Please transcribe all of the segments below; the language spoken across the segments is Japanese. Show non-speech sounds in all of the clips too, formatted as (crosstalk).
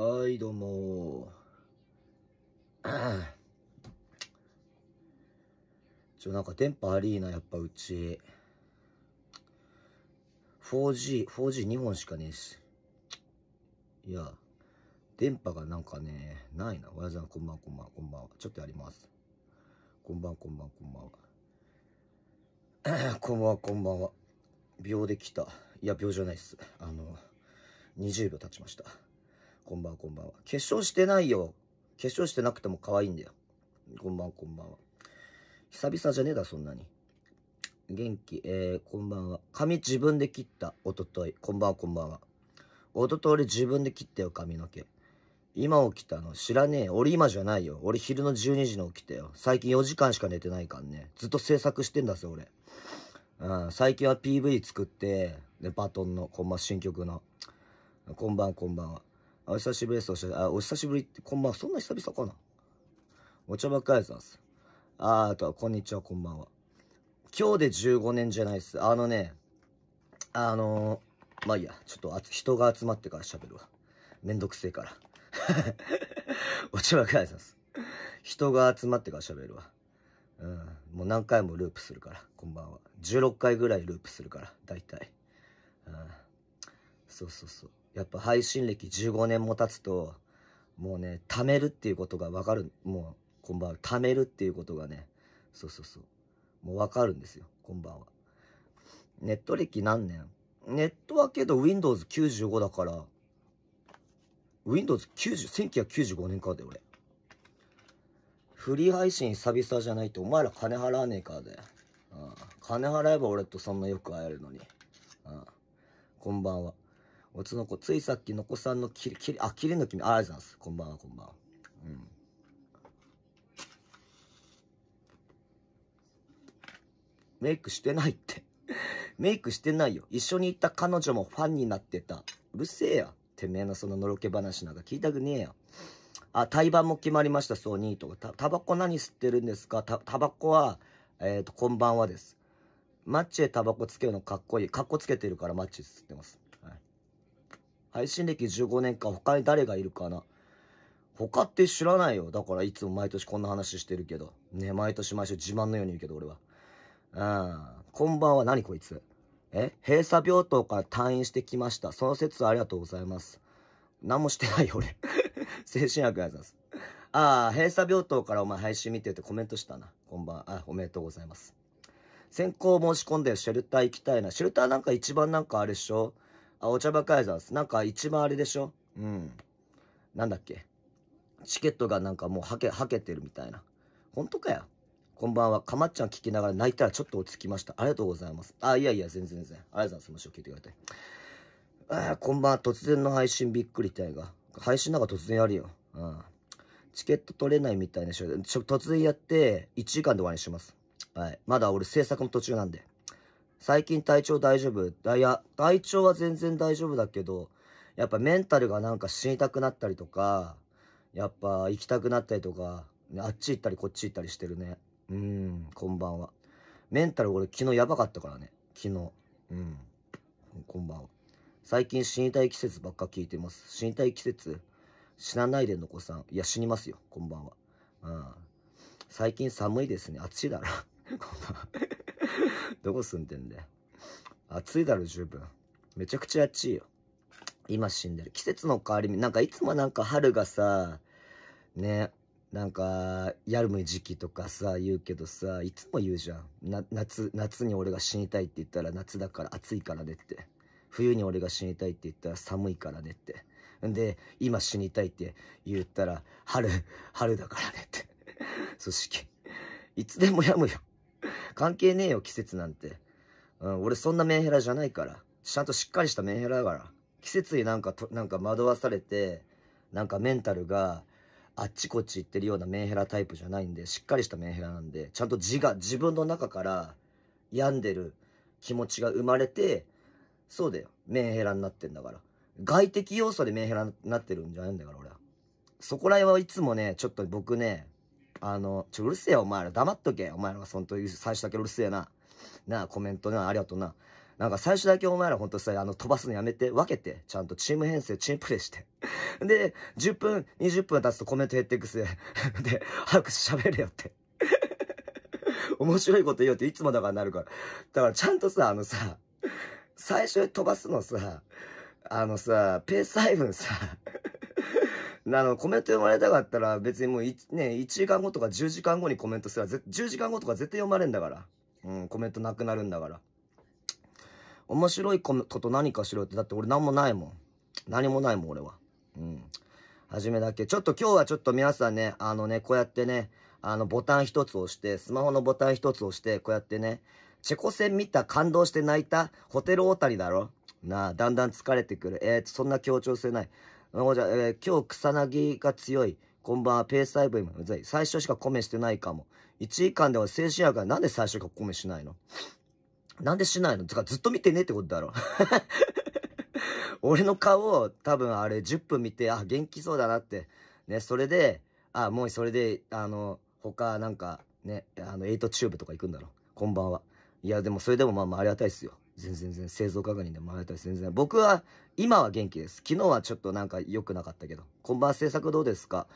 はい、どうも。(clears throat) ちょ、なんか電波悪いな、やっぱうち。4G、4G2 本しかねえし。いや、電波がなんかね、ないな。親父さん、こんばんこんばんこんばんは。ちょっとやります。こんばんこんばんこんばんは。(clears throat) こんばんは、こんばんは。秒で来た。いや、秒じゃないっす。あの、20秒経ちました。こんばんは、こんばんは。化粧してないよ。化粧してなくても可愛いんだよ。こんばんは、こんばんは。久々じゃねえだ、そんなに。元気、えー、こんばんは。髪自分で切った、おととい。こんばんは、こんばんは。おととい俺自分で切ったよ、髪の毛。今起きたの知らねえ。俺今じゃないよ。俺昼の12時に起きてよ。最近4時間しか寝てないからね。ずっと制作してんだぜ、俺。うん、最近は PV 作って、で、バトンの、こんばん、新曲の。こんばん、は、こんばんは。お久しぶりです。おしあお久しぶりって、こんばんは。そんな久々かなお茶ばっかりです。ああとは、こんにちは、こんばんは。今日で15年じゃないです。あのね、あのー、まあいいや、ちょっとあ人が集まってから喋るわ。めんどくせえから。(laughs) お茶ばっかりです。人が集まってから喋るわ。うん。もう何回もループするから、こんばんは。16回ぐらいループするから、大体。うん。そうそうそう。やっぱ配信歴15年も経つと、もうね、貯めるっていうことがわかる。もう、こんばんは。貯めるっていうことがね、そうそうそう。もうわかるんですよ。こんばんは。ネット歴何年ネットはけど Windows95 だから、Windows90、1995年かで俺。フリー配信久々じゃないとお前ら金払わねえからだよ。ああ金払えば俺とそんなよく会えるのに。ああこんばんは。おつのこ、ついさっきのこさんのき、き、あ、きり抜きあ、ありがとうございます。こんばんは、こんばんは。うん。メイクしてないって (laughs) メイクしてないよ。一緒に行った彼女もファンになってた。うるせえや。てめえのそののろけ話なんか聞いたくねえや。あ、対バンも決まりました、そうにとか。た、タバコ何吸ってるんですかた、タバコは、えっ、ー、と、こんばんはです。マッチへタバコつけるのかっこいい。かっこつけてるからマッチ吸ってます。配信歴15年間、他に誰がいるかな他って知らないよ。だからいつも毎年こんな話してるけど。ね、毎年毎週自慢のように言うけど、俺は。うん。こんばんは、何こいつ。え閉鎖病棟から退院してきました。その説ありがとうございます。何もしてないよ、俺。(laughs) 精神薬やざす。ああ、閉鎖病棟からお前配信見ててコメントしたな。こんばんは。あ、おめでとうございます。先行申し込んでシェルター行きたいな。シェルターなんか一番なんかあれっしょあ、お茶ばカイザす。なんか一番あれでしょうん。なんだっけチケットがなんかもうはけ、はけてるみたいな。ほんとかよ。こんばんは。かまっちゃん聞きながら泣いたらちょっと落ち着きました。ありがとうございます。あ、いやいや、全然全然。ありがとうございます。もしろ聞いてください。あこんばんは。突然の配信びっくりたいが。配信なんか突然やるよ。うん。チケット取れないみたいでしょ。ちょ。突然やって、1時間で終わりにします。はい。まだ俺制作の途中なんで。最近体調大丈夫いや、体調は全然大丈夫だけど、やっぱメンタルがなんか死にたくなったりとか、やっぱ行きたくなったりとか、あっち行ったりこっち行ったりしてるね。うーん、こんばんは。メンタル俺昨日やばかったからね。昨日。うん。こんばんは。最近死にたい季節ばっか聞いてます。死にたい季節死なないでの子さん。いや、死にますよ。こんばんは。うん。最近寒いですね。暑いだろ。(laughs) こんばんは。(laughs) どこ住んでんだよ。暑いだろ、十分。めちゃくちゃ暑いよ。今死んでる。季節の変わり目。なんかいつもなんか春がさ、ね、なんか、やるむい時期とかさ、言うけどさ、いつも言うじゃん。な、夏、夏に俺が死にたいって言ったら夏だから暑いからねって。冬に俺が死にたいって言ったら寒いからねって。んで、今死にたいって言ったら、春、春だからねって。組織。いつでもやむよ。関係ねえよ、季節なんて。うん、俺そんなメンヘラじゃないから。ちゃんとしっかりしたメンヘラだから。季節になんかと、なんか惑わされて、なんかメンタルが、あっちこっち行ってるようなメンヘラタイプじゃないんで、しっかりしたメンヘラなんで、ちゃんと字が、自分の中から病んでる気持ちが生まれて、そうだよ。メンヘラになってんだから。外的要素でメンヘラになってるんじゃないんだから、俺は。そこら辺はいつもね、ちょっと僕ね、あの、ちょ、うるせえよ、お前ら。黙っとけ。お前らがそんと最初だけうるせえな。なあ、コメントな、ありがとうな。なんか最初だけお前らほんとさ、あの、飛ばすのやめて、分けて、ちゃんとチーム編成、チームプレイして。で、10分、20分経つとコメント減っていくせ。(laughs) で、早く喋れよって。(laughs) 面白いこと言おうっていつもだからなるから。だからちゃんとさ、あのさ、最初飛ばすのさ、あのさ、ペース配分さ、あの、コメント読まれたかったら、別にもう、ね、1時間後とか10時間後にコメントすれば、10時間後とか絶対読まれんだから。うん、コメントなくなるんだから。面白いこと何かしろって、だって俺何もないもん。何もないもん、俺は。うん。はじめだけ。ちょっと今日はちょっと皆さんね、あのね、こうやってね、あの、ボタン一つ押して、スマホのボタン一つ押して、こうやってね、チェコ戦見た、感動して泣いた、ホテル大谷だろなあ、だんだん疲れてくる。えー、そんな強調性ない。じゃ、えー、今日草薙が強い。こんばんは、ペースアイブイもうざい。最初しかコメしてないかも。1位間では精神薬がなんで最初からコメしないのなんでしないのつかずっと見てねってことだろ。(laughs) 俺の顔を多分あれ10分見て、あ、元気そうだなって。ね、それで、あ、もうそれで、あの、他なんかね、あの、8チューブとか行くんだろ。こんばんは。いや、でもそれでもまあまあありがたいっすよ。全然全然製造確認でもらえたり全然。僕は、今は元気です。昨日はちょっとなんか良くなかったけど。今晩制作どうですか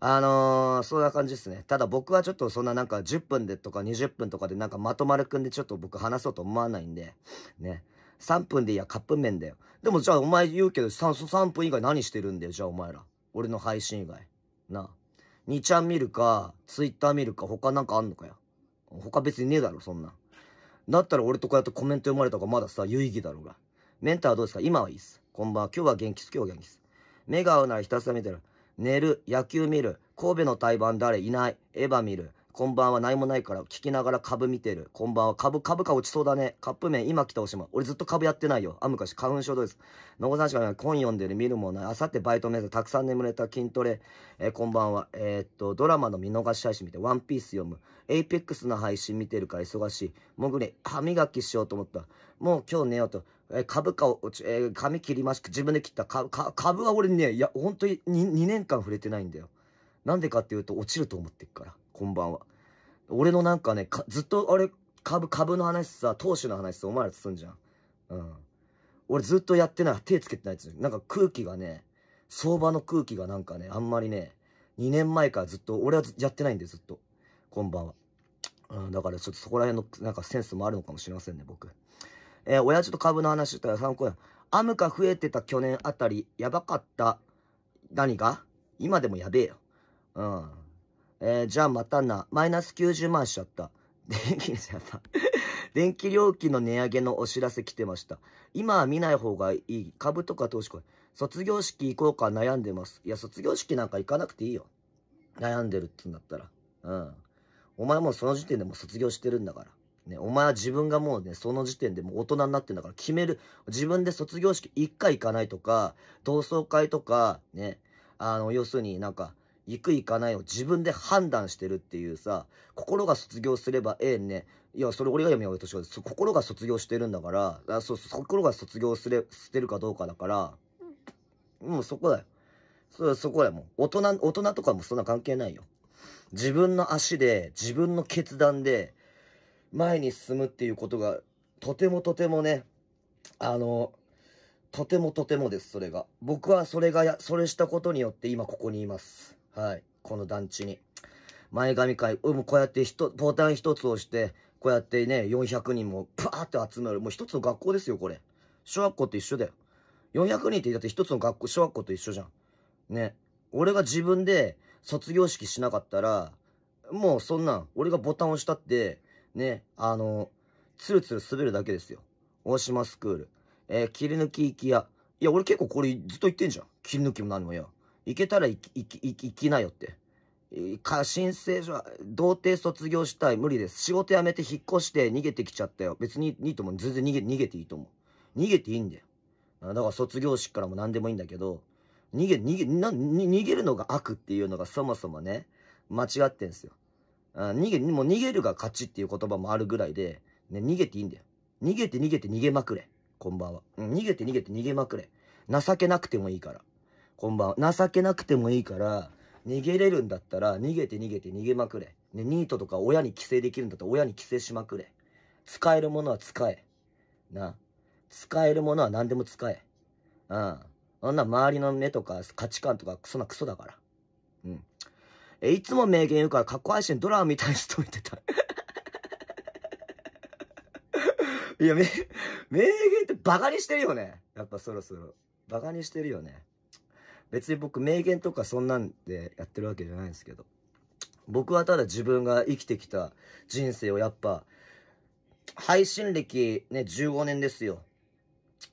あのー、そんな感じですね。ただ僕はちょっとそんななんか10分でとか20分とかでなんかまとまるくんでちょっと僕話そうと思わないんで、ね。3分でいいや、カップ麺だよ。でもじゃあお前言うけど3、3分以外何してるんだよ、じゃあお前ら。俺の配信以外。なあ。2ちゃん見るか、ツイッター見るか、他なんかあんのかよ。他別にねえだろ、そんな。だったら俺とこうやってコメント読まれた方がまださ、有意義だろうが。メンターどうですか今はいいっす。こんばんは。今日は元気っす。今日は元気っす。目が合うならひたすら見てる。寝る。野球見る。神戸の対バン誰いない。エヴァ見る。こんばんは、何もないから、聞きながら株見てる。こんばんは、株、株価落ちそうだね。カップ麺、今来たおしまい。俺ずっと株やってないよ。あ、昔、花粉症です。のこさんしかない。本読んでる、見るもない。あさってバイト目指たくさん眠れた筋トレ。えー、こんばんは。えー、っと、ドラマの見逃し配信見て、ワンピース読む。エイペックスの配信見てるから忙しい。もぐれ、歯磨きしようと思った。もう今日寝ようと。えー、株価を、えー、髪切りまして、自分で切った。か、か、株は俺ね、いや、本当に 2, 2年間触れてないんだよ。なんでかっていうと、落ちると思ってっから。こんばんは。俺のなんかね、かずっと、あれ、株、株の話さ、投資の話さ、お前らすんじゃん。うん。俺ずっとやってない、手つけてないやつ。なんか空気がね、相場の空気がなんかね、あんまりね、2年前からずっと、俺はやってないんでずっと。こんばんは。うん、だからちょっとそこら辺の、なんかセンスもあるのかもしれませんね、僕。えー、親父と株の話したら参考や。アムカ増えてた去年あたり、やばかった。何が今でもやべえよ。うん。えー、じゃあまたな。マイナス90万しちゃった。電気、じゃ電気料金の値上げのお知らせ来てました。今は見ない方がいい。株とか投資こい。卒業式行こうか悩んでます。いや、卒業式なんか行かなくていいよ。悩んでるってんだったら。うん。お前もうその時点でもう卒業してるんだから。ね、お前は自分がもうね、その時点でもう大人になってんだから決める。自分で卒業式1回行かないとか、同窓会とか、ね、あの、要するになんか、行く行かないを自分で判断してるっていうさ、心が卒業すればええね。いや、それ俺が読み上げとし心が卒業してるんだから、あそうそう、心が卒業すれ、してるかどうかだから、もうそこだよ。そ、そこだよ、もう。大人、大人とかもそんな関係ないよ。自分の足で、自分の決断で、前に進むっていうことが、とてもとてもね、あの、とてもとてもです、それが。僕はそれがや、それしたことによって今ここにいます。はい。この団地に。前髪会、もこうやって一、ボタン一つ押して、こうやってね、400人もパーって集める。もう一つの学校ですよ、これ。小学校と一緒だよ。400人ってだって一つの学校、小学校と一緒じゃん。ね。俺が自分で卒業式しなかったら、もうそんな、ん、俺がボタン押したって、ね、あの、ツルツル滑るだけですよ。大島スクール。えー、切り抜き行き屋。いや、俺結構これずっと言ってんじゃん。切り抜きも何もや。行けたら行き、行き、行きなよって。か、申請書は、童貞卒業したい。無理です。仕事辞めて引っ越して逃げてきちゃったよ。別にいいと思う。全然逃げ、逃げていいと思う。逃げていいんだよ。だから卒業式からも何でもいいんだけど、逃げ、逃げ、な、逃げるのが悪っていうのがそもそもね、間違ってんすよ。あ逃げ、もう逃げるが勝ちっていう言葉もあるぐらいで、ね、逃げていいんだよ。逃げて逃げて逃げまくれ。こんばんは。うん、逃げて逃げて逃げまくれ。情けなくてもいいから。こんばんは。情けなくてもいいから、逃げれるんだったら、逃げて逃げて逃げまくれ。ね、ニートとか親に帰省できるんだったら、親に帰省しまくれ。使えるものは使え。な。使えるものは何でも使え。うん。あんな周りの目とか価値観とかクソなクソだから。うん。え、いつも名言言うから過去配信ドラマみたいにしといてた。(laughs) いや、名言ってバカにしてるよね。やっぱそろそろ。バカにしてるよね。別に僕名言とかそんなんでやってるわけじゃないんですけど、僕はただ自分が生きてきた人生をやっぱ、配信歴ね、15年ですよ。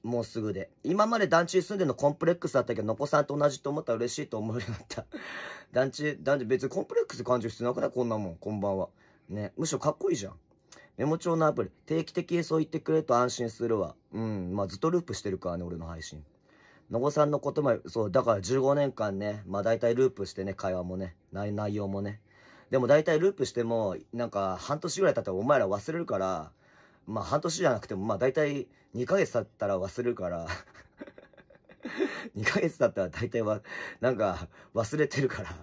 もうすぐで。今まで団地に住んでるのコンプレックスだったけど、のこさんと同じと思ったら嬉しいと思うようになった。(laughs) 団地、団地、別にコンプレックス感じる必要なくないこんなもん、こんばんは。ね、むしろかっこいいじゃん。メモ帳のアプリ、定期的にそう言ってくれると安心するわ。うん、まあずっとループしてるからね、俺の配信。野後さんのことも、そう、だから15年間ね、まあ大体ループしてね、会話もね、内内容もね。でも大体ループしても、なんか半年ぐらい経ったらお前ら忘れるから、まあ半年じゃなくても、まあ大体2ヶ月経ったら忘れるから2 (laughs) ヶ月経ったら大体は、なんか忘れてるから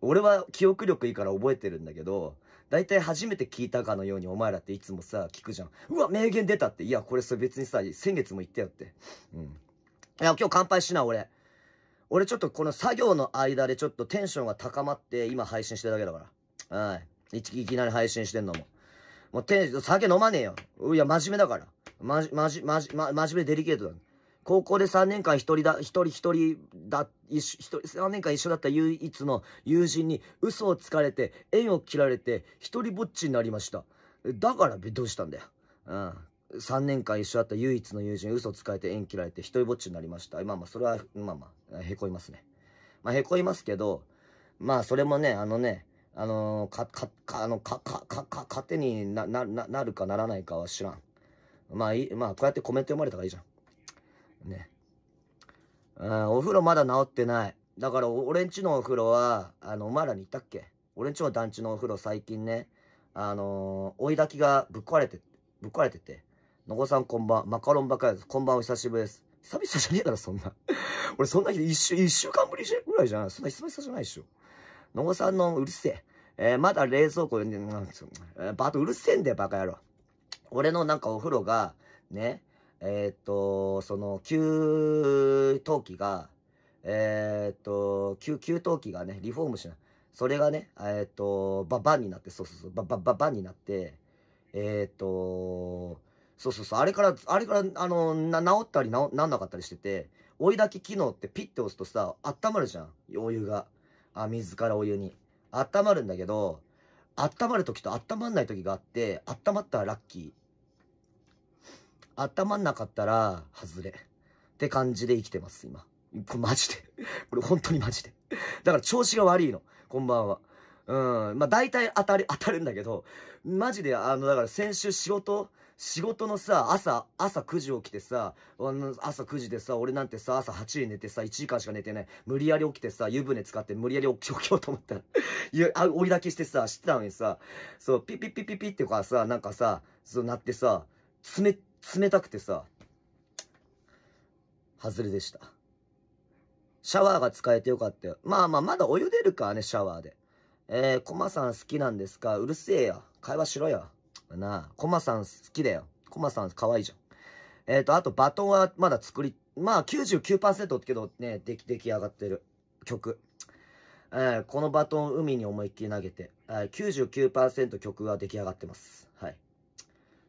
俺は記憶力いいから覚えてるんだけど、大体初めて聞いたかのようにお前らっていつもさ、聞くじゃん。うわ、名言出たって。いや、これそれ別にさ、先月も言ったよって。うん。いや、今日乾杯しな、俺。俺ちょっとこの作業の間でちょっとテンションが高まって今配信してるだけだから。はい。いきなり配信してんのも。もうテンション、酒飲まねえよ。いや、真面目だから。まじ、まじ、まじ、ま、真面目デリケートだ。高校で3年間一人だ、一人一人だ、一緒、3年間一緒だった唯一の友人に嘘をつかれて、縁を切られて、一人ぼっちになりました。だから、どうしたんだよ。うん。3年間一緒だった唯一の友人、嘘つかれて縁切られて一人ぼっちになりました。まあまあ、それは、まあまあ、へこいますね。まあ、へこいますけど、まあ、それもね、あのね、あのー、か、か、か、あの、か、か、か、か、糧にな、な、なるかならないかは知らん。まあ、いい、まあ、こうやってコメント読まれた方らいいじゃん。ね。うん、お風呂まだ治ってない。だから、俺んちのお風呂は、あの、お前らに言ったっけ俺んちの団地のお風呂最近ね、あのー、追い焚きがぶっ壊れて、ぶっ壊れてて、のこさんこんばん。マカロンばかりです。こんばんお久しぶりです。久々じゃねえだろ、そんな。(laughs) 俺、そんな日、一週、一週間ぶりぐらいじゃない。そんな久々じゃないでしょ。のこさんの、うるせえ。えー、まだ冷蔵庫で、なんつうの。バートうるせえんだよ、バカ野郎。俺のなんかお風呂が、ね、えー、っと、その、給湯器が、えー、っと、給、給湯器がね、リフォームしない。それがね、えっと、ば、ンになって、そうそうそう、ば、ば、ば、ばになって、えっと、そうそうそう、あれから、あれから、あの、な治ったり治なんなかったりしてて、追い炊き機能ってピッて押すとさ、温まるじゃん。お湯が。あ、水からお湯に。温まるんだけど、温まる時と温まんない時があって、温まったらラッキー。温まんなかったら、外れ。って感じで生きてます、今。これマジでこれ本当にマジでだから調子が悪いの。こんばんは。うん。まあ大体当たり、当たるんだけど、マジで、あの、だから先週仕事、仕事のさ、朝、朝9時起きてさ、朝9時でさ、俺なんてさ、朝8時寝てさ、1時間しか寝てない。無理やり起きてさ、湯船使って無理やり起き起きようと思ったら、(laughs) 追いだきしてさ、知ってたのにさ、そう、ピピピピピってかさ、なんかさ、そうなってさ、冷、冷たくてさ、外れでした。シャワーが使えてよかったよ。まあまあ、まだお湯出るからね、シャワーで。えー、コマさん好きなんですかうるせえや。会話しろや。かな。コマさん好きだよ。コマさん可愛いじゃん。えっ、ー、と、あとバトンはまだ作り、まあ99%ってけどね、出来、出来上がってる曲。えー、このバトン海に思いっきり投げて、えー、99%曲が出来上がってます。はい。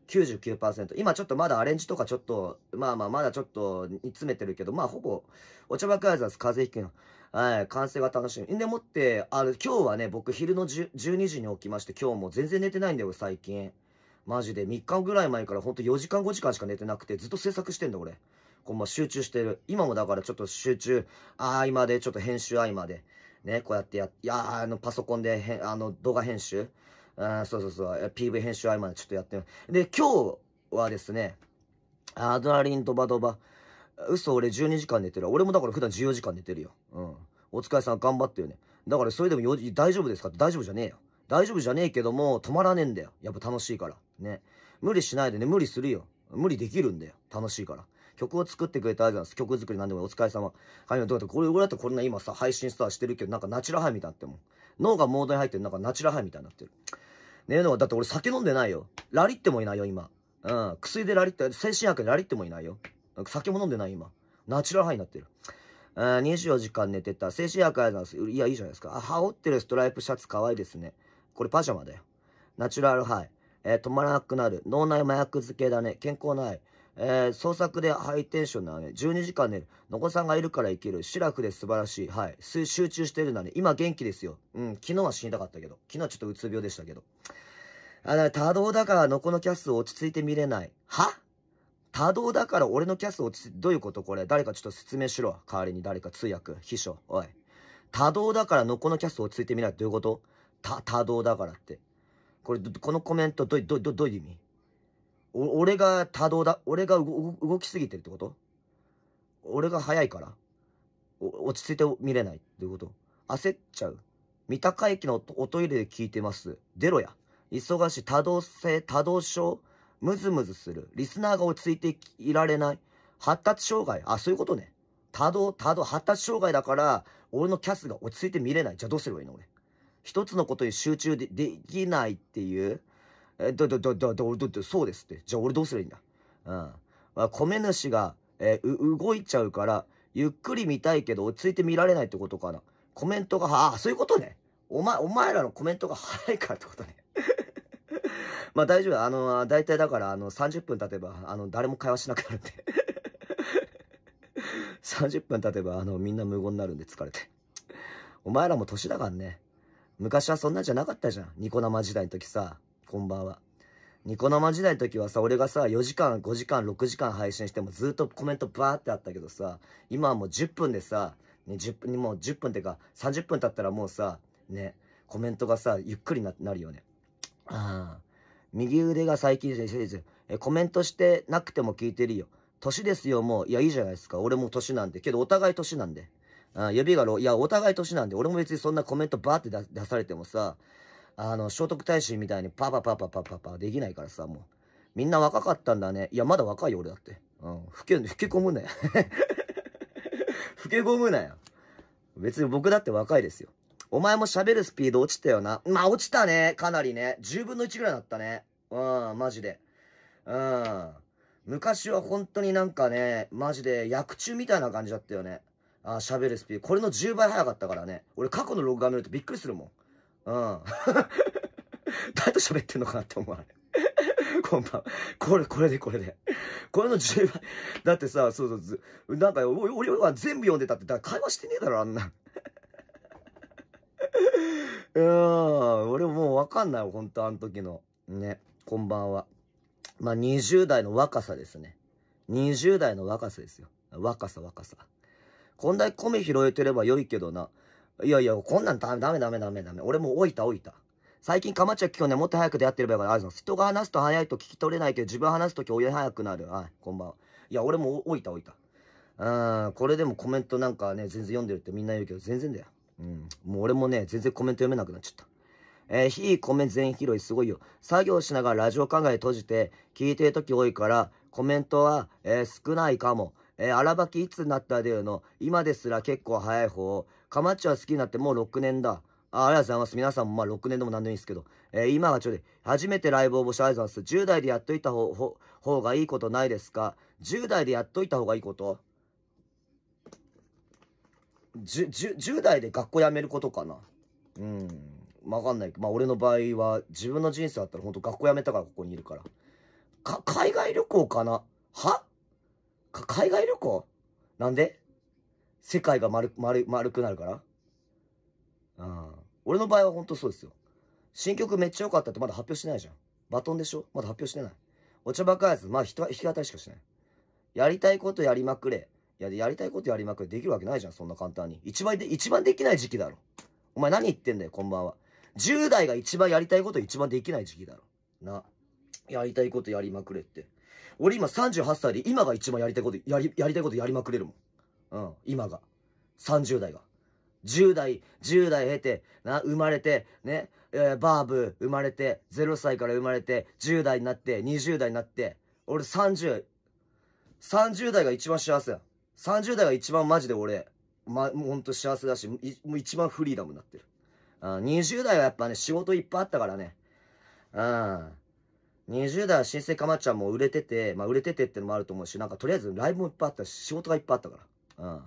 99%。今ちょっとまだアレンジとかちょっと、まあまあまだちょっと煮詰めてるけど、まあほぼ、お茶ばくアイザー風邪ひくの。はい、完成が楽しみ。んでもって、あの、今日はね、僕昼の12時に起きまして、今日も全然寝てないんだよ、最近。マジで3日ぐらい前からほんと4時間5時間しか寝てなくてずっと制作してんだ俺。こんま集中してる。今もだからちょっと集中、合間で、ちょっと編集合間で、ね、こうやってや、いやあのパソコンでへあの動画編集、あそうそうそう、PV 編集合間でちょっとやってで、今日はですね、アドラリンドバドバ、嘘俺12時間寝てる。俺もだから普段14時間寝てるよ。うん。お疲れさん頑張ってよね。だからそれでも大丈夫ですかって大丈夫じゃねえよ。大丈夫じゃねえけども、止まらねえんだよ。やっぱ楽しいから。ね。無理しないでね、無理するよ。無理できるんだよ。楽しいから。曲を作ってくれたじゃん。曲作りなんでもお疲れ様。はい、どうやって、これ、俺だってこんな今さ、配信スーしてるけど、なんかナチュラハイみたいになっても脳がモードに入ってる、なんかナチュラハイみたいになってる。ねえのは、だって俺酒飲んでないよ。ラリってもいないよ、今。うん。薬でラリって、精神薬でラリってもいないよ。酒も飲んでない、今。ナチュラハイになってる。24時間寝てた。精神薬あるなんす。いや、いいじゃないですか。あ、羽織ってるストライプシャツ可愛いですね。これパジャマだよ。ナチュラルハイ。えー、止まらなくなる。脳内麻薬漬けだね。健康ない。えー、創作でハイテンションだね。12時間寝る。のこさんがいるから生きる。シラフで素晴らしい。はい。集中してるなね。今元気ですよ。うん。昨日は死にたかったけど。昨日はちょっとうつ病でしたけど。あ、だ多動だからのこのキャス落ち着いて見れない。は多動だから俺のキャス落ち着いて、どういうことこれ誰かちょっと説明しろ。代わりに誰か通訳、秘書、おい。多動だからのこのキャス落ち着いて見ないどういうこと多動だからって。これ、このコメント、ど、ど、ど、どういう意味お、俺が多動だ、俺が動きすぎてるってこと俺が早いから落ち着いて見れないっていうこと焦っちゃう。三鷹駅のおトイレで聞いてます。出ろや。忙しい。多動性、多動症。ムズムズする。リスナーが落ち着いていられない。発達障害。あ、そういうことね。多動、多動、発達障害だから、俺のキャスが落ち着いて見れない。じゃあどうすればいいの俺。一つのことに集中でできないっていう、え、ど、ど、ど、ど、ど、ど、ど、そうですって。じゃあ俺どうすればいいんだ。うん。まあ、米主が、えー、動いちゃうから、ゆっくり見たいけど落ち着いて見られないってことかな。コメントが、ああ、そういうことね。お前、お前らのコメントが早いからってことね。(laughs) まあ大丈夫。あの、大体だから、あの、30分経てば、あの、誰も会話しなくなるんで30 (laughs) 分経てば、あの、みんな無言になるんで疲れて。お前らも年だからね。昔はそんなんじゃなかったじゃん。ニコ生時代の時さ、こんばんは。ニコ生時代の時はさ、俺がさ、4時間、5時間、6時間配信してもずっとコメントバーってあったけどさ、今はもう10分でさ、ね、10分、もう10分ってか、30分経ったらもうさ、ね、コメントがさ、ゆっくりな、なるよね。ああ。右腕が最近でい。え、コメントしてなくても聞いてるよ。年ですよ、もう。いや、いいじゃないですか。俺も年なんで。けど、お互い年なんで。あ指がろいや、お互い年なんで、俺も別にそんなコメントバーって出されてもさ、あの、聖徳太子みたいにパパパパパパパできないからさ、もう。みんな若かったんだね。いや、まだ若いよ、俺だって。うん。ふけ、ふけ込むなよ。ふ (laughs) け込むなよ。別に僕だって若いですよ。お前も喋るスピード落ちたよな。まあ、落ちたね。かなりね。10分の1ぐらいだったね。うん、マジで。うん。昔は本当になんかね、マジで薬中みたいな感じだったよね。あ喋るスピード。これの10倍速かったからね。俺過去の録画見るとびっくりするもん。うん。だいや喋ってんのかなって思われ。(laughs) こんばん。これ、これで、これで。これの10倍。だってさ、そうそう、なんか、俺は全部読んでたって、だから会話してねえだろ、あんな。(laughs) うん、俺もうわかんないほんと、あの時の。ね、こんばんは。まあ、20代の若さですね。20代の若さですよ。若さ、若さ。こんだけ米拾えてれば良いけどな。いやいや、こんなんダメダメダメダメダメ。俺もう置いた置いた。最近、かまちゃき日ね、もっと早く出会ってればよかった。人が話すと早いと聞き取れないけど、自分話すときお湯早くなる。はい、こんばんは。いや、俺も置いた置いた。うん、これでもコメントなんかね、全然読んでるってみんな言うけど、全然だよ。うん。もう俺もね、全然コメント読めなくなっちゃった。えー、非コメ全拾いすごいよ。作業しながらラジオ考え閉じて、聞いてる時多いから、コメントは、えー、少ないかも。えー、荒きいつになったでよの、今ですら結構早い方、かまっちは好きになってもう6年だ。あありがとうございます。皆さんもまあ6年でも何でもいいんですけど、えー、今はちょい初めてライブ応募しありがとうございます。10代でやっといた方方がいいことないですか ?10 代でやっといた方がいいこと 10, 10, 10代で学校辞めることかなうん。わかんない。まあ俺の場合は、自分の人生だったら本当学校辞めたからここにいるから。か、海外旅行かなは海外旅行なんで世界が丸、丸、丸くなるからうん。俺の場合は本当そうですよ。新曲めっちゃ良かったってまだ発表してないじゃん。バトンでしょまだ発表してない。お茶ばかやつ、まあ人は弾き語りしかしない。やりたいことやりまくれ。や、やりたいことやりまくれ。できるわけないじゃん、そんな簡単に。一番で、一番できない時期だろ。お前何言ってんだよ、こんばんは。10代が一番やりたいこと一番できない時期だろ。な。やりたいことやりまくれって。俺今38歳で今が一番やりたいこと、やり、やりたいことやりまくれるもん。うん、今が。30代が。10代、10代経て、な、生まれて、ね、えー、バーブ生まれて、0歳から生まれて、10代になって、20代になって、俺30、30代が一番幸せや。30代が一番マジで俺、ま、もうほんと幸せだし、もう一番フリーダムになってる。あ20代はやっぱね、仕事いっぱいあったからね。うん。20代は新生かまちゃんも売れてて、まあ、売れててってのもあると思うし、なんかとりあえずライブもいっぱいあったし、仕事がいっぱいあったから。うん。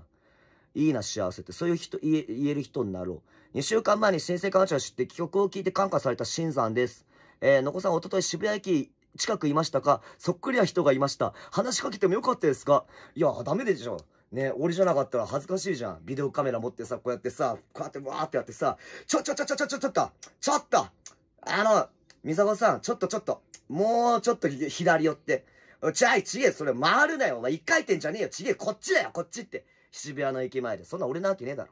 いいな、幸せって。そういう人、言え言える人になろう。2週間前に新生かまちゃんを知って曲を聴いて感化された新さんです。えー、のこさん、おととい渋谷駅近くいましたかそっくりな人がいました。話しかけてもよかったですかいや、ダメでしょ。ね、俺じゃなかったら恥ずかしいじゃん。ビデオカメラ持ってさ、こうやってさ、こうやってわーってやってさ、ちょちょちょちょちょちょちょっと、ちょっと、あの、みさこさん、ちょっとちょっと、もうちょっと左寄って。ちゃい、ちげえ、それ回るなよ。お前一回転じゃねえよ。ちげえ、こっちだよ、こっちって。渋谷の駅前で。そんな俺なわけねえだろ。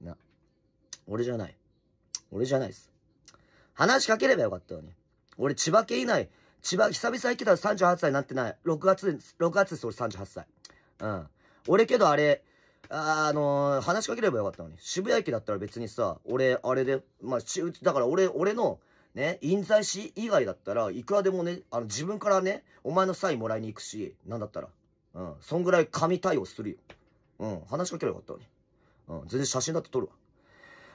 な。俺じゃない。俺じゃないっす。話しかければよかったのに。俺、千葉県以内、千葉、久々行ってたら38歳になってない。6月、6月です、俺38歳。うん。俺けどあれ、あ、あのー、話しかければよかったのに。渋谷駅だったら別にさ、俺、あれで、まあ、だから俺、俺の、ね、印材師以外だったらいくらでもね、あの自分からね、お前のサインもらいに行くし、なんだったら。うん、そんぐらい神対応するよ。うん、話しかければよかったのに。うん、全然写真だって撮るわ。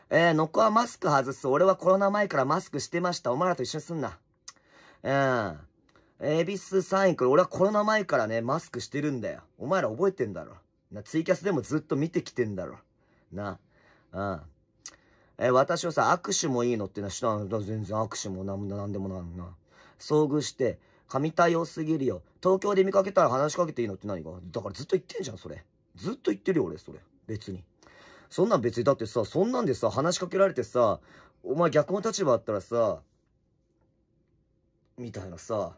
えー、のこはマスク外す。俺はコロナ前からマスクしてました。お前らと一緒にすんな。うん。エビスサインくる。俺はコロナ前からね、マスクしてるんだよ。お前ら覚えてんだろ。な、ツイキャスでもずっと見てきてんだろ。な、うん。え私をさ、握手もいいのってな、した全然握手もなんでもなんな。遭遇して、神対応すぎるよ。東京で見かけたら話しかけていいのって何がだからずっと言ってんじゃん、それ。ずっと言ってるよ、俺、それ。別に。そんなん別に、だってさ、そんなんでさ、話しかけられてさ、お前逆の立場あったらさ、みたいなさ、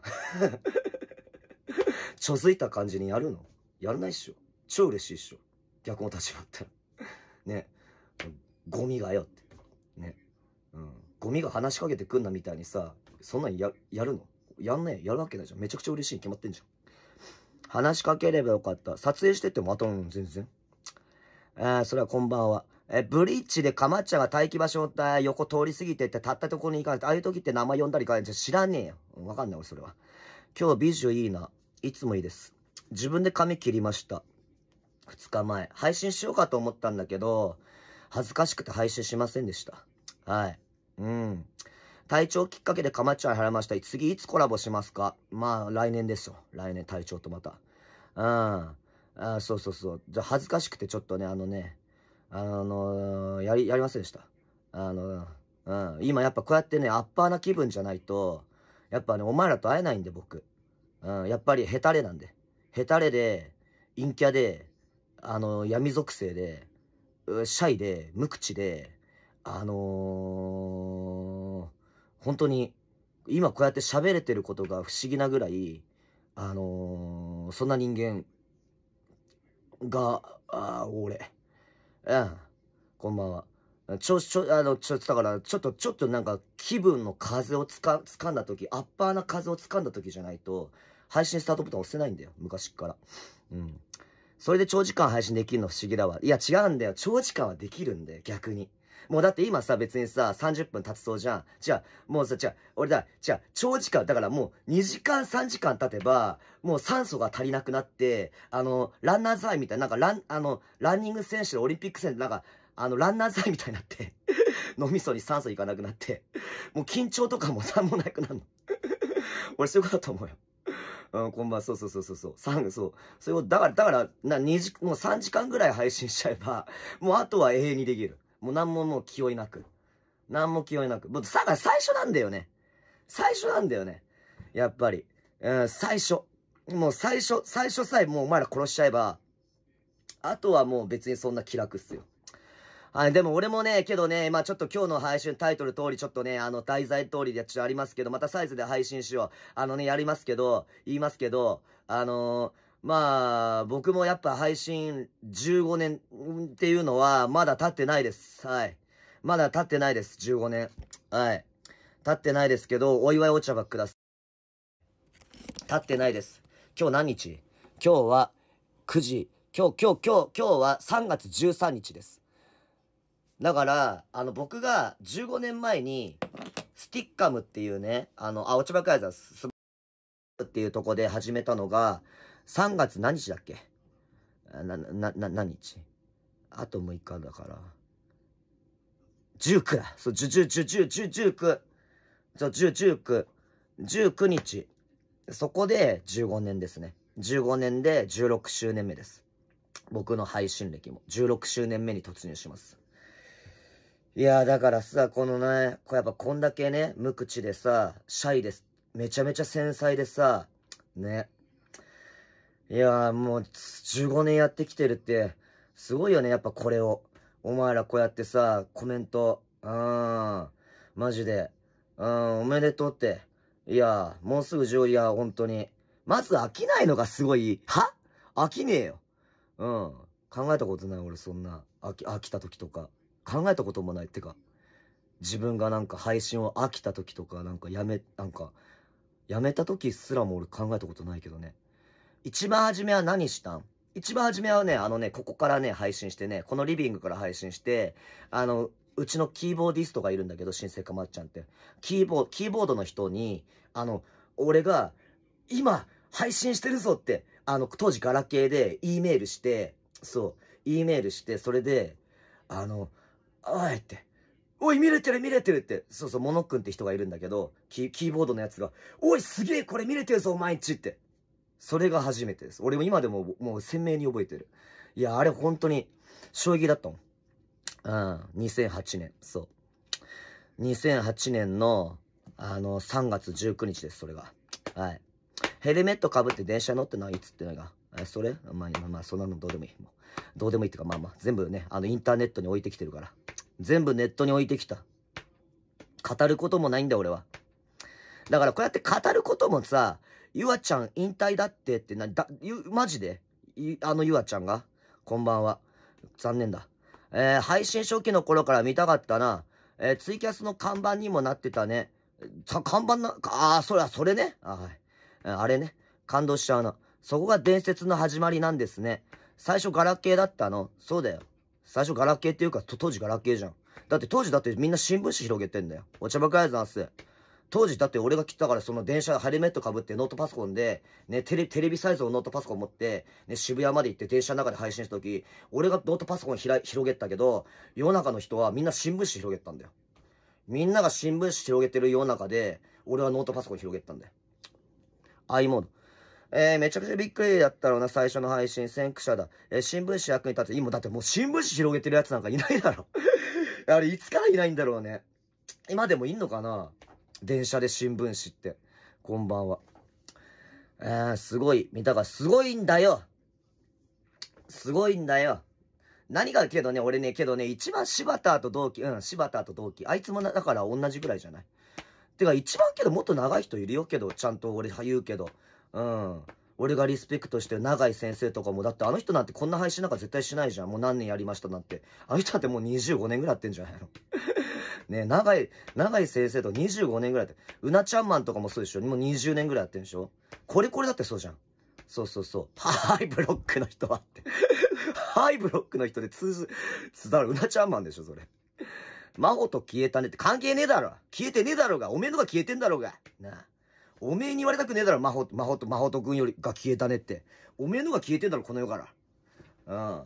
(laughs) ちょづいた感じにやるのやらないっしょ。超嬉しいっしょ。逆の立場あったら。ね。ゴミがよって。ね。うん。ゴミが話しかけてくんなみたいにさ、そんなんや、やるのやんねえ。やるわけないじゃん。めちゃくちゃ嬉しいに決まってんじゃん。話しかければよかった。撮影してってもまた、うん、全然。ああ、それはこんばんは。え、ブリッジでかまっちゃんが待機場所を横通り過ぎてってたったとこに行かない。ああいう時って名前呼んだりかじゃ知らねえよ。わかんない俺それは。今日美女いいな。いつもいいです。自分で髪切りました。2日前。配信しようかと思ったんだけど、恥ずかしくて配信しませんでした。はい。うん。体調きっかけでかまっちゃい払いました。次いつコラボしますかまあ、来年ですよ。来年体調とまた。うん。あそうそうそう。じゃ恥ずかしくてちょっとね、あのね、あのー、やり、やりませんでした。あのー、うん。今やっぱこうやってね、アッパーな気分じゃないと、やっぱね、お前らと会えないんで僕。うん。やっぱりヘタレなんで。ヘタレで、陰キャで、あの闇属性で、シャイで、無口で、あのー、本当に、今こうやって喋れてることが不思議なぐらい、あのー、そんな人間が、あ俺、うん、こんばんは。ちょ、ちょ、あの、ちょ、だから、ちょっと、ちょっとなんか、気分の風をつか、掴んだ時、アッパーな風を掴んだ時じゃないと、配信スタートボタン押せないんだよ、昔から。うん。それで長時間配信できるの不思議だわ。いや、違うんだよ。長時間はできるんだよ、逆に。もうだって今さ、別にさ、30分経つそうじゃん。じゃあ、もうさ、じゃあ、俺だ、じゃあ、長時間、だからもう2時間3時間経てば、もう酸素が足りなくなって、あの、ランナーズアイみたいな、なんかラン、あの、ランニング選手のオリンピック選手、なんか、あの、ランナーズアイみたいになって、(laughs) 脳みそに酸素いかなくなって、もう緊張とかもさ、もなくなるの。(laughs) 俺そういうことだと思うよ。うん、こんばんは。そうそうそうそうそう。3、そう。それを、だから、だから、な、2時、もう3時間ぐらい配信しちゃえば、(laughs) もうあとは永遠にできる。もう何ももう気負いなく。何も気負いなく。もう、だ最初なんだよね。最初なんだよね。やっぱり。うん、最初。もう最初、最初さえもうお前ら殺しちゃえば、あとはもう別にそんな気楽っすよ。はい、でも俺もね、けどね、まあちょっと今日の配信タイトル通り、ちょっとね、あの、題材通りでちょっとありますけど、またサイズで配信しよう。あのね、やりますけど、言いますけど、あのーまあ、僕もやっぱ配信15年っていうのは、まだ経ってないです。はい。まだ経ってないです、15年。はい。経ってないですけど、お祝いお茶ばください。経ってないです。今日何日今日は9時。今日、今日、今日、今日は3月13日です。だから、あの、僕が15年前に、スティッカムっていうね、あの、あ、落ち葉会座、す、っていうとこで始めたのが、3月何日だっけな、な、な、何日あと6日だから。19だそう、10、10、1 1 9そう、19。19日。そこで15年ですね。15年で16周年目です。僕の配信歴も16周年目に突入します。いやだからさ、このね、こうやっぱこんだけね、無口でさ、シャイです。めちゃめちゃ繊細でさ、ね。いやもう、15年やってきてるって、すごいよね、やっぱこれを。お前らこうやってさ、コメント、うん、マジで、うん、おめでとうって。いやもうすぐ上位や、ほんとに。まず飽きないのがすごい、は飽きねえよ。うん。考えたことない、俺そんな。飽き、飽きた時とか。考えたこともないってか、自分がなんか配信を飽きた時とか、なんかやめ、なんか、やめた時すらも俺考えたことないけどね。一番初めは何したん一番初めはね、あのね、ここからね、配信してね、このリビングから配信して、あの、うちのキーボーディストがいるんだけど、新生かまっちゃんって。キーボー、キーボードの人に、あの、俺が、今、配信してるぞって、あの、当時ガラケーで、E メールして、そう、E メールして、それで、あの、おいって、おい、見れてる見れてるって、そうそう、モノくんって人がいるんだけど、キーボードのやつが、おい、すげえ、これ見れてるぞ、お前んちって。それが初めてです。俺も今でも、もう鮮明に覚えてる。いや、あれ本当に、衝撃だったもん。うん、2008年、そう。2008年の、あの、3月19日です、それが。はい。ヘルメットかぶって電車乗ってないっつってのが。それまあ、まあ、そんなのどうでもいい。もうどうでもいいっていうか、まあまあ、全部ね、あの、インターネットに置いてきてるから。全部ネットに置いてきた。語ることもないんだ、俺は。だから、こうやって語ることもさ、ゆあちゃん引退だってってな、だ、ゆ、マジであのゆあちゃんがこんばんは。残念だ。えー、配信初期の頃から見たかったな。えー、ツイキャスの看板にもなってたね。看板な、ああ、そりゃ、それね。あはい。あれね。感動しちゃうな。そこが伝説の始まりなんですね。最初ガラケーだったの。そうだよ。最初ガラケーっていうか、当時ガラケーじゃん。だって当時だってみんな新聞紙広げてんだよ。お茶ばかりざんす。当時だって俺が来たからその電車ハリメットかぶってノートパソコンで、ね、テレテレビサイズのノートパソコン持って、ね、渋谷まで行って電車の中で配信した時、俺がノートパソコンひら広げたけど、世の中の人はみんな新聞紙広げたんだよ。みんなが新聞紙広げてる世の中で、俺はノートパソコン広げたんだよ。i うもの。えー、めちゃくちゃびっくりだったろうな、最初の配信、先駆者だ。えー、新聞紙役に立つ。今、だってもう新聞紙広げてるやつなんかいないだろ。(laughs) あれ、いつからいないんだろうね。今でもいんのかな電車で新聞紙って。こんばんは。えー、すごい。見たか、すごいんだよすごいんだよ何がけどね、俺ね、けどね、一番柴田と同期、うん、柴田と同期。あいつもな、だから同じぐらいじゃない。てか、一番けど、もっと長い人いるよけど、ちゃんと俺は言うけど。うん。俺がリスペクトしてる永井先生とかも、だってあの人なんてこんな配信なんか絶対しないじゃん。もう何年やりましたなんて。あの人なんてもう25年ぐらいやってんじゃないのね長井、長井先生と25年ぐらいって、うなちゃんマンとかもそうでしょもう20年ぐらいやってるでしょこれこれだってそうじゃん。そうそうそう。ハイブロックの人はって (laughs) ハイブロックの人で通ず、つだろ、うなちゃんマンでしょ、それ。真帆と消えたねって関係ねえだろ消えてねえだろうがおめえのが消えてんだろうがなあ。おめえに言われたくねえだろ、マホ、魔法と、魔法と君よりが消えたねって。おめえのが消えてんだろ、この世から。うん。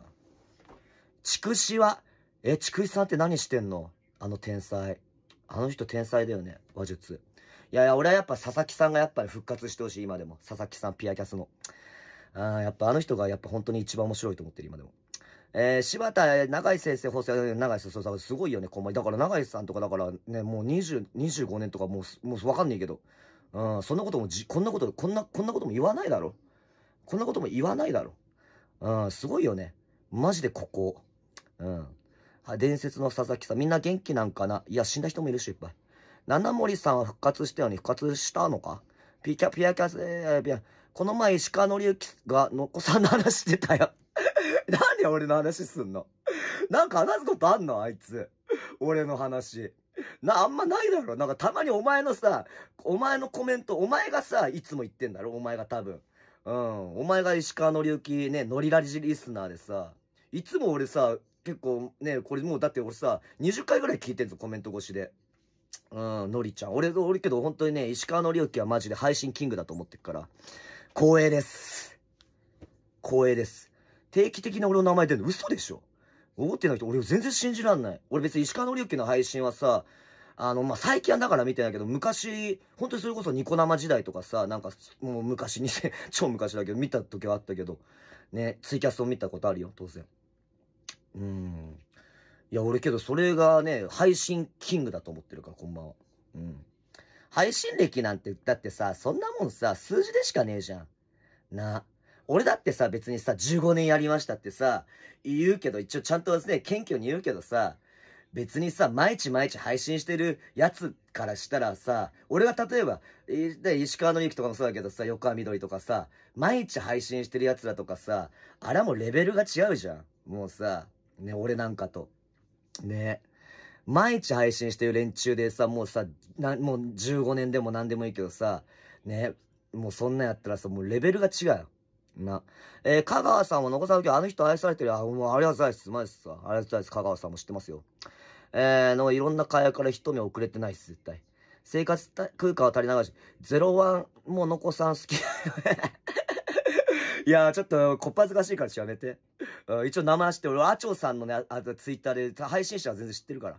筑紫は、え、筑紫さんって何してんのあの天才。あの人天才だよね、話術。いやいや、俺はやっぱ佐々木さんがやっぱり復活してほしい、今でも。佐々木さん、ピアキャスの。あやっぱあの人がやっぱ本当に一番面白いと思ってる、今でも。えー、柴田、永井先生、送政、永井先生、すごいよね、こんまり。だから永井さんとか、だからね、もう20、25年とかもう、もうわかんねえけど、うん、そんなこともじ、こんなこと、こんな、こんなことも言わないだろ。こんなことも言わないだろ。うん、すごいよね。マジでここ。うん。は、伝説の佐々木さん、みんな元気なんかないや、死んだ人もいるし、いっぱい。七森さんは復活したよね。復活したのかピキャ、ピアキャス、えー、ピア、この前石川のりゆきが、のこさんの話してたよ。(laughs) なんで俺の話すんのなんか話すことあんのあいつ。俺の話。(laughs) な、あんまないだろ。なんかたまにお前のさ、お前のコメント、お前がさ、いつも言ってんだろ、お前が多分。うん。お前が石川のりゆき、ね、ノリラジリスナーでさ、いつも俺さ、結構ね、これもうだって俺さ、20回ぐらい聞いてんぞ、コメント越しで。うん、のりちゃん。俺、俺けど本当にね、石川のりゆきはマジで配信キングだと思ってるから。光栄です。光栄です。定期的に俺の名前出るの嘘でしょ思ってない人、俺全然信じらんない。俺別に石川紀之の配信はさ、あの、まあ、最近はだから見てないけど、昔、本当にそれこそニコ生時代とかさ、なんか、もう昔に、(laughs) 超昔だけど、見た時はあったけど、ね、ツイキャスを見たことあるよ、当然。うん。いや、俺けど、それがね、配信キングだと思ってるから、こんばんは。うん。配信歴なんて、だってさ、そんなもんさ、数字でしかねえじゃん。な。俺だってさ、別にさ、15年やりましたってさ、言うけど、一応ちゃんとね、謙虚に言うけどさ、別にさ、毎日毎日配信してるやつからしたらさ、俺が例えば、で石川のゆきとかもそうだけどさ、横浜緑とかさ、毎日配信してるやつらとかさ、あらもレベルが違うじゃん。もうさ、ね、俺なんかと。ね。毎日配信してる連中でさ、もうさ、な、もう15年でも何でもいいけどさ、ね、もうそんなんやったらさ、もうレベルが違う。な。えー、香川さんも残さなきゃあの人愛されてる。あ、もうありがとうございます。マジっすわ。ありがとうございます。香川さんも知ってますよ。えー、の、いろんな会話から一目遅れてないっす、絶対。生活空間は足りながし、ゼロワンも残さん好き。(laughs) いやー、ちょっと、こっぱずかしいからやめて。う一応名前知って俺、アチョさんのね、あとツイッターで、配信者は全然知ってるから。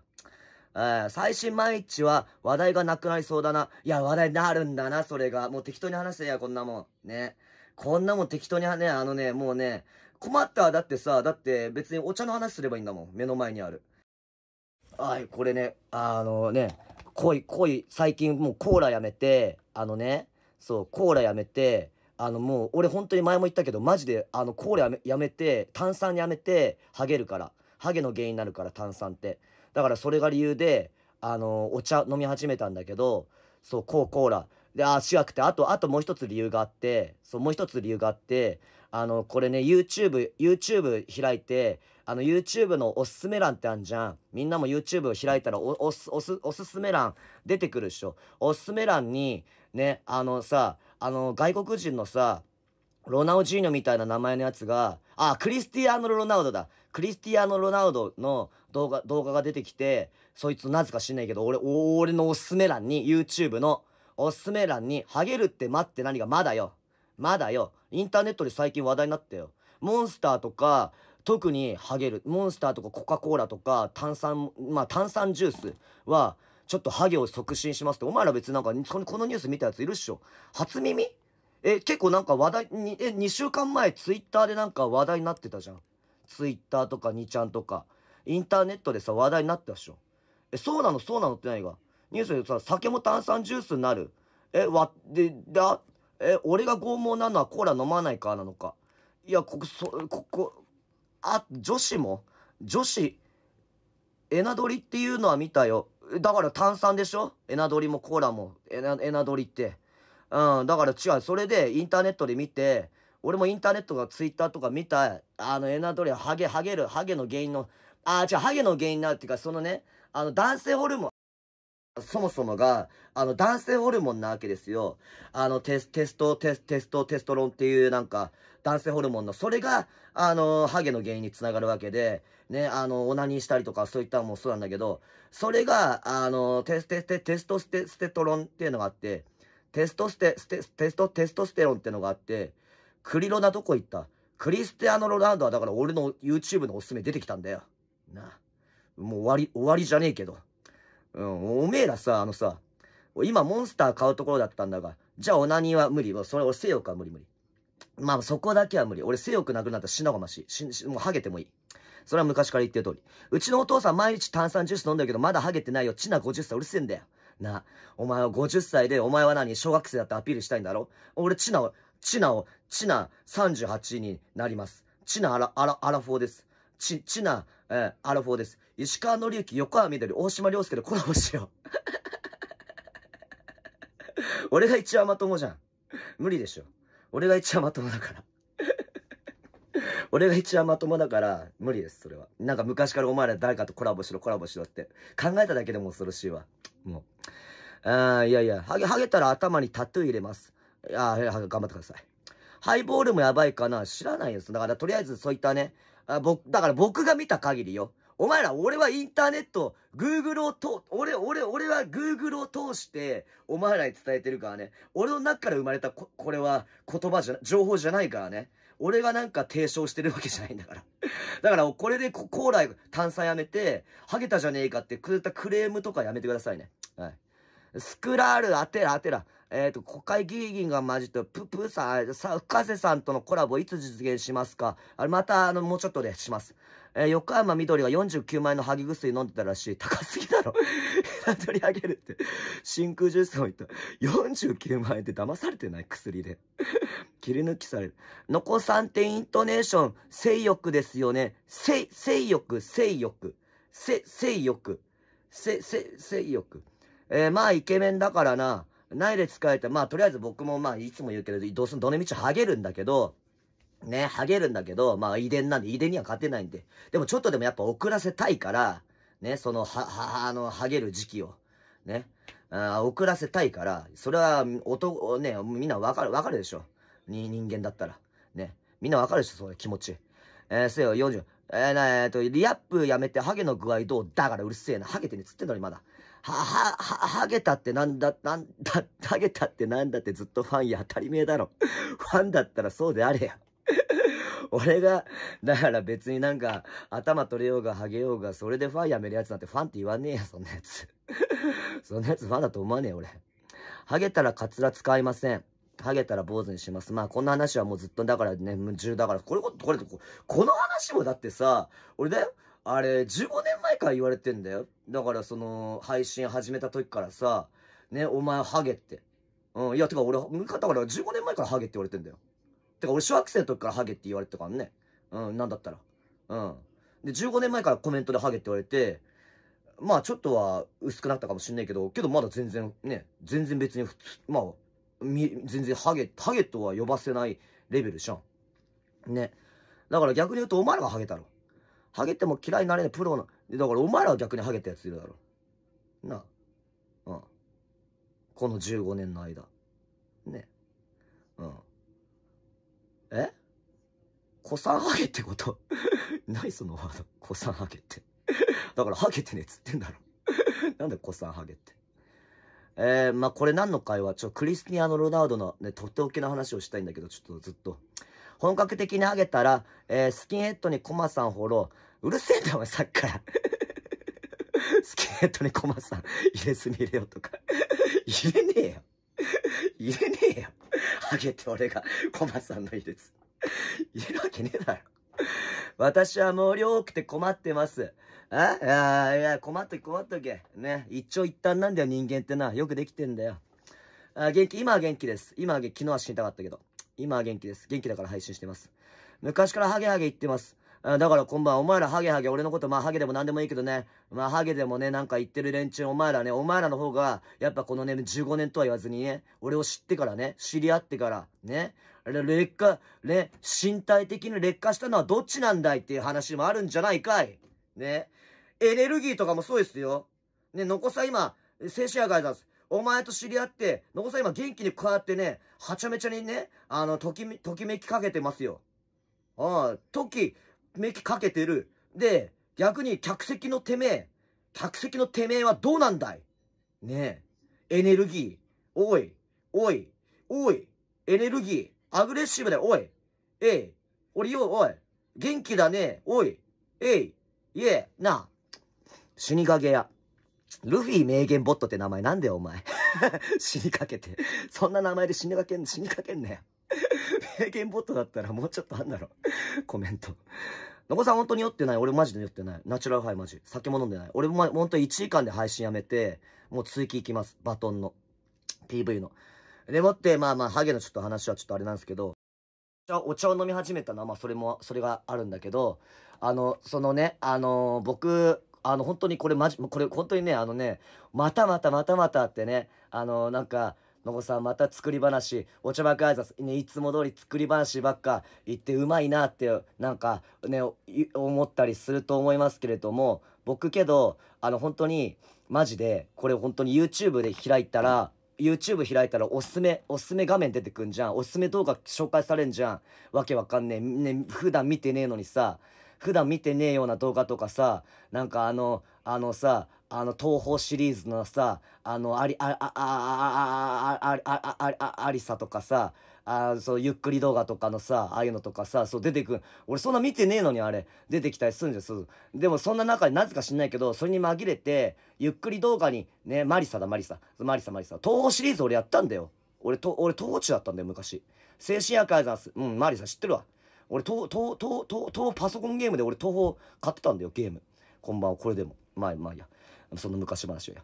え最新毎日は話題がなくなりそうだな。いや、話題になるんだな、それが。もう適当に話せや、こんなもん。ね。こんなもん適当にはね、あのね、もうね、困ったわ。だってさ、だって別にお茶の話すればいいんだもん。目の前にある。はい、これね、あのね、濃い、濃い、最近もうコーラやめて、あのね、そう、コーラやめて、あのもう、俺本当に前も言ったけど、マジで、あの、コーラやめやめて、炭酸やめて、ハゲるから。ハゲの原因になるから、炭酸って。だからそれが理由で、あの、お茶飲み始めたんだけど、そう、コーコーラ。で、ああ、しわて、あと、あともう一つ理由があって、そう、もう一つ理由があって、あの、これね、YouTube、YouTube 開いて、あの、YouTube のおすすめ欄ってあんじゃん。みんなも YouTube を開いたらお、おす、おす、おすすめ欄出てくるでしょ。おすすめ欄に、ね、あのさ、あの、外国人のさ、ロナウジーニョみたいな名前のやつが、あ、クリスティアーノ・ロナウドだ。クリスティアーノ・ロナウドの動画、動画が出てきて、そいつなぜか知んないけど、俺、俺のおすすめ欄に YouTube のおすすめ欄に、ハゲるって待って何がまだよ。まだよ。インターネットで最近話題になったよ。モンスターとか、特にハゲる。モンスターとかコカ・コーラとか、炭酸、まあ炭酸ジュースは、ちょっとハゲを促進しますって。お前ら別になんか、そのこのニュース見たやついるっしょ。初耳え、結構なんか話題に、え、2週間前ツイッターでなんか話題になってたじゃん。ツイッターとか2ちゃんとか。インターネットでさ、話題になってたっしょ。え、そうなのそうなのって何がニュースでさ、酒も炭酸ジュースになる。え、わ、で、だ、え、俺が拷問なのはコーラ飲まないからなのか。いや、ここ、そ、ここ、あ、女子も女子、エナドリっていうのは見たよ。だから炭酸でしょエナドリもコーラも、エナ、エナドリって。うん、だから違う。それでインターネットで見て、俺もインターネットがツイッターとか見た、あの、エナドリはハゲ、ハゲる、ハゲの原因の、あ、違う、ハゲの原因になるっていうか、そのね、あの、男性ホルモン、そもそもが、あの、男性ホルモンなわけですよ。あの、テス、テスト、テス、テスト、テストロンっていうなんか、男性ホルモンの、それが、あの、ハゲの原因につながるわけで、ね、あの、オナニーしたりとか、そういったのもそうなんだけど、それが、あの、テス、テス、テ、ストステ、ステトロンっていうのがあって、テストステ、ステ、テスト、テストステロンっていうのがあって、クリロナどこ行ったクリスティアノ・ロナウドはだから俺の YouTube のおすすめ出てきたんだよ。なあ。もう終わり、終わりじゃねえけど。うん、おめえらさ、あのさ、今モンスター買うところだったんだが、じゃあオナニーは無理。それ俺性欲は無理無理。まあそこだけは無理。俺性欲なくなったら死のがましい。し、もうハゲてもいい。それは昔から言ってる通り。うちのお父さん毎日炭酸ジュース飲んだけどまだハゲてないよ。チナ50歳うるせえんだよ。な、お前は50歳でお前は何小学生だってアピールしたいんだろ俺チナを、チナを、チナ38になります。チナアラ、アラ、アラフォーです。チ、チナ、えー、アラフォーです。石川紀之、横浜緑、大島良介でコラボしよう。(laughs) 俺が一番まともじゃん。無理でしょ。俺が一番まともだから (laughs) 俺が一番まともだから、無理です、それは。なんか昔からお前ら誰かとコラボしろ、コラボしろって。考えただけでも恐ろしいわ。もう。あいやいや、ハゲ、ハゲたら頭にタトゥー入れます。ああ、頑張ってください。ハイボールもやばいかな知らないです。だから、とりあえずそういったね、あ僕、だから僕が見た限りよ。お前ら、俺はインターネット、グーグルを通、俺、俺、俺はグーグルを通して、お前らに伝えてるからね。俺の中から生まれたこ、これは言葉じゃ、情報じゃないからね。俺がなんか提唱してるわけじゃないんだから。(laughs) だから、これでこ、高麗、炭酸やめて、ハゲたじゃねえかってくれたクレームとかやめてくださいね。はい。スクラール、当てら当てら。えっ、ー、と、国会議員が混じってプ、プーさん、さ、深瀬さんとのコラボいつ実現しますかあれ、また、あの、もうちょっとでします。(laughs) えー、横山みどりが49万円のハギ薬飲んでたらしい。高すぎだろ。取 (laughs) り上げるって。真空ジュースも言った。49 (laughs) 万円って騙されてない薬で。切り抜きされる。のこさんってイントネーション、性欲ですよね。性、性欲、性欲。性、性欲。性、性、性欲。えー、まあイケメンだからな。ないで使えた。まあ、とりあえず僕もまあ、いつも言うけど、どうすん、どの道はゲるんだけど、ね、ハゲるんだけど、まあ、遺伝なんで、遺伝には勝てないんで。でも、ちょっとでもやっぱ遅らせたいから、ね、その、は、は、あの、ハゲる時期を。ね。あ遅らせたいから、それは、男、ね、みんなわかる、わかるでしょ。に、人間だったら。ね。みんなわかるでしょ、その気持ち。えー、せよ、40。えー、な、えー、と、リアップやめて、ハゲの具合どうだからうるせえな。ハゲてね、つってんのにまだ。は、は、は、ハゲたってなんだ、なんだ、(laughs) はげたってなんだってずっとファンや当たり前だろ。(laughs) ファンだったらそうであれや。(laughs) 俺が、だから別になんか、頭取れようがハゲようが、それでファンやめるやつなんてファンって言わねえや、そんなやつ。そんなやつファンだと思わねえ、俺。ハゲたらカツラ使いません。ハゲたら坊主にします。まあ、こんな話はもうずっと、だからね、夢中だから、これ、これ、これこの話もだってさ、俺だよ。あれ、15年前から言われてんだよ。だからその、配信始めた時からさ、ね、お前ハゲって。うん、いや、てか俺、向かったから15年前からハゲって言われてんだよ。てか俺、小学生の時からハゲって言われてたからね。うん、なんだったら。うん。で、15年前からコメントでハゲって言われて、まあちょっとは薄くなったかもしんないけど、けどまだ全然ね、全然別に普通、まあ、み、全然ハゲ、ハゲとは呼ばせないレベルじゃん。ね。だから逆に言うと、お前らがハゲたろ。ハゲても嫌いになれねプロの。だからお前らは逆にハゲたやついるだろ。なあ。うん。この15年の間。ね。うん。え子さんハゲってこと (laughs) 何そのワード。子さんハゲってだからハゲてねっつってんだろなんで子さんハゲって。えー、まあ、これ何の会話ちょ、クリスティアーノ・ロナウドのね、とっておきの話をしたいんだけど、ちょっとずっと。本格的にあげたら、えー、スキンヘッドにコマさんフォロー。うるせえんだよ、さっきから。(laughs) スキンヘッドにコマさん入れす入れよとか。入れねえよ。入れねえよ。あげて俺がコマさんの入れす。入れるわけねえだろ。私は毛量多くて困ってます。ああいや、困っとけ、困っとけ。ね。一長一短なんだよ、人間ってな。よくできてんだよ。あ元気、今は元気です。今は元気、昨日は死にたかったけど。今は元気です。元気だから配信してます。昔からハゲハゲ言ってます。だから今晩、お前らハゲハゲ、俺のことまあハゲでも何でもいいけどね。まあハゲでもね、なんか言ってる連中、お前らね、お前らの方が、やっぱこのね、15年とは言わずにね、俺を知ってからね、知り合ってから、ね。劣化、ね、身体的に劣化したのはどっちなんだいっていう話もあるんじゃないかい。ね。エネルギーとかもそうですよ。ね、残さ今、静止野外だ。お前と知り合って、のこさん今元気にこうやってね、はちゃめちゃにね、あの、ときめ、ときめきかけてますよ。ああ、ときめきかけてる。で、逆に客席のてめえ、客席のてめえはどうなんだいねえ、エネルギー、おい、おい、おい、エネルギー、アグレッシブだよ、おい、えい、俺よ、おい、元気だね、おい、えい、いえ、なあ、死にかけや。ルフィ名言ボットって名前なんだよ、お前。(laughs) 死にかけて。そんな名前で死にかけん、死にかけんね。名言ボットだったらもうちょっとあんだろ。コメント。のこさん本当に酔ってない。俺マジで酔ってない。ナチュラルハイマジ。酒も飲んでない。俺も本当に1時間で配信やめて、もう追記行きます。バトンの。PV の。でもって、まあまあ、ハゲのちょっと話はちょっとあれなんですけど、お茶を飲み始めたのは、まあそれも、それがあるんだけど、あの、そのね、あの僕、あの、本当にこれまじ、これ本当にね、あのね、またまたまたまたってね、あの、なんか、のこさんまた作り話、お茶ばく挨拶、ね、いつも通り作り話ばっか言ってうまいなって、なんかね、思ったりすると思いますけれども、僕けど、あの、本当に、マジで、これ本当に YouTube で開いたら、YouTube 開いたらおすすめ、おすすめ画面出てくんじゃん。おすすめ動画紹介されんじゃん。わけわかんねえ。ね、普段見てねえのにさ。普段見てねえような動画とかさ、なんかあの、あのさ、あの、東宝シリーズのさ、あの、あり、あ、あ、あ、あ、あ、あ、あ、あ、あ、あ、ありさとかさ、あそう、ゆっくり動画とかのさ、ああいうのとかさ、そう、出てくん。俺そんな見てねえのにあれ、出てきたりするんですでもそんな中でなぜか知んないけど、それに紛れて、ゆっくり動画に、ね、マリサだ、マリサ。マリサ、マリサ。東宝シリーズ俺やったんだよ。俺、と、俺、東宝中だったんだよ、昔。精神薬医だす。うん、マリサ知ってるわ。俺、東、東、東、東、東パソコンゲームで俺、東宝買ってたんだよ、ゲーム。こんばんは、これでも。まあまあいや。その昔話をや。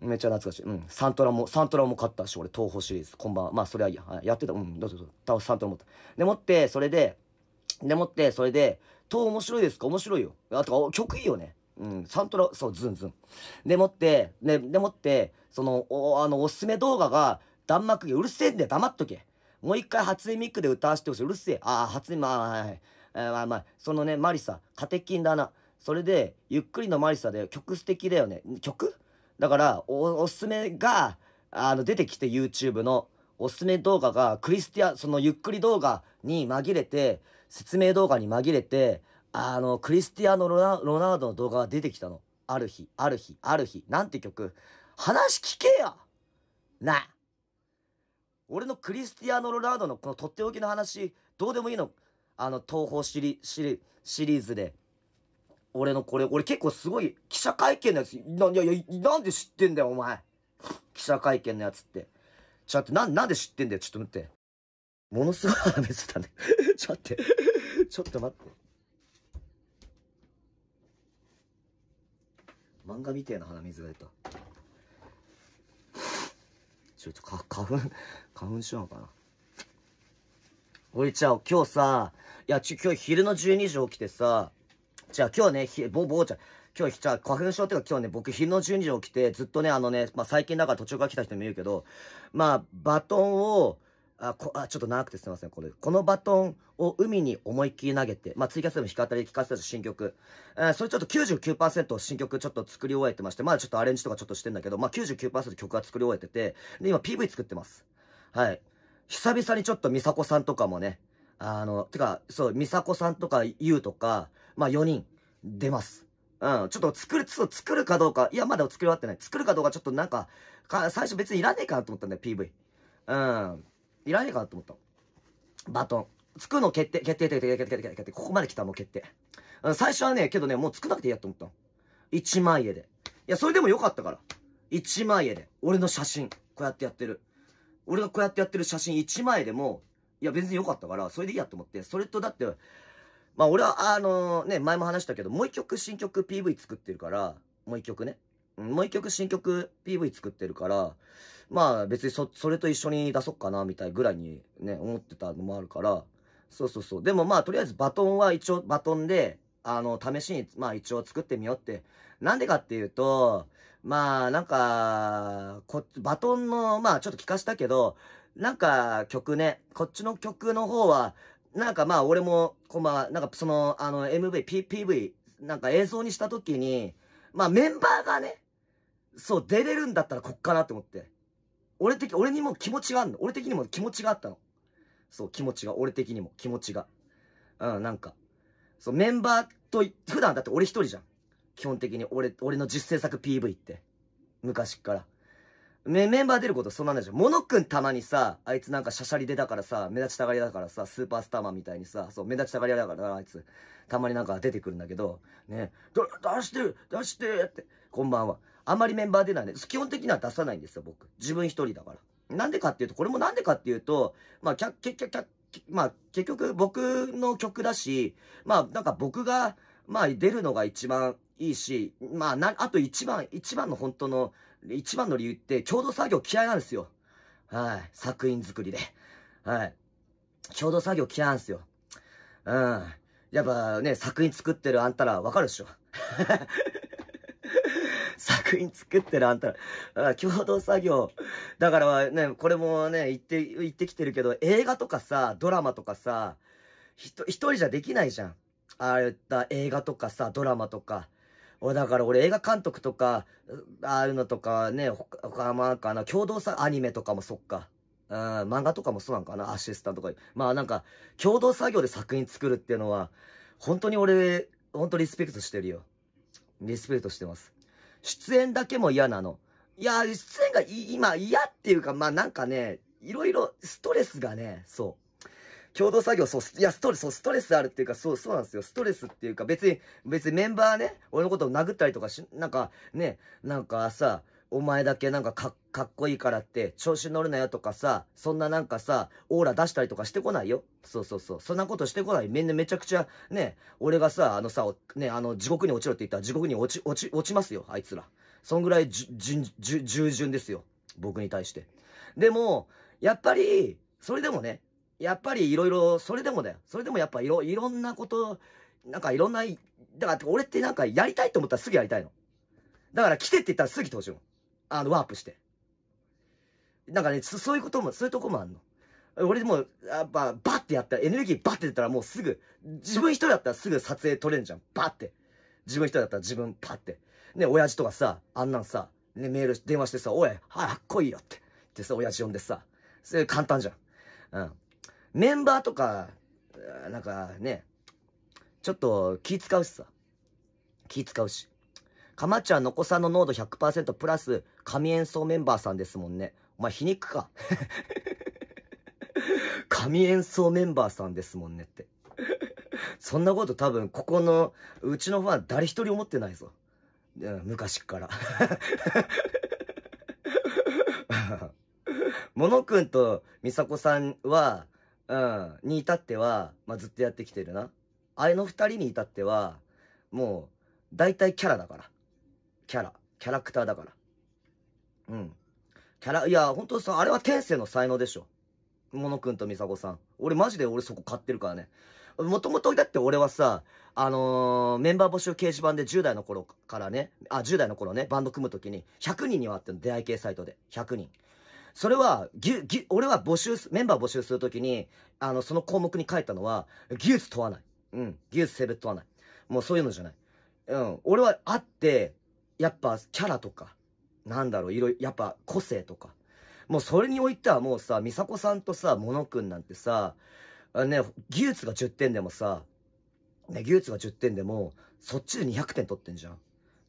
めっちゃ懐かしい。うん。サントラも、サントラも買ったし、俺、東宝シリーズ。こんばんは。まあ、それはいいや。やってた。うん、どうぞどうぞ。サントラ持った。でもって、それで、でもって、それで、東面白いですか面白いよ。あと、曲いいよね。うん、サントラ、そう、ズンズン。でもって、ね、でもって、その、お、あの、おすすめ動画が、弾幕、うるせえんだよ、黙っとけ。もう一回初音ミックで歌わせてほしい。うるせえ。ああ、初音、まあ、はい。えー、まあまあ、そのね、マリサ、カテキンだな。それで、ゆっくりのマリサで曲素敵だよね。曲だから、お、おすすめが、あの、出てきて YouTube の。おすすめ動画が、クリスティア、そのゆっくり動画に紛れて、説明動画に紛れて、あの、クリスティアのロナロナウドの動画が出てきたの。ある日、ある日、ある日。なんて曲話聞けよな俺のクリスティアーノ・ロナウドのこのとっておきの話、どうでもいいの。あの、東方シリ、シリ、シリーズで。俺のこれ、俺結構すごい、記者会見のやつ、な、いやいや、なんで知ってんだよ、お前。記者会見のやつって。ちょっと、な、なんで知ってんだよ、ちょっと待って。ものすごい鼻水だね。(laughs) ちょっと待って。ちょっと待って。漫画みてえな鼻水が出た。ちょっとか、花粉、(laughs) 花粉症なのかな。おい、ちゃう、今日さ、いや、ち、今日昼の12時起きてさ、じゃあ今日ね、ひ、ぼ、ぼちゃん、今日、じゃあ花粉症っていうか今日ね、僕昼の12時起きて、ずっとね、あのね、まあ最近だから途中から来た人もいるけど、まあ、バトンを、あ、こあちょっと長くてすみません。これ、このバトンを海に思いっきり投げて、まあ、追加するも弾き語りで聴かせた新曲。えー、それちょっと99%新曲ちょっと作り終えてまして、まだちょっとアレンジとかちょっとしてんだけど、まあ99、曲は作り終えてて、で、今 PV 作ってます。はい。久々にちょっと美佐子さんとかもね、あの、てか、そう、美佐子さんとかうとか、まあ4人出ます。うん、ちょっと作る、ちょっと作るかどうか、いや、まだ作り終わってない。作るかどうかちょっとなんか、か最初別にいらねえかなと思ったんだよ、PV。うん。いらねえかなと思った。バトン。つくの決定、決定、決定、決定、決定、決定、ここまで来たもう決定。最初はね、けどね、もうつくなくていいやと思った。1万円で。いや、それでもよかったから。1万円で。俺の写真。こうやってやってる。俺がこうやってやってる写真1枚でも、いや別に良かったから、それでいいやと思って、それとだって、まあ俺は、あのね、前も話したけど、もう一曲新曲 PV 作ってるから、もう一曲ね。もう一曲新曲 PV 作ってるから、まあ別にそ、それと一緒に出そっかな、みたいぐらいにね、思ってたのもあるから、そうそうそう。でもまあとりあえずバトンは一応バトンで、あの、試しに、まあ一応作ってみようって。なんでかっていうと、まあなんか、こ、バトンの、まあちょっと聞かしたけど、なんか曲ね、こっちの曲の方は、なんかまあ俺も、こまあ、なんかその、あの MV、P、PV、なんか映像にした時に、まあメンバーがね、そう、出れるんだったらこっかなって思って。俺的、俺にも気持ちがあんの。俺的にも気持ちがあったの。そう、気持ちが。俺的にも気持ちが。うん、なんか。そう、メンバーと、普段だって俺一人じゃん。基本的に俺、俺の実制作 PV って。昔から。メ、メンバー出ることそんなんじゃん。モノくんたまにさ、あいつなんかシャシャリ出たからさ、目立ちたがりだからさ、スーパースターマンみたいにさ、そう、目立ちたがりだからあいつ、たまになんか出てくるんだけど、ね、出して、出してって、こんばんは。あんまりメンバー出ないんで、基本的には出さないんですよ、僕。自分一人だから。なんでかっていうと、これもなんでかっていうと、まあ、キャッ、キャッ、キャッ、まあ、結局僕の曲だし、まあ、なんか僕が、まあ、出るのが一番いいし、まあ、な、あと一番、一番の本当の、一番の理由って、共同作業嫌いなんですよ。はい。作品作りで。はい。共同作業嫌いなんですよ。うん。やっぱね、作品作ってるあんたらわかるでしょ。品作ってるあんたら、共同作業。だからね、これもね、言って、言ってきてるけど、映画とかさ、ドラマとかさ、ひと、一人じゃできないじゃん。ああいった映画とかさ、ドラマとか。俺、だから俺映画監督とか、ああいうのとかね、他、他なんかな、共同作、アニメとかもそっか。うん、漫画とかもそうなんかな、アシスタントとか。まあなんか、共同作業で作品作るっていうのは、本当に俺、本当リスペクトしてるよ。リスペクトしてます。出演だけも嫌なの。いや、出演が今嫌っていうか、まあなんかね、いろいろストレスがね、そう。共同作業、そう、いや、ストレス、そう、ストレスあるっていうか、そう、そうなんですよ。ストレスっていうか、別に、別にメンバーね、俺のことを殴ったりとかし、なんか、ね、なんかさ、お前だけなんかかっこいいからって調子乗るなよとかさ、そんななんかさ、オーラ出したりとかしてこないよ。そうそうそう。そんなことしてこない。みんなめちゃくちゃ、ね、俺がさ、あのさ、ね、あの、地獄に落ちろって言ったら地獄に落ち、落ち、落ちますよ、あいつら。そんぐらいじ、じゅ、じゅ、従順ですよ。僕に対して。でも、やっぱり、それでもね、やっぱりいろいろ、それでもだよ。それでもやっぱいろ、いろんなこと、なんかいろんな、だから俺ってなんかやりたいと思ったらすぐやりたいの。だから来てって言ったらすぐ来てほしいの。あの、ワープして。なんかね、そういうことも、そういうとこもあんの。俺もう、やっぱ、バッてやったら、エネルギーバッて出たらもうすぐ、自分一人だったらすぐ撮影撮れんじゃん。バッて。自分一人だったら自分パッて。ね、親父とかさ、あんなんさ、ね、メール、電話してさ、おい、はっこいよって。ってさ、親父呼んでさ、それ簡単じゃん。うん。メンバーとか、なんかね、ちょっと気使うしさ。気使うし。かまちゃんのこさんの濃度100%プラス、神演奏メンバーさんですもんね。お前皮肉か。(laughs) 神演奏メンバーさんですもんねって。そんなこと多分、ここの、うちのファン誰一人思ってないぞ。昔から (laughs) モノくんとミサコさんは、うん、に至っては、まあ、ずっとやってきてるな。あれの二人に至っては、もう、大体キャラだから。キャラ、キャラクターだから。うん。キャラ、いや、ほんとさ、あれは天性の才能でしょ。モノくんとミサゴさん。俺マジで俺そこ買ってるからね。もともとだって俺はさ、あのー、メンバー募集掲示板で10代の頃からね、あ、10代の頃ね、バンド組むときに、100人にはあっての出会い系サイトで、100人。それは、ぎゅ、ぎ俺は募集、メンバー募集するときに、あの、その項目に書いたのは、技術問わない。うん。技術性別問わない。もうそういうのじゃない。うん。俺は会って、やっぱキャラとか、なんだろう、いろいろ、やっぱ個性とか。もうそれにおいてはもうさ、美佐子さんとさ、モノくんなんてさ、ね、技術が10点でもさ、ね、技術が10点でも、そっちで200点取ってんじゃん。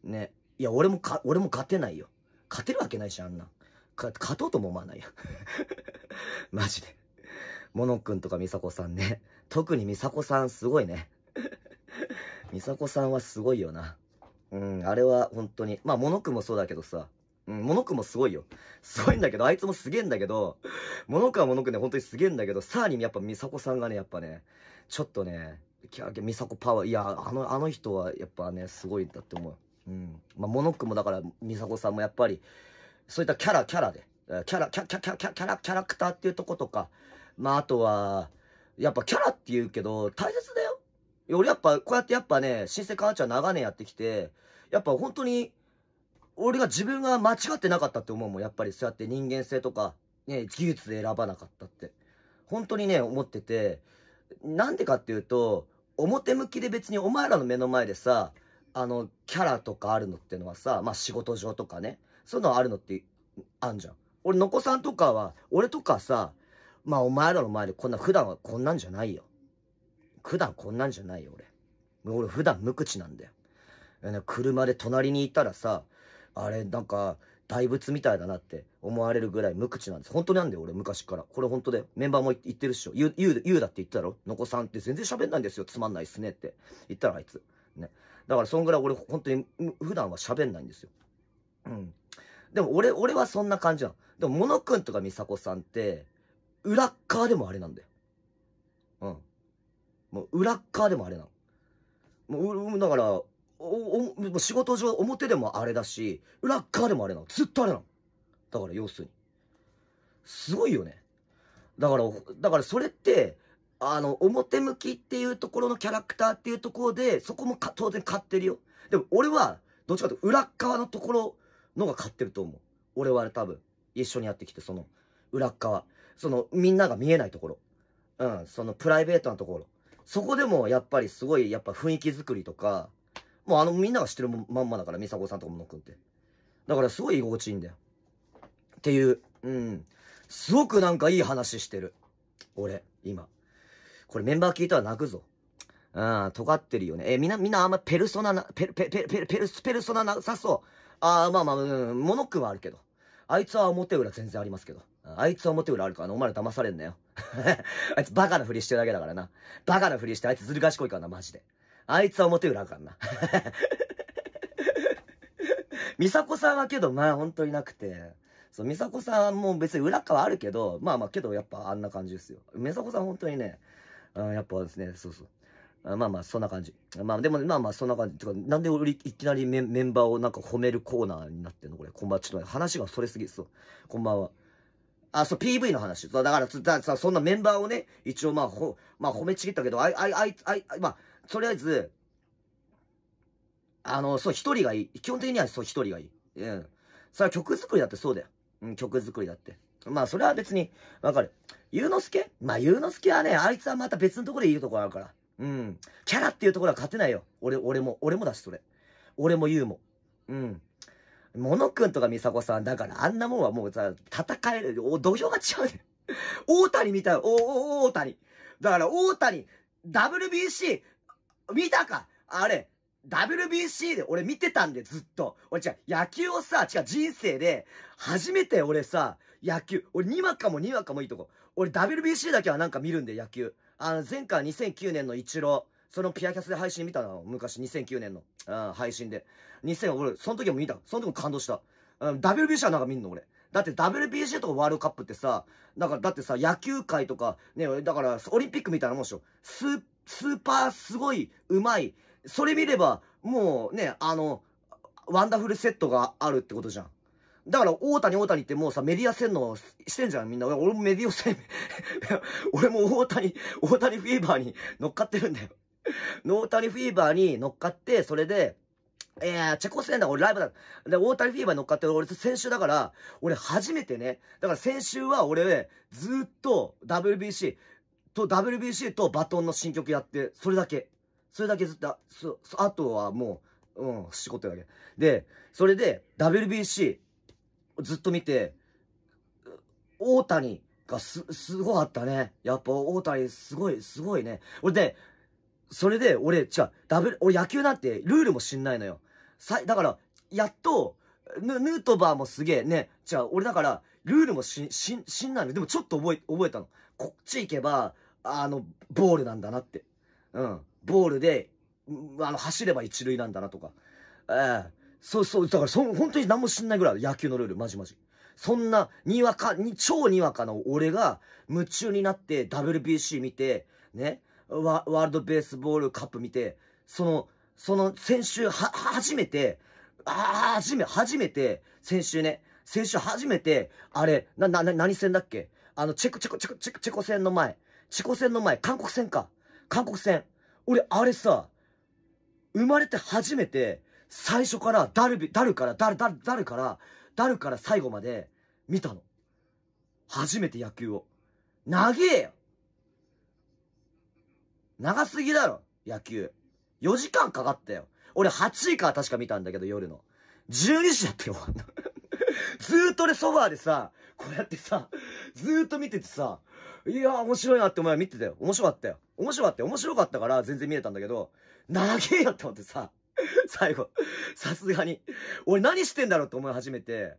ね。いや、俺もか、俺も勝てないよ。勝てるわけないし、あんな。か、勝とうとも思わないよ。(laughs) マジで。モノくんとか美佐子さんね。特に美佐子さんすごいね。美佐子さんはすごいよな。うん、あれは本当に。まあ、モノクもそうだけどさ。うん、モノクもすごいよ。すごいんだけど、あいつもすげえんだけど、モノクはモノクね、本当にすげえんだけど、さらにやっぱ美佐子さんがね、やっぱね、ちょっとね、キャーキャー、美佐子パワー、いや、あの、あの人はやっぱね、すごいんだって思う。うん。まあ、モノクもだから、美佐子さんもやっぱり、そういったキャラ、キャラで、キャラ、キャ、キャ、キャ、キャ、キャラ、キャラクターっていうとことか、まあ、あとは、やっぱキャラって言うけど、大切だよ。俺やっぱ、こうやってやっぱね、新生カンちゃん長年やってきて、やっぱ本当に、俺が自分が間違ってなかったって思うもん。やっぱりそうやって人間性とか、ね、技術で選ばなかったって。本当にね、思ってて、なんでかっていうと、表向きで別にお前らの目の前でさ、あの、キャラとかあるのってのはさ、まあ仕事上とかね、そういうのあるのって、あんじゃん。俺、のこさんとかは、俺とかさ、まあお前らの前でこんな、普段はこんなんじゃないよ。普段こんなんじゃないよ、俺。俺普段無口なんだよ。車で隣にいたらさ、あれ、なんか、大仏みたいだなって思われるぐらい無口なんです。本当なんだよ、俺、昔から。これ本当で。メンバーも言ってるっしょ。ゆう、ゆう、ゆうだって言ったろのこさんって全然喋んないんですよ。つまんないっすねって。言ったらあいつ。ね。だから、そんぐらい俺、本当に、普段は喋んないんですよ。うん。でも、俺、俺はそんな感じなの。でも、モノくんとかミサコさんって、裏っ側でもあれなんだよ。うん。もう裏っ側でもあれなの。もう、だから、お、お、仕事上表でもあれだし、裏っ側でもあれなの。ずっとあれなの。だから要するに。すごいよね。だから、だからそれって、あの、表向きっていうところのキャラクターっていうところで、そこもか当然買ってるよ。でも俺は、どっちかというと裏側のところのが買ってると思う。俺は多分、一緒にやってきて、その、裏側。その、みんなが見えないところ。うん、そのプライベートなところ。そこでもやっぱりすごい、やっぱ雰囲気作りとか、もうあのみんなが知ってるまんまだから、ミサ子さんとかものくんって。だからすごい居心地いいんだよ。っていう、うん。すごくなんかいい話してる。俺、今。これメンバー聞いたら泣くぞ。うん、尖ってるよね。えみんな、みんなあんまペルソナな、ペル、ペル、ペル、ペル、ペル、ペルソナなさそう。ああ、まあまあ、うん、モノクはあるけど。あいつは表裏全然ありますけど。あいつは表裏あるから、お前ら騙されんなよ。(laughs) あいつバカなふりしてるだけだからな。バカなふりしてあいつずる賢いからな、マジで。あいつは表裏あるからな。美佐子さんはけど、まあ本当になくて。そう、美佐子さんも別に裏側あるけど、まあまあけどやっぱあんな感じですよ。美佐子さん本当にね、あやっぱですね、そうそう。あまあまあ、そんな感じ。まあでも、まあまあ、そんな感じ。てか、なんで俺いきなりメンバーをなんか褒めるコーナーになってんのこれ。こんばんは。ちょっと話がそれすぎそう。こんばんは。あ、そう、PV の話。だから、だそんなメンバーをね、一応まあ、ほ、まあ褒めちぎったけど、あい、あい、あい、あい、まあ、とりあえず、あの、そう、一人がいい。基本的にはそう、一人がいい。うん。それは曲作りだってそうだよ。うん、曲作りだって。まあ、それは別に、わかる。ゆうのすけまあ、ゆうのすけはね、あいつはまた別のところで言うところあるから。うん。キャラっていうところは勝てないよ。俺、俺も、俺もだし、それ。俺もゆうも。うん。モノくんとかミサコさん、だからあんなもんはもうさ、戦える。お、土俵が違うね。大谷見たよ。お、お、大谷。だから大谷、WBC、見たかあれ、WBC で俺見てたんで、ずっと。俺違う、野球をさ、違う、人生で、初めて俺さ、野球、俺にわかもにわかもいいとこ。俺 WBC だけはなんか見るんで、野球。あの、前回2009年のイチロー。そのピアキャスで配信見たの昔2009年の、うん、配信で。2000、俺、その時も見た。その時も感動した。うん、WBC はなんか見んの、俺。だって WBC とかワールドカップってさ、だからだってさ、野球界とか、ね、だからオリンピックみたいなもんでしょ。スー、スーパーすごい、うまい。それ見れば、もうね、あの、ワンダフルセットがあるってことじゃん。だから、大谷大谷ってもうさ、メディア洗脳してんじゃん、みんな。俺もメディア戦、(laughs) 俺も大谷、大谷フィーバーに乗っかってるんだよ。大谷フィーバーに乗っかって、それで、えー、チェコ戦だ、俺ライブだ。で、大谷フィーバーに乗っかって、俺先週だから、俺初めてね、だから先週は俺、ずっと WBC と WBC とバトンの新曲やって、それだけ。それだけずっと、そ、あとはもう、うん、仕事だけ。で、それで WBC ずっと見て、大谷がす、すごかったね。やっぱ大谷すごい、すごいね。俺で、それで、俺、違う、ダブル、俺野球なんてルールも知んないのよ。さ、だから、やっと、ヌ、ヌートバーもすげえ、ね、じゃあ、俺だから、ルールもし、し、しんないの。でもちょっと覚え、覚えたの。こっち行けば、あの、ボールなんだなって。うん。ボールで、あの、走れば一塁なんだなとか。ええー、そうそう、だからそ、本当に何も知んないぐらい、野球のルール、まじまじ。そんな、にわか、に、超にわかの俺が、夢中になって WBC 見て、ね、ワールドベースボールカップ見て、その、その先週は、初めて、ああ、初め、初めて、先週ね、先週初めて、あれ、な、な、な、何戦だっけあの、チェコ、チェコ、チェコ、チェコ、チェコ戦の前、チェコ戦の前、韓国戦か。韓国戦。俺、あれさ、生まれて初めて、最初から、ダルビ、ダルから、ダル、ダル、ダルから、ダルから最後まで、見たの。初めて野球を。長えよ長すぎだろ、野球。4時間かかったよ。俺8位から確か見たんだけど、夜の。12時だってよ。(laughs) ずーっと俺ソファーでさ、こうやってさ、ずーっと見ててさ、いや、面白いなってお前見てたよ。面白かったよ。面白かったよ。面白かったから全然見れたんだけど、長えよって思ってさ、(laughs) 最後、さすがに。俺何してんだろうって思い始めて、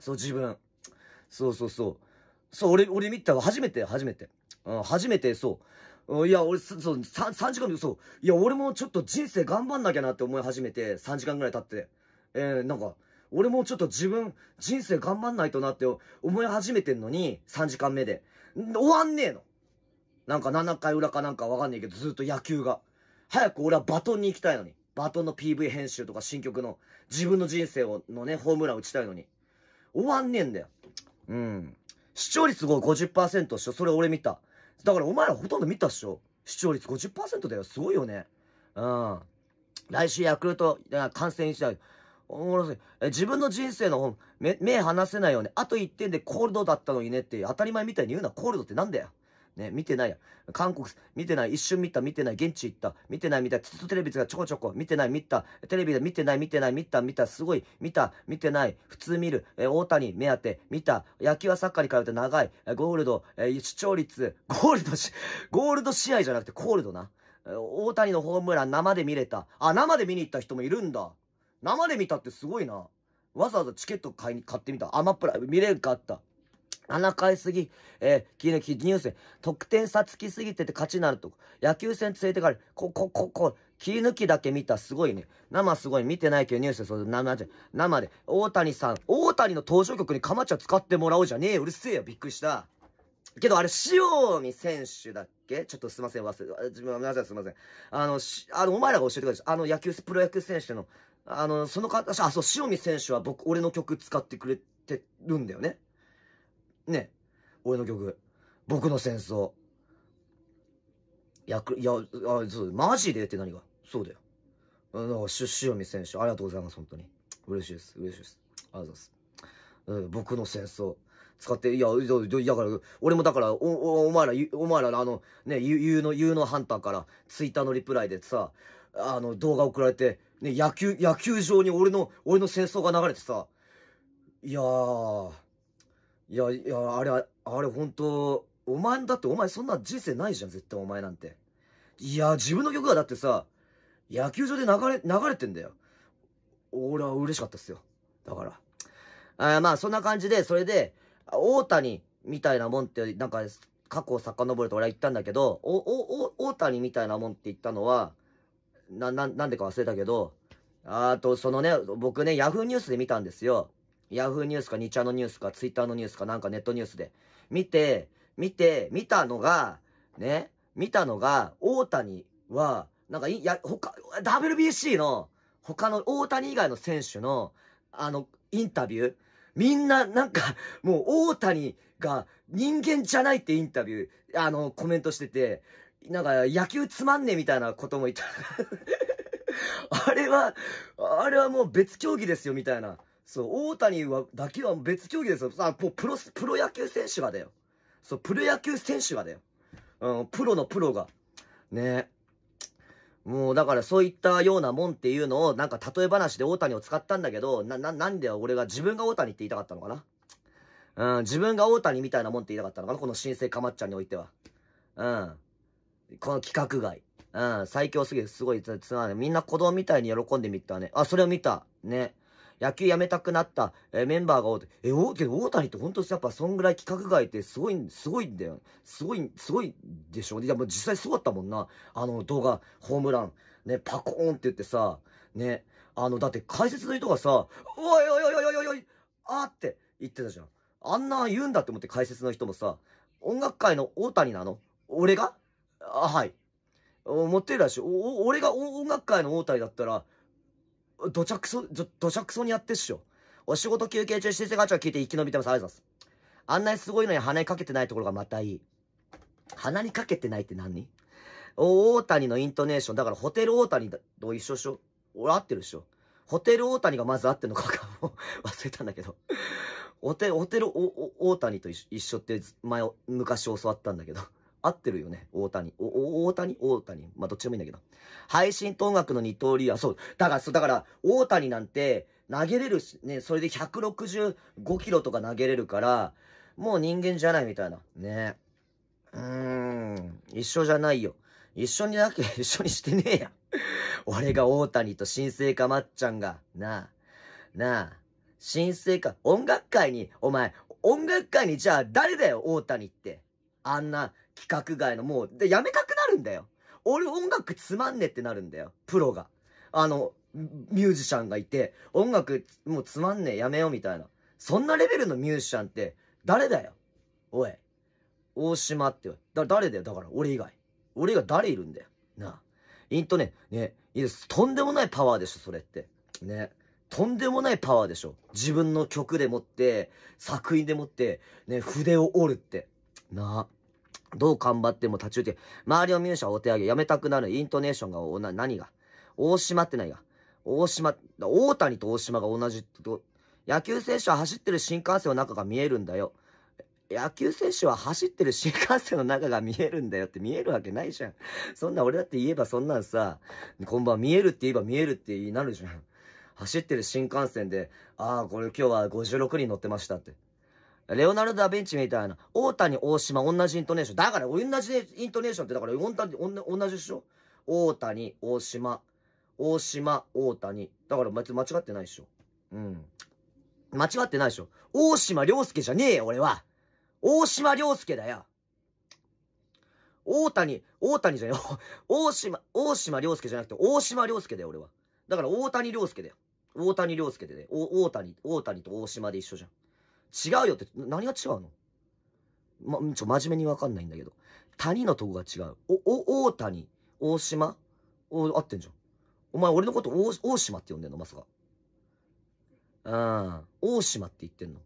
そう自分。そうそうそう。そう、俺、俺見たわ。初めて、初めて。うん、初めて、そう。いや、俺、そう、3, 3時間で、そう。いや、俺もちょっと人生頑張んなきゃなって思い始めて、3時間ぐらい経って。えー、なんか、俺もちょっと自分、人生頑張んないとなって思い始めてんのに、3時間目で。終わんねえの。なんか7回裏かなんかわかんねえけど、ずっと野球が。早く俺はバトンに行きたいのに。バトンの PV 編集とか新曲の、自分の人生を、のね、ホームラン打ちたいのに。終わんねえんだよ。うん。視聴率50%っしょ。それ俺見た。だからお前らほとんど見たっしょ。視聴率50%だよ。すごいよね。うん。来週ヤクルト、しちゃう。おもろい。自分の人生の目、目離せないよね。あと1点でコールドだったのにねって当たり前みたいに言うな。コールドってなんだよ。ね、見てないや。韓国、見てない、一瞬見た、見てない、現地行った、見てない、見た、ょっとテレビがちょこちょこ、見てない、見た、テレビで見てない、見てない、見た、見た、すごい、見た、見てない、普通見る、えー、大谷、目当て、見た、野球はサッカーに通って長い、えー、ゴールド、えー、視聴率、ゴールドし、ゴールド試合じゃなくてコールドな。えー、大谷のホームラン生で見れた。あ、生で見に行った人もいるんだ。生で見たってすごいな。わざわざチケット買いに買ってみた。アマプラ見れんかった。7回過ぎ、えー、昨日、ニュースで、得点差つきすぎてて勝ちになると、野球戦連れてかれ、こ、こ、こ、こ、切り抜きだけ見た、すごいね。生すごい、見てないけどニュースで、それ生で、生で、大谷さん、大谷の登場曲にまマちゃ使ってもらおうじゃねえうるせえよ、びっくりした。けどあれ、塩見選手だっけちょっとすいません、忘れ、自分、皆さすいません。あの、し、あの、お前らが教えてください。あの、野球、プロ野球選手の、あの、その方、あ、そう、塩見選手は僕、俺の曲使ってくれてるんだよね。ね。俺の曲。僕の戦争。やいや、あ、そう、マジでって何がそうだよ。あの、し、塩見選手、ありがとうございます、本当に。嬉しいです、嬉しいです。ありがとうございます。うん、僕の戦争。使って、いや、だから、俺もだから、お、お、お前ら、お前ら、あの、ね、ゆ、ゆの、ゆうのハンターから、ツイッターのリプライでさ、あの、動画送られて、ね、野球、野球場に俺の、俺の戦争が流れてさ、いやー、いや、いや、あれ、あれ本当お前だってお前そんな人生ないじゃん、絶対お前なんて。いや、自分の曲がだってさ、野球場で流れ、流れてんだよ。俺は嬉しかったっすよ。だから。あまあ、そんな感じで、それで、大谷みたいなもんって、なんか、過去を遡ると俺は言ったんだけど、お、お、お、大谷みたいなもんって言ったのは、な、な、なんでか忘れたけど、あと、そのね、僕ね、ヤフーニュースで見たんですよ。ヤフーニュースか、ニチャのニュースか、ツイッターのニュースか、なんかネットニュースで、見て、見て、見たのが、ね、見たのが、大谷は、なんか、いや、他、WBC の、他の大谷以外の選手の、あの、インタビュー、みんな、なんか、もう大谷が人間じゃないってインタビュー、あの、コメントしてて、なんか、野球つまんねえみたいなことも言った。(laughs) あれは、あれはもう別競技ですよ、みたいな。そう、大谷は、だけは別競技ですよ。あ、もうプロ、プロ野球選手がだよ。そう、プロ野球選手がだよ。うん、プロのプロが。ねもう、だからそういったようなもんっていうのを、なんか例え話で大谷を使ったんだけど、な、な、なんで俺が自分が大谷って言いたかったのかなうん、自分が大谷みたいなもんって言いたかったのかなこの新生かまっちゃんにおいては。うん。この企画外。うん、最強すぎる。すごい、つ、つまみんな子供みたいに喜んでみたね。あ、それを見た。ね。野球やめたくなった、えメンバーが多い。え、おけど大谷って本当やっぱそんぐらい規格外ってすごい、すごいんだよ。すごい、すごいでしょ。いや、もう実際すごかったもんな。あの動画、ホームラン、ね、パコーンって言ってさ、ね、あの、だって解説の人がさ、おいおいおいおいおいおい、あーって言ってたじゃん。あんな言うんだって思って解説の人もさ、音楽界の大谷なの俺があ、はい。思ってるらしい。お、俺が音楽界の大谷だったら、どちゃくそ、どちゃくそにやってっしょ。お仕事休憩中、先生ガチャ聞いて生き延びてます。ありがとうございます。あんなにすごいのに鼻にかけてないところがまたいい。鼻にかけてないって何大谷のイントネーション。だからホテル大谷と一緒っしょ俺合ってるっしょホテル大谷がまず合ってるのかかも (laughs) 忘れたんだけどホテル、ホテル大谷と一緒って前、昔教わったんだけど合ってるよね。大谷。お、大谷大谷。まあ、どっちでもいいんだけど。配信と音楽の二刀流は、そう。だから、そう、だから、大谷なんて、投げれるし、ね、それで165キロとか投げれるから、もう人間じゃないみたいな。ねうーん。一緒じゃないよ。一緒になきゃ (laughs) 一緒にしてねえや。俺が大谷と新生かまっちゃんが、なあ、なあ、新生か、音楽界に、お前、音楽界にじゃあ誰だよ、大谷って。あんな、企画外のもう、で、やめたくなるんだよ。俺音楽つまんねってなるんだよ。プロが。あの、ミュージシャンがいて、音楽もうつまんねえ、やめようみたいな。そんなレベルのミュージシャンって、誰だよ。おい。大島って、だ、誰だよ。だから、俺以外。俺が誰いるんだよ。なあ。イントね、ね、いいです。とんでもないパワーでしょ、それって。ね。とんでもないパワーでしょ。自分の曲でもって、作品でもって、ね、筆を折るって。なあ。どう頑張っても立ち打ち。周りのミュージシャンお手上げ。やめたくなる。イントネーションがおな、何が大島ってないが。大島、大谷と大島が同じ。野球選手は走ってる新幹線の中が見えるんだよ。野球選手は走ってる新幹線の中が見えるんだよって見えるわけないじゃん。そんな俺だって言えばそんなんさ、こんばん見えるって言えば見えるってなるじゃん。走ってる新幹線で、ああ、これ今日は56人乗ってましたって。レオナルド・ダ・ヴィンチみたいな、大谷、大島、同じイントネーション。だから、同じイントネーションって、だから、同じでしょ大谷、大島、大島、大谷。だから、間違ってないでしょ。うん。間違ってないでしょ。大島良介じゃねえよ、俺は。大島良介だよ。大谷、大谷じゃねえ。大島、大島良介じゃなくて、大島良介だよ、俺は。だから、大谷良介だよ。大谷良介でね。大谷、大谷と大島で一緒じゃん。違うよって、何が違うのま、ちょ、真面目にわかんないんだけど。谷のとこが違う。お、お、大谷、大島お、合ってんじゃん。お前、俺のこと大、大島って呼んでんの、まさか。うん。大島って言ってんの。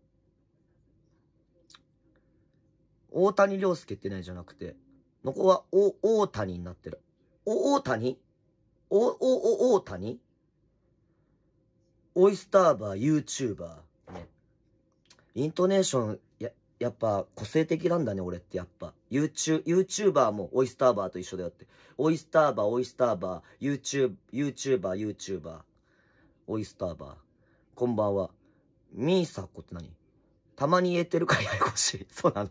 大谷良介ってないじゃなくて、のこは、お、大谷になってる。お、大谷お、お、お、大谷オイスターバー、YouTuber。イントネーションや、やっぱ個性的なんだね、俺ってやっぱ。YouTube、YouTuber もオイスターバーと一緒だよって。オイスターバー、オイスターバー、YouTube、YouTuber、YouTuber。オイスターバー。こんばんは。ミーサコって何たまに言えてるからややこしい。そうなの。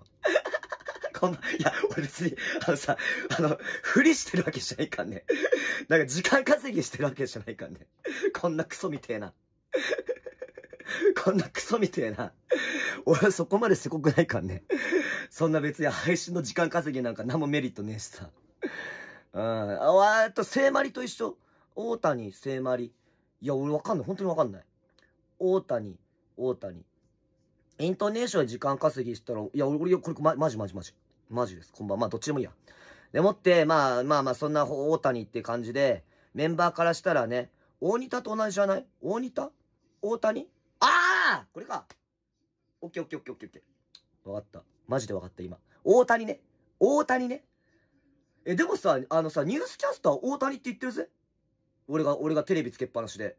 (laughs) こんばん、いや、俺別に、あのさ、あの、ふりしてるわけじゃないかんね。なんか時間稼ぎしてるわけじゃないかんね。こんなクソみてえな。こんなクソみてえな俺はそこまでせこくないからね。そんな別に配信の時間稼ぎなんか何もメリットねえしさ。うん。あ、わーっと、聖マリと一緒。大谷、聖マリ。いや、俺わかんない。本当にわかんない。大谷、大谷。イントネーションで時間稼ぎしたら、いや、俺、俺、これ、ま、マジマジマジ。マジです。こんばんは。まあ、どっちでもいいや。でもって、まあまあまあ、そんな大谷って感じで、メンバーからしたらね、大仁田と同じじゃない大仁田大谷ああこれかオッケーオッケーオッケーオッケーオッケー。わかった。マジでわかった、今。大谷ね。大谷ね。え、でもさ、あのさ、ニュースキャスター大谷って言ってるぜ。俺が、俺がテレビつけっぱなしで。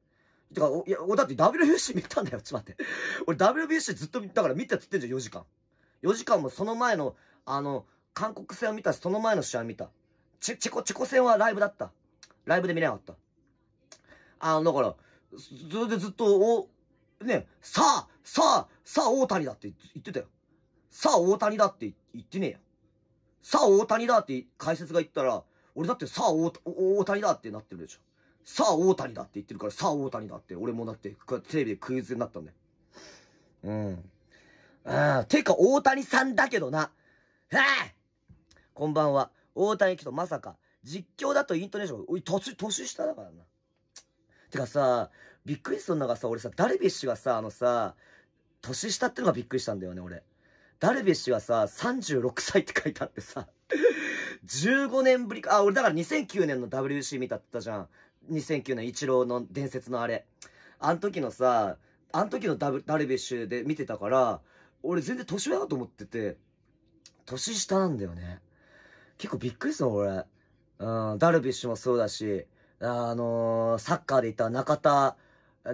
てか、いや、だって WBC 見たんだよ、ちょっと待って。俺 WBC ずっと、だから見たっつってんじゃん、4時間。4時間もその前の、あの、韓国戦を見たし、その前の試合見た。チ、チコ、チコ戦はライブだった。ライブで見れなかった。あの、だから、ずっずっと、お、ね、さあ、さあ、さあ大谷だって言ってたよ。さあ大谷だって言ってねえよ。さあ大谷だって解説が言ったら、俺だってさあ大谷だってなってるでしょ。さあ大谷だって言ってるから、さあ大谷だって、俺もだって、こテレビでクイズになったんだよ。うん。ああ、てか大谷さんだけどな。はあこんばんは。大谷けどまさか、実況だとイントネーション、おい、年、年下だからな。てかさ、びっくりするのがさ、俺さ、ダルビッシュがさ、あのさ、年下ってのがびっくりしたんだよね、俺。ダルビッシュがさ、36歳って書いてあってさ、15年ぶりか、あ、俺だから2009年の WC 見たって言ったじゃん。2009年、イチローの伝説のあれ。あの時のさ、あの時のダダルビッシュで見てたから、俺全然年上だと思ってて、年下なんだよね。結構びっくりするの、俺。うん、ダルビッシュもそうだし、あのー、サッカーで言った中田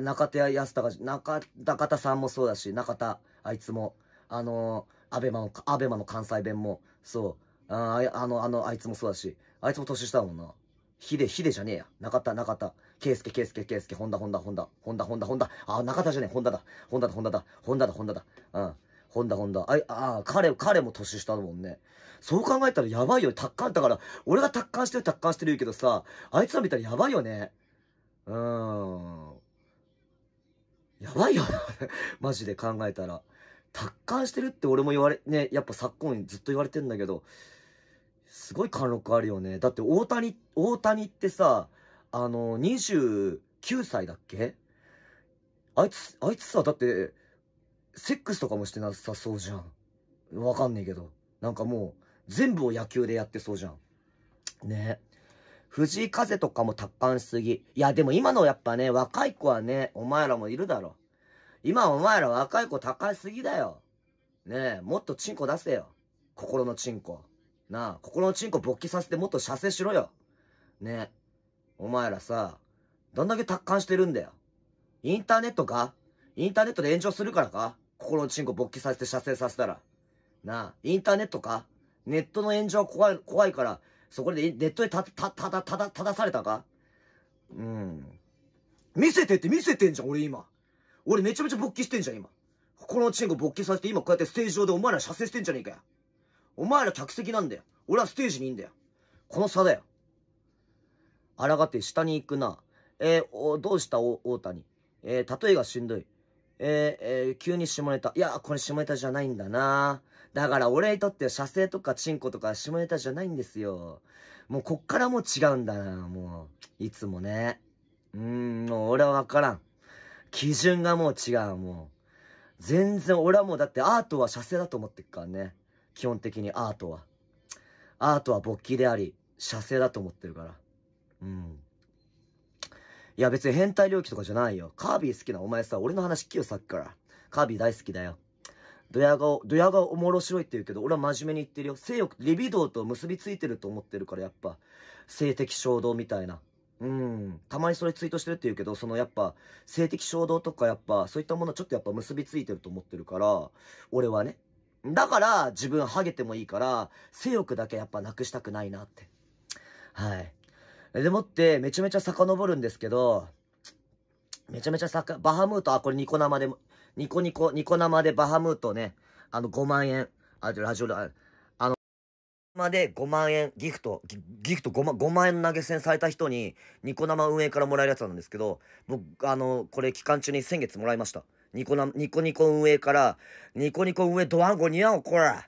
中田康隆、中田方さんもそうだし、中田、あいつも、あのアベマの、アベマの関西弁も、そう、ああの、あの、あいつもそうだし、あいつも年下だもんな。ヒデ、ヒデじゃねえや。中田、中田、ケイスケ、ケイスケ、ケイスケ、ホンダ、ホンダ、ホンダ、ホンダ、ホンダ、ホンダ、あ、中田じゃねえ、ホンダだ、ホンダだ、ホンダだ、ホンダだ、ホンダだ、うん。ホンダ、ホンダ。あ、あ、彼、彼も年下だもんね。そう考えたらやばいよ。達観、だから、俺が達観してる、達観してるけどさ、あいつら見たらやばいよね。うーん。やばいよ (laughs) マジで考えたら。達観してるって俺も言われ、ね、やっぱ昨今ずっと言われてんだけど、すごい貫禄あるよね。だって大谷、大谷ってさ、あの、29歳だっけあいつ、あいつさ、だって、セックスとかもしてなさそうじゃん。わかんねえけど。なんかもう、全部を野球でやってそうじゃん。ね。藤井風とかも達観しすぎ。いや、でも今のやっぱね、若い子はね、お前らもいるだろ。今お前ら若い子高すぎだよ。ねえ、もっとチンコ出せよ。心のチンコ。なあ、心のチンコ勃起させてもっと射精しろよ。ねえ、お前らさ、どんだけ達観してるんだよ。インターネットかインターネットで炎上するからか心のチンコ勃起させて射精させたら。なあ、インターネットかネットの炎上怖い、怖いから、そこでネットでた、た、た、た、ただ、ただされたかうん。見せてって見せてんじゃん、俺今。俺めちゃめちゃ勃起してんじゃん、今。このチンコ勃起させて、今こうやってステージ上でお前ら射精してんじゃねえかよ。お前ら客席なんだよ。俺はステージにいんだよ。この差だよ。あらがって下に行くな。えー、おどうしたお、大谷。えー、例えがしんどい。えー、えー、急に下ネタ。いや、これ下ネタじゃないんだなだから俺にとって射精とかチンコとか下ネタじゃないんですよ。もうこっからもう違うんだな、もう。いつもね。うーん、もう俺はわからん。基準がもう違う、もう。全然、俺はもうだってアートは射精だと思ってっからね。基本的にアートは。アートは勃起であり、射精だと思ってるから。うん。いや別に変態領域とかじゃないよ。カービィ好きなお前さ、俺の話聞きよさっきから。カービィ大好きだよ。ドヤ顔、ドヤ顔面白いって言うけど、俺は真面目に言ってるよ。性欲、リビドーと結びついてると思ってるから、やっぱ、性的衝動みたいな。うん。たまにそれツイートしてるって言うけど、そのやっぱ、性的衝動とかやっぱ、そういったものちょっとやっぱ結びついてると思ってるから、俺はね。だから、自分ハゲてもいいから、性欲だけやっぱなくしたくないなって。はい。でもって、めちゃめちゃ遡るんですけど、めちゃめちゃさか、バハムート、あ、これニコ生でも、ニコニコ、ニコ生でバハムートね、あの、5万円、あ、ラジオで、あの、まで5万円ギフト、ギフト5万、5万円投げ銭された人に、ニコ生運営からもらえるやつなんですけど、僕、あの、これ期間中に先月もらいました。ニコな、ニコニコ運営から、ニコニコ運営ドワンゴニワンゴこら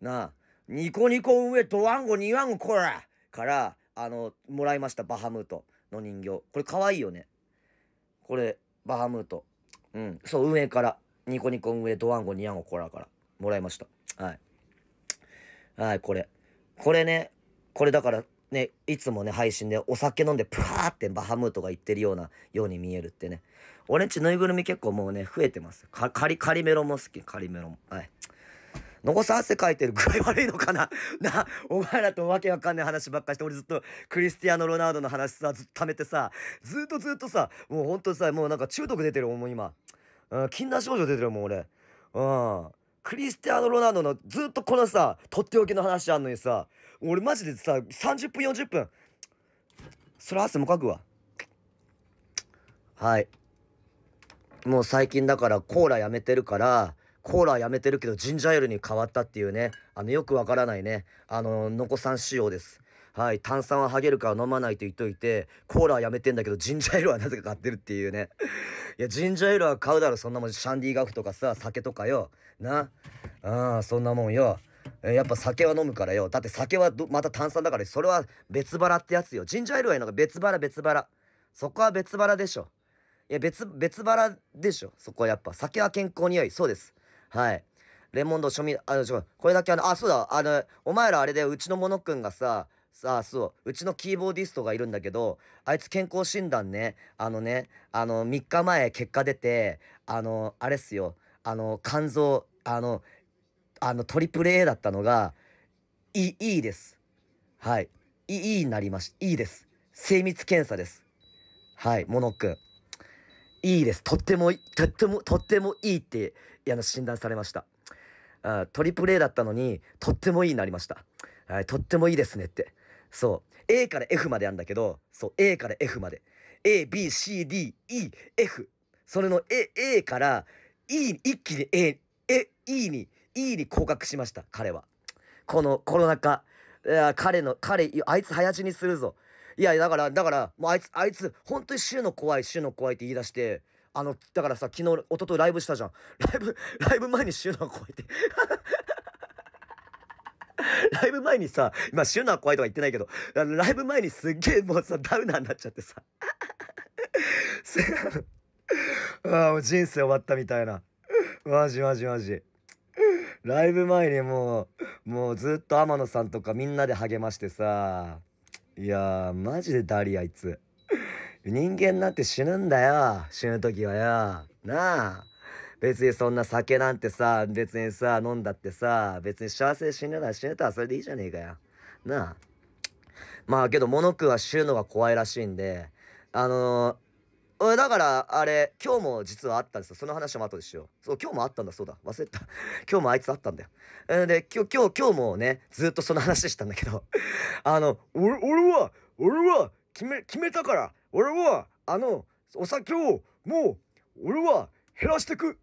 なあ、ニコニコ運営ドワンゴニワンゴこらから、あの、もらいました、バハムートの人形。これ可愛いよね。これ、バハムート。うん。そう、運営から。ニコニコ運営、ドワンゴ、ニャンゴ、コラから。もらいました。はい。はい、これ。これね、これだから、ね、いつもね、配信でお酒飲んでプワーってバハムートが言ってるような、ように見えるってね。俺んちぬいぐるみ結構もうね、増えてます。カリ、カリメロも好き。カリメロも。はい。残さ汗かいてる具合悪いのかな (laughs) な、お前らとわけわかんない話ばっかして、俺ずっとクリスティアーノ・ロナウドの話さ、ずっとためてさ、ずっとずっとさ、もうほんとさ、もうなんか中毒出てる、もう今。うん、禁断症状出てるもん、俺。うん。クリスティアーノ・ロナウドのずっとこのさ、とっておきの話あんのにさ、俺マジでさ、30分、40分。それ汗もかくわ。はい。もう最近だからコーラやめてるから、コーラやめてるけどジンジャーエールに変わったっていうね、あの、よくわからないね、あの、のこさん仕様です。はい、炭酸は剥げるから飲まないと言っといて、コーラはやめてんだけど、ジンジャーエールはなぜか買ってるっていうね。いや、ジンジャーエールは買うだろ、そんなもん。シャンディガフとかさ、酒とかよ。な。ああ、そんなもんよ。やっぱ酒は飲むからよ。だって酒はまた炭酸だから、それは別腹ってやつよ。ジンジャーエールはいいのか、別腹、別腹。そこは別腹でしょ。いや、別、別腹でしょ。そこはやっぱ。酒は健康に良い。そうです。はい。レモンド庶民、あの、ちょ、これだけあの、あ、そうだ、あの、お前らあれで、うちのモノくんがさ、さあ、そう、うちのキーボーディストがいるんだけど、あいつ健康診断ね、あのね、あの、3日前結果出て、あの、あれっすよ、あの、肝臓、あの、あの、トリプル A だったのが、い、いいです。はい。い、いになりまし、いいです。精密検査です。はい、モノくん。いいです。とっても、とっても、とってもいいってあの診断されました。あトリプル A だったのに、とってもいいになりました。はい、とってもいいですねって。そう。A から F まであるんだけど、そう、A から F まで。A, B, C, D, E, F。それの A, A から E に、一気に A、A、E に、E に降格しました、彼は。このコロナ禍。いや、彼の、彼、あいつ早死にするぞ。いや、だから、だから、もうあいつ、あいつ、本当に週の怖い、週の怖いって言い出して、あの、だからさ、昨日、一昨日ライブしたじゃん。ライブ、ライブ前にシュナー怖いって。(laughs) ライブ前にさ、今、シュナー怖いとか言ってないけど、ライブ前にすっげえもうさ、ダウナーになっちゃってさ。(laughs) (laughs) ああ、もう人生終わったみたいな。マジマジマジ。ライブ前にもう、もうずっと天野さんとかみんなで励ましてさ。いやー、マジでダリあいつ。人間なんて死ぬんだよ。死ぬ時はよ。なあ。別にそんな酒なんてさ、別にさ、飲んだってさ、別に幸せで死ぬなら死ぬたらそれでいいじゃねえかよ。なあ。まあけど、モノクは死ぬのが怖いらしいんで、あのー、俺だから、あれ、今日も実はあったんですよ。その話も後でしよう。そう、今日もあったんだ、そうだ。忘れた。(laughs) 今日もあいつあったんだよ。で、今日、今日、今日もね、ずっとその話したんだけど、あの、俺、俺は、俺は、決め、決めたから、俺は、あの、お酒を、もう、俺は減らしてく。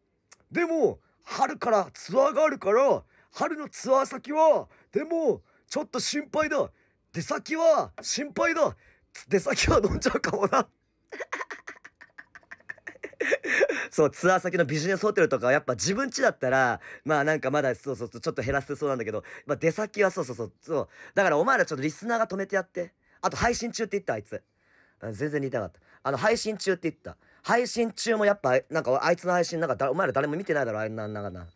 でも、春からツアーがあるから、春のツアー先は、でも、ちょっと心配だ。出先は、心配だ。出先は飲んじゃうかもな。(laughs) そう、ツアー先のビジネスホテルとかはやっぱ自分家だったら、まあなんかまだそうそうそう、ちょっと減らせそうなんだけど、まあ出先はそうそうそう、そう。だからお前らちょっとリスナーが止めてやって。あと配信中って言ったあいつ。全然似てなかった。あの、配信中って言った。配信中もやっぱ、なんかあいつの配信なんか、お前ら誰も見てないだろ、あんな、なんかな。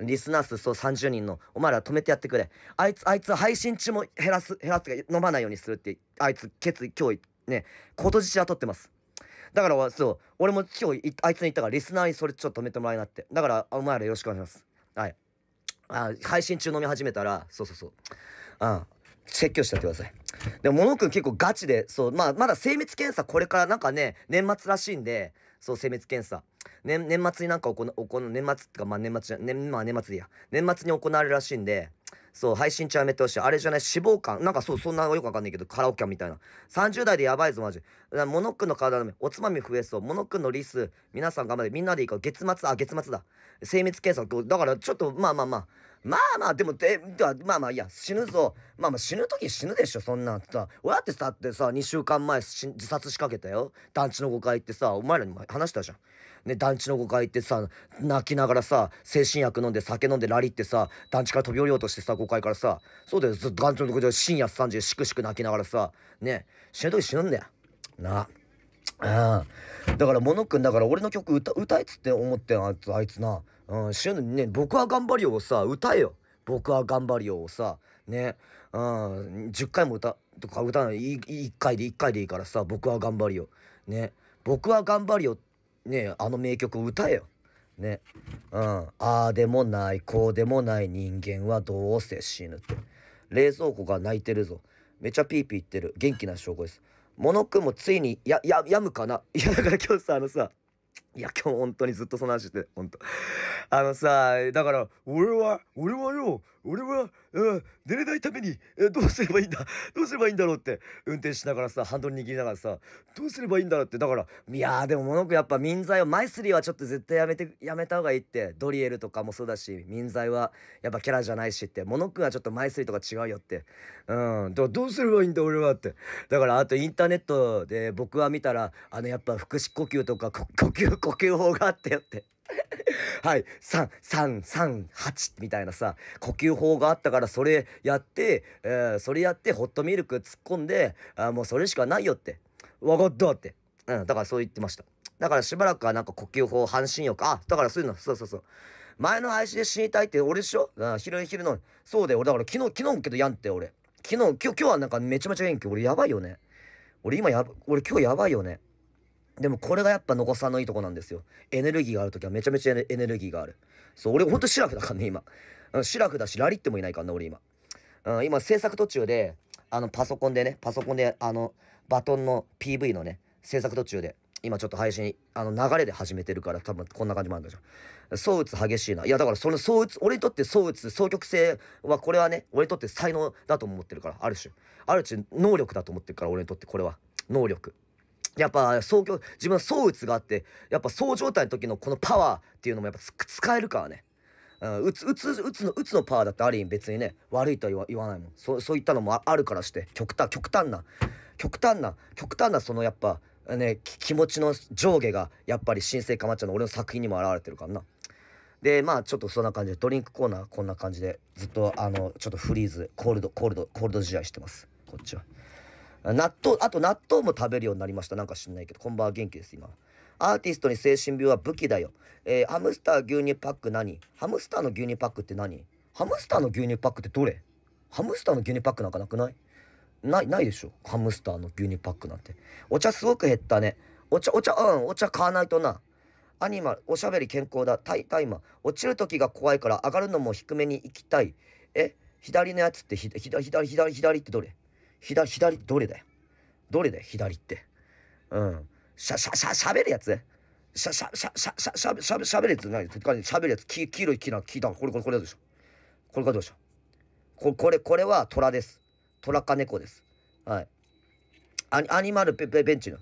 リスナー数そう30人の、お前ら止めてやってくれ。あいつ、あいつ配信中も減らす、減らすとか飲まないようにするって、あいつ、決意、今日、ね、ことじちは取ってます。だから、そう、俺も今日、あいつに言ったから、リスナーにそれちょっと止めてもらいなって。だから、お前らよろしくお願いします。はい。あ配信中飲み始めたら、そうそうそう。うん。説教しちゃってください。でも、モのくん結構ガチで、そう、まあ、まだ精密検査これからなんかね、年末らしいんで、そう、精密検査。年、年末になんか行う、行年末ってか、まあ年末じゃ、年、まあ年末でいいや。年末に行われるらしいんで、そう、配信中やめてほしい。あれじゃない、脂肪肝。なんかそう、そんなよくわかんないけど、カラオケみたいな。30代でやばいぞ、マジ。モノくんの体のおつまみ増えそう。モノくんのリス、皆さん頑張って、みんなでいいか月末、あ、月末だ。精密検査。だから、ちょっと、まあまあまあ、まあまあ、でも、で、まあまあ、いや、死ぬぞ。まあまあ、死ぬ時死ぬでしょ、そんなんってさ。親ってさ、ってさ、2週間前、自殺しかけたよ。団地の5階ってさ、お前らにも話したじゃん。ね、団地の5階ってさ、泣きながらさ、精神薬飲んで、酒飲んで、ラリってさ、団地から飛び降りようとしてさ、5階からさ、そうだよ、ずっと団地のとこで深夜3時でしくしく泣きながらさ、ね、死ぬ時死ぬんだよ。なあ。うん、だから、モノんだから俺の曲歌、歌えっつって思ってあいつ、あいつな。うん、ね、僕は頑張るよをさ、歌えよ。僕は頑張るよをさ、ね、うん、10回も歌、とか歌うの1回で1回でいいからさ、僕は頑張るよ。ね、僕は頑張るよ。ね、あの名曲歌えよ。ね。うん。ああでもない、こうでもない人間はどうせ死ぬって。冷蔵庫が泣いてるぞ。めちゃピーピー言ってる。元気な証拠です。モノんもついに、や、や、やむかないや、だから今日さ、あのさ、いや、今日本当にずっとその話して、本当。あのさ、だから、俺は、俺はよ、俺は、うん、出れないために、えどうすればいいんだどうすればいいんだろうって運転しながらさハンドル握りながらさどうすればいいんだろうってだからいやでもモノクやっぱ民剤をマイスリーはちょっと絶対やめてやめた方がいいってドリエルとかもそうだし民剤はやっぱキャラじゃないしってモノクはちょっとマイスリーとか違うよってうんだからどうすればいいんだ俺はってだからあとインターネットで僕は見たらあのやっぱ腹式呼吸とか呼吸呼吸法があってよって (laughs) はい、3、3、3、8みたいなさ、呼吸法があったからそれやって、えー、それやってホットミルク突っ込んで、あもうそれしかないよって。わかったって。うん、だからそう言ってました。だからしばらくはなんか呼吸法、半身浴。あ、だからそういうの、そうそうそう。前の配信で死にたいって俺でしょうん、昼昼の。そうで、俺だから昨日、昨日けどやんって俺。昨日、今日、今日はなんかめちゃめちゃ元気。俺やばいよね。俺今や、俺今日やばいよね。でもこれがやっぱ残さんのいいとこなんですよ。エネルギーがあるときはめちゃめちゃエネルギーがある。そう、俺ほんとシラフだからね、今。シラフだし、ラリってもいないからね、俺今。うん、今制作途中で、あの、パソコンでね、パソコンで、あの、バトンの PV のね、制作途中で、今ちょっと配信、あの、流れで始めてるから、多分こんな感じもあるんだじゃん。相打つ激しいな。いや、だからその相打つ、俺にとって相打つ、双極性は、これはね、俺にとって才能だと思ってるから、ある種。ある種、能力だと思ってるから、俺にとってこれは。能力。やっぱ、自分は総打つがあって、やっぱ総状態の時のこのパワーっていうのもやっぱ使えるからね。うん、打つ、打つ、打つの、打つのパワーだってある意味別にね、悪いとは言わないもん。そう、そういったのもあるからして、極端、極端な、極端な、極端なそのやっぱ、ね、気持ちの上下が、やっぱり新生かまっちゃんの俺の作品にも表れてるからな。で、まあちょっとそんな感じで、ドリンクコーナーこんな感じで、ずっとあの、ちょっとフリーズ、コールド、コールド、コールド試合してます。こっちは。納豆、あと納豆も食べるようになりました。なんか知んないけど、こんばんは元気です、今。アーティストに精神病は武器だよ。えー、ハムスター牛乳パック何ハムスターの牛乳パックって何ハムスターの牛乳パックってどれハムスターの牛乳パックなんかなくないない、ないでしょ。ハムスターの牛乳パックなんて。お茶すごく減ったね。お茶、お茶、うん、お茶買わないとな。アニマル、おしゃべり健康だ。タイタイマー。落ちる時が怖いから上がるのも低めに行きたい。え左のやつって左、左、左、左ってどれ左、左、どれだよ。どれだよ、左って。うん。しゃ、しゃ、しゃ、しゃべるやつしゃ、しゃ、しゃ、しゃ、しゃ、ししゃ、べるやつな何しゃべるやつ、き、黄色い木な、聞いたこれ、これ、これでしょ。これかどうでしょここれ、これは虎です。虎か猫です。はい。アニアニマルベベベンチの。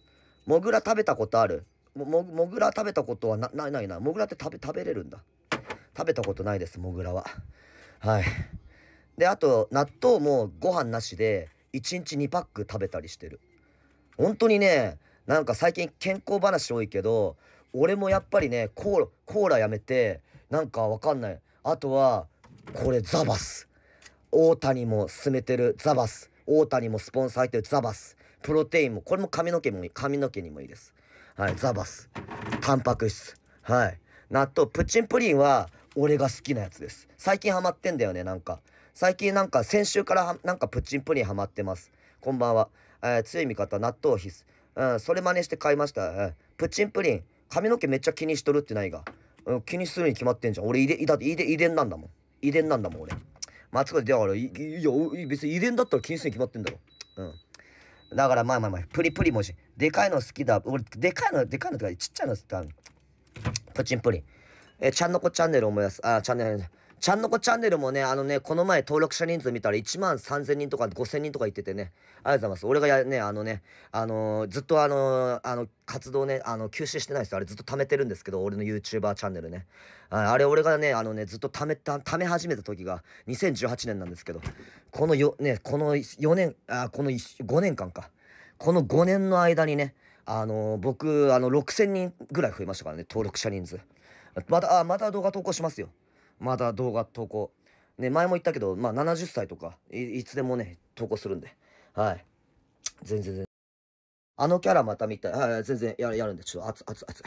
モグラ食べたことあるも、も、モグラ食べたことはな、ないないな。モグラって食べ、食べれるんだ。食べたことないです、モグラは。はい。で、あと、納豆もご飯なしで、1日2パック食べたりしてる。本当にね、なんか最近健康話多いけど、俺もやっぱりね、コーラ、コーラやめて、なんかわかんない。あとは、これザバス。大谷も勧めてるザバス。大谷もスポンサー入ってるザバス。プロテインも、これも髪の毛もいい。髪の毛にもいいです。はい、ザバス。タンパク質。はい。納豆、プッチンプリンは、俺が好きなやつです。最近ハマってんだよね、なんか。最近なんか先週からなんかプッチンプリンハマってます。こんばんは。えー、強い味方、納豆必須。うん、それ真似して買いました。えー、プッチンプリン。髪の毛めっちゃ気にしとるってないが。うん、気にするに決まってんじゃん。俺遺伝、だって遺伝、遺伝なんだもん。遺伝なんだもん、俺。マツコ、だから、いいや、別に遺伝だったら気にするに決まってんだろ。うん。だからまあまあまあ、プリプリもし。でかいの好きだ。俺、でかいの、でかいのとか、ちっちゃいの好きだ。プチンプリン。えー、ちゃんのこチャンネル思い出す。あ、チャンネル。ちゃんのこチャンネルもね、あのね、この前登録者人数見たら1万3000人とか5000人とか言っててね、ありがとうございます。俺がやね、あのね、あのー、ずっとあのー、あの、活動ね、あの、休止してないですよ。あれずっと貯めてるんですけど、俺の YouTuber チャンネルね。あれ俺がね、あのね、ずっと貯めた、貯め始めた時が2018年なんですけど、このよ、ね、この4年、あ、この5年間か。この5年の間にね、あのー、僕、あの、6000人ぐらい増えましたからね、登録者人数。また、あ、また動画投稿しますよ。まだ動画投稿。ね、前も言ったけど、まあ、70歳とかい、いつでもね、投稿するんで。はい。全然全然。あのキャラまた見たい。はい、全然やる、やるんで、ちょっと熱、熱、熱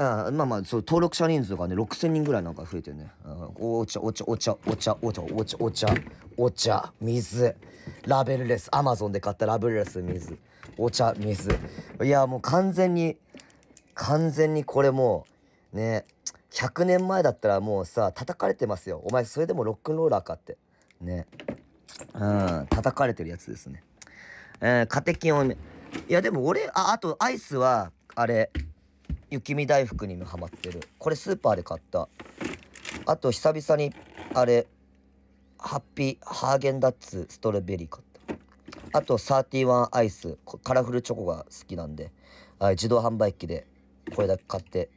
あまあまあ、そう、登録者人数がね、6000人ぐらいなんか増えてるね。お茶、お茶、お茶、お茶、お茶、お茶、お茶、お茶、水。ラベルレス。アマゾンで買ったラベルレス、水。お茶、水。いや、もう完全に、完全にこれもう、ね、100年前だったらもうさ、叩かれてますよ。お前それでもロックンローラーかって。ね。うん、叩かれてるやつですね。えー、カテキン多め。いやでも俺、あ、あとアイスは、あれ、雪見大福にもハマってる。これスーパーで買った。あと久々に、あれ、ハッピー、ハーゲンダッツ、ストロベリー買った。あと31アイス、カラフルチョコが好きなんで、自動販売機でこれだけ買って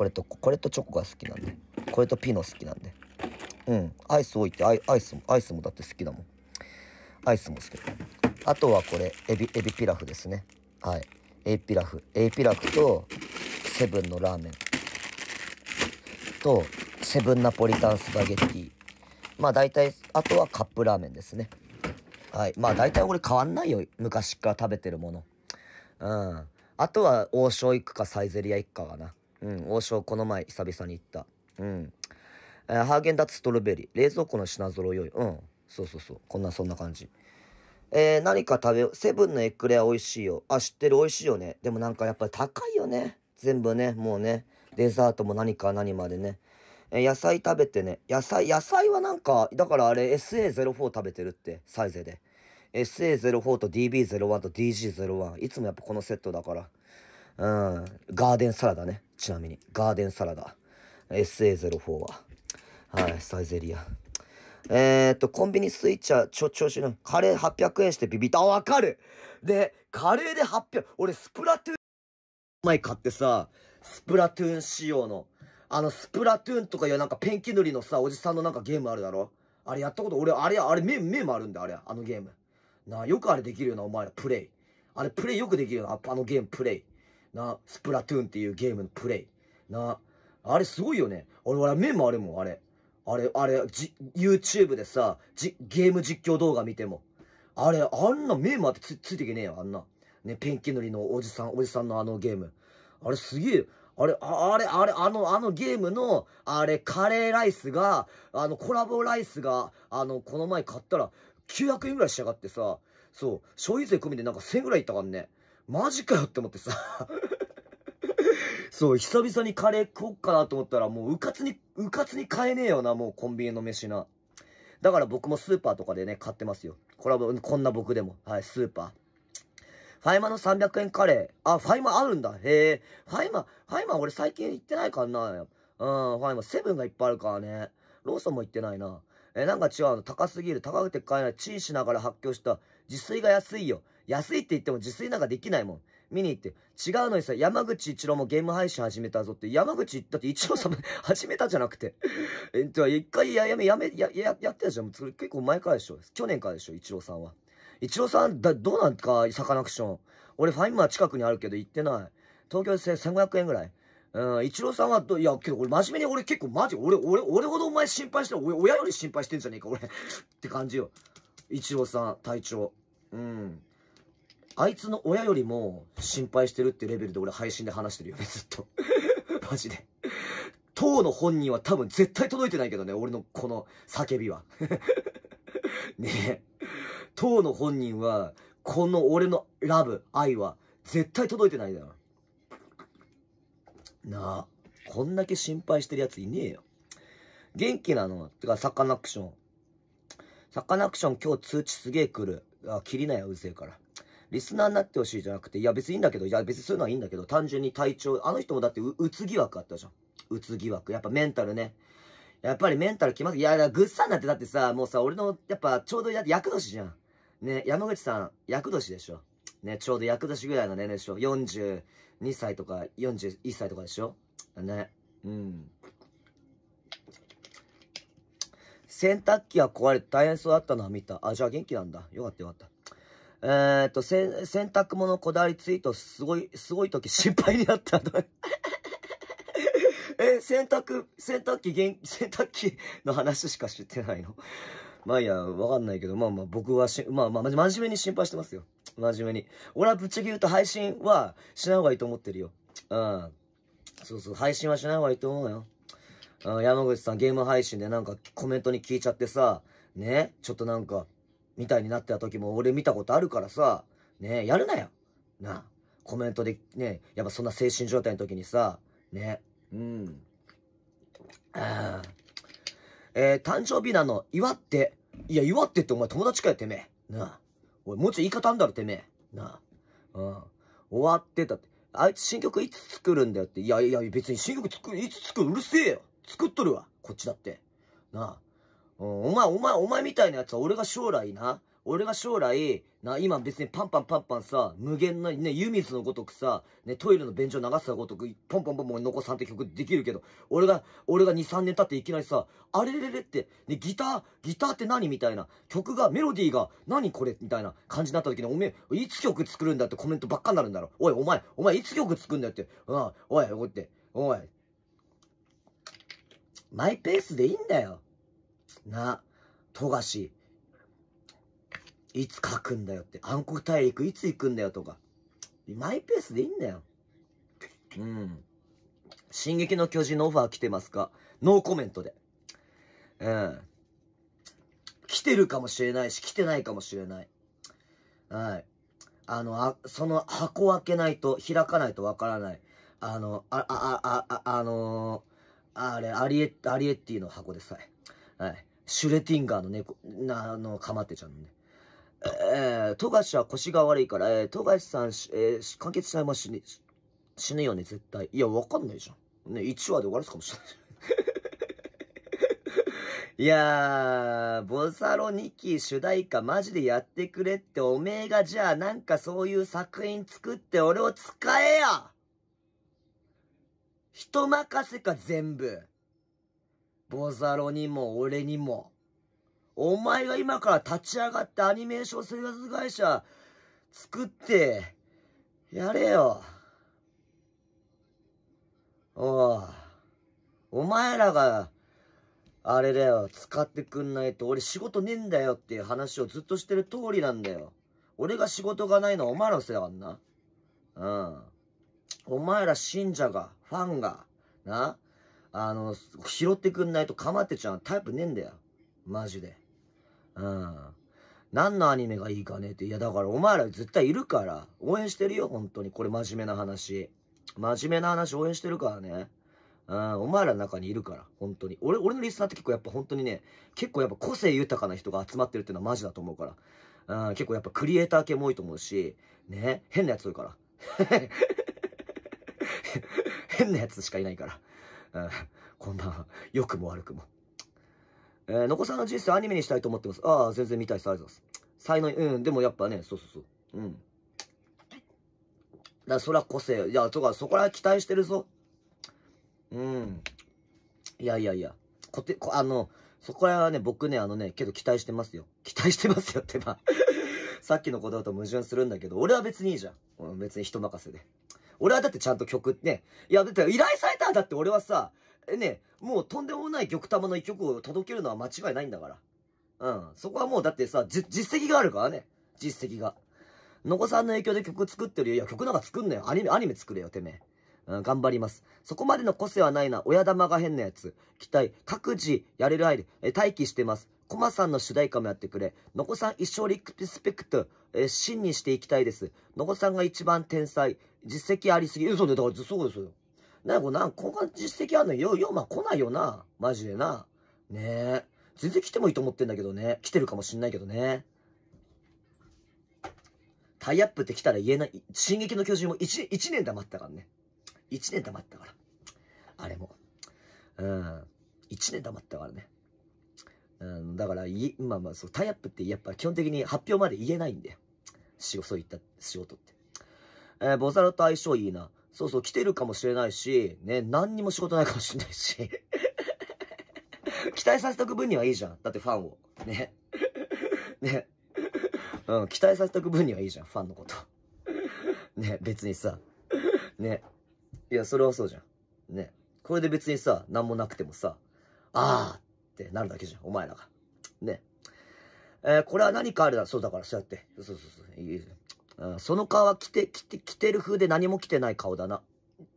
これとこれとチョコが好きなんでこれとピノ好きなんでうんアイス置いてアイアイスもアイスもだって好きだもんアイスも好きだあとはこれエビエビピラフですねはいエビピラフエビピラフとセブンのラーメンとセブンナポリタンスパゲッティまあ大体あとはカップラーメンですねはいまあ大体俺変わんないよ昔から食べてるものうんあとは王将行くかサイゼリヤ行くかがなうん、王将この前久々に行った。うん。えー、ハーゲンダッツストロベリー。冷蔵庫の品揃い良い。うん。そうそうそう。こんな、そんな感じ。えー、何か食べよう。セブンのエクレア美味しいよ。あ、知ってる美味しいよね。でもなんかやっぱり高いよね。全部ね、もうね。デザートも何か何までね。えー、野菜食べてね。野菜、野菜はなんか、だからあれ SA04 食べてるって、サイゼで。SA04 と DB01 と DG01。いつもやっぱこのセットだから。うん。ガーデンサラダね。ちなみに、ガーデンサラダ。SA04 は。はい、サイゼリア。えー、っと、コンビニスイッチャー、ちょ、調子の、カレー800円してビビった。わかるで、カレーで800、俺、スプラトゥーン、前買ってさ、スプラトゥーン仕様の、あの、スプラトゥーンとかいうなんかペンキ塗りのさ、おじさんのなんかゲームあるだろあれやったこと、俺、あれ、あれ、目、目もあるんだ、あれ、あのゲーム。なあ、よくあれできるよな、お前ら、プレイ。あれ、プレイよくできるよな、あのゲーム、プレイ。な、スプラトゥーンっていうゲームのプレイ。な、あれすごいよね。俺、俺、目もあるもん、あれ。あれ、あれ、じ、YouTube でさ、じ、ゲーム実況動画見ても。あれ、あんな目もあってつ、ついていけねえよ、あんな。ね、ペンキ塗りのおじさん、おじさんのあのゲーム。あれすげえあれ、あれ、あれ、あの、あのゲームの、あれ、カレーライスが、あの、コラボライスが、あの、この前買ったら、900円ぐらいしやがってさ、そう、消費税込みでなんか1000円ぐらいいったかんね。マジかよって思ってさ (laughs) そう、久々にカレー食おっかなと思ったら、もううかつに、うかつに買えねえよな、もうコンビニの飯な。だから僕もスーパーとかでね、買ってますよ。これは、こんな僕でも。はい、スーパー。ファイマの300円カレー。あ、ファイマあるんだ。へえ。ファイマ、ファイマ俺最近行ってないからな。うん、ファイマ、セブンがいっぱいあるからね。ローソンも行ってないな。え、なんか違うの。高すぎる。高くて買えない。チンしながら発狂した。自炊が安いよ。安いって言っても自炊なんかできないもん。見に行って。違うのにさ、山口一郎もゲーム配信始めたぞって、山口、だって一郎さん (laughs) 始めたじゃなくてえっと、一回やめ、やめ、や、や、やってたじゃん。それ結構前からでしょ。去年からでしょ、一郎さんは。一郎さん、だ、どうなんか、サカナクション。俺、ファインマー近くにあるけど行ってない。東京で1500円ぐらい。うん、一郎さんはど、いや、けど俺真面目に俺結構マジ、俺、俺、俺ほどお前心配してる、親より心配してんじゃねえか、俺って感じよ。一郎さん、隊長。うん。あいつの親よりも心配してるってレベルで俺配信で話してるよね、ずっと。(laughs) マジで。当の本人は多分絶対届いてないけどね、俺のこの叫びは。(laughs) ねえ。当の本人は、この俺のラブ、愛は、絶対届いてないだろ。なあ、こんだけ心配してるやついねえよ。元気なのてか、サカナクション。サカナクション今日通知すげえ来る。あ、切りなよ、うるせえから。リスナーになってほしいじゃなくて、いや別にいいんだけど、いや別にそういうのはいいんだけど、単純に体調、あの人もだってううつ疑惑あったじゃん。うつ疑惑。やっぱメンタルね。やっぱりメンタル決まって、いや、ぐっさんなんてだってさ、もうさ、俺の、やっぱちょうどや役年じゃん。ね、山口さん、役年でしょ。ね、ちょうど役年ぐらいの年齢でしょ。42歳とか41歳とかでしょ。ね。うん。洗濯機は壊れて大変そうだったのは見た。あ、じゃあ元気なんだ。よかったよかった。えー、っと、洗濯物こだわりツイート、すごい、すごい時心配になった。(laughs) え、洗濯、洗濯機、洗濯機の話しか知ってないの。まあいや、わかんないけど、まあまあ僕はし、まあまあ、真面目に心配してますよ。真面目に。俺はぶっちゃけ言うと配信はしない方がいいと思ってるよ。うん。そうそう、配信はしない方がいいと思うよ。山口さんゲーム配信でなんかコメントに聞いちゃってさ、ね、ちょっとなんか、みたいになってた時も俺見たことあるからさ、ねやるなよ。なあ、コメントでね、やっぱそんな精神状態の時にさ、ね、うん。あえー、誕生日なの、祝って。いや、祝ってってお前友達かよ、てめえ。なあ。おい、もうちょい言い方あんだろ、てめえ。なあ。うん。終わってたって。あいつ新曲いつ作るんだよって。いやいや、別に新曲作る、いつ作る、うるせえよ。作っとるわ、こっちだって。なあ。お前、お前、お前みたいなやつは俺が将来な、俺が将来、な、今別にパンパンパンパンさ、無限な、ね、湯水のごとくさ、ね、トイレの便所流すごとく、ポンポンポンポン残さんって曲できるけど、俺が、俺が2、3年経っていきなりさ、あれれれって、ね、ギター、ギターって何みたいな、曲が、メロディーが、何これみたいな感じになった時に、おめえ、いつ曲作るんだってコメントばっかになるんだろ。おい、お前、お前いつ曲作るんだよって、うん、おい、おいって、おい。マイペースでいいんだよ。な、富樫、いつ書くんだよって、暗黒大陸いつ行くんだよとか、マイペースでいいんだよ。うん。進撃の巨人のオファー来てますかノーコメントで。うん。来てるかもしれないし、来てないかもしれない。はい。あの、あ、その箱開けないと、開かないとわからない。あの、あ、あ、あ、あ、あのー、あれ、アリエアリエッティの箱でさえ。はい。シュレティンガーの猫、な、あの、かまってちゃうのね。えー、富樫は腰が悪いから、えー、富樫さん、えー、完結しちゃいま死ね、死ぬよね、絶対。いや、わかんないじゃん。ね、1話で終わらすかもしれない。(laughs) いやー、ボサロ2期主題歌マジでやってくれって、おめえがじゃあなんかそういう作品作って俺を使えや人任せか全部。ボザロにも俺にも。お前が今から立ち上がってアニメーション制作会社作って、やれよ。おう。お前らが、あれだよ、使ってくんないと俺仕事ねえんだよっていう話をずっとしてる通りなんだよ。俺が仕事がないのはお前らのせいだからな。うん。お前ら信者が、ファンが、な、あの、拾ってくんないと構ってちゃうタイプねえんだよ。マジで。うん。何のアニメがいいかねって。いや、だからお前ら絶対いるから。応援してるよ、本当に。これ真面目な話。真面目な話応援してるからね。うん、お前らの中にいるから、本当に。俺、俺のリスナーって結構やっぱ本当にね、結構やっぱ個性豊かな人が集まってるっていうのはマジだと思うから。うん、結構やっぱクリエイター系も多いと思うし、ね、変なやつ多いから。(laughs) 変なやつしかいないから。(laughs) こんな、良くも悪くも。えー、のこさんの人生アニメにしたいと思ってます。ああ、全然見たいです。ありがとうございます。才能、うん、でもやっぱね、そうそうそう。うん。だそら個性。いや、とか、そこら期待してるぞ。うん。いやいやいや。こて、こあの、そこらはね、僕ね、あのね、けど期待してますよ。期待してますよってば。(laughs) さっきのことだと矛盾するんだけど、俺は別にいいじゃん。別に人任せで。俺はだってちゃんと曲ね。いや、だって依頼されたんだって俺はさ、ね、もうとんでもない玉玉の一曲を届けるのは間違いないんだから。うん。そこはもうだってさ、実績があるからね。実績が。のこさんの影響で曲作ってるよ。いや、曲なんか作んなよ。アニメ、アニメ作れよ、てめえ。うん、頑張ります。そこまでの個性はないな。親玉が変なやつ。期待。各自やれる愛で、え、待機してます。コマさんの主題歌もやってくれ。のこさん一生リスペクト、え、真にしていきたいです。のこさんが一番天才。実績ありすぎ。嘘で、だからそうですよ。なんか、なんか、こんな実績あんのよ、よ、まあ来ないよな。マジでな。ねえ。全然来てもいいと思ってんだけどね。来てるかもしんないけどね。タイアップって来たら言えない。進撃の巨人も 1, 1年黙ったからね。1年黙ったから。あれも。うん。1年黙ったからね。うん、だから、い、まあまあ、そう、タイアップってやっぱ基本的に発表まで言えないんだよ。仕事、そういった仕事って。えー、ボザルと相性いいな。そうそう、来てるかもしれないし、ね、何にも仕事ないかもしれないし。(laughs) 期待させとく分にはいいじゃん。だってファンを。ね。(laughs) ね。うん、期待させとく分にはいいじゃん、ファンのこと。ね、別にさ。ね。いや、それはそうじゃん。ね。これで別にさ、何もなくてもさ、あーってなるだけじゃん、お前らが。ね。えー、これは何かあるだ。そうだから、そうやって。そうそうそう。いいん、その顔は着て、着て、着てる風で何も着てない顔だな。っ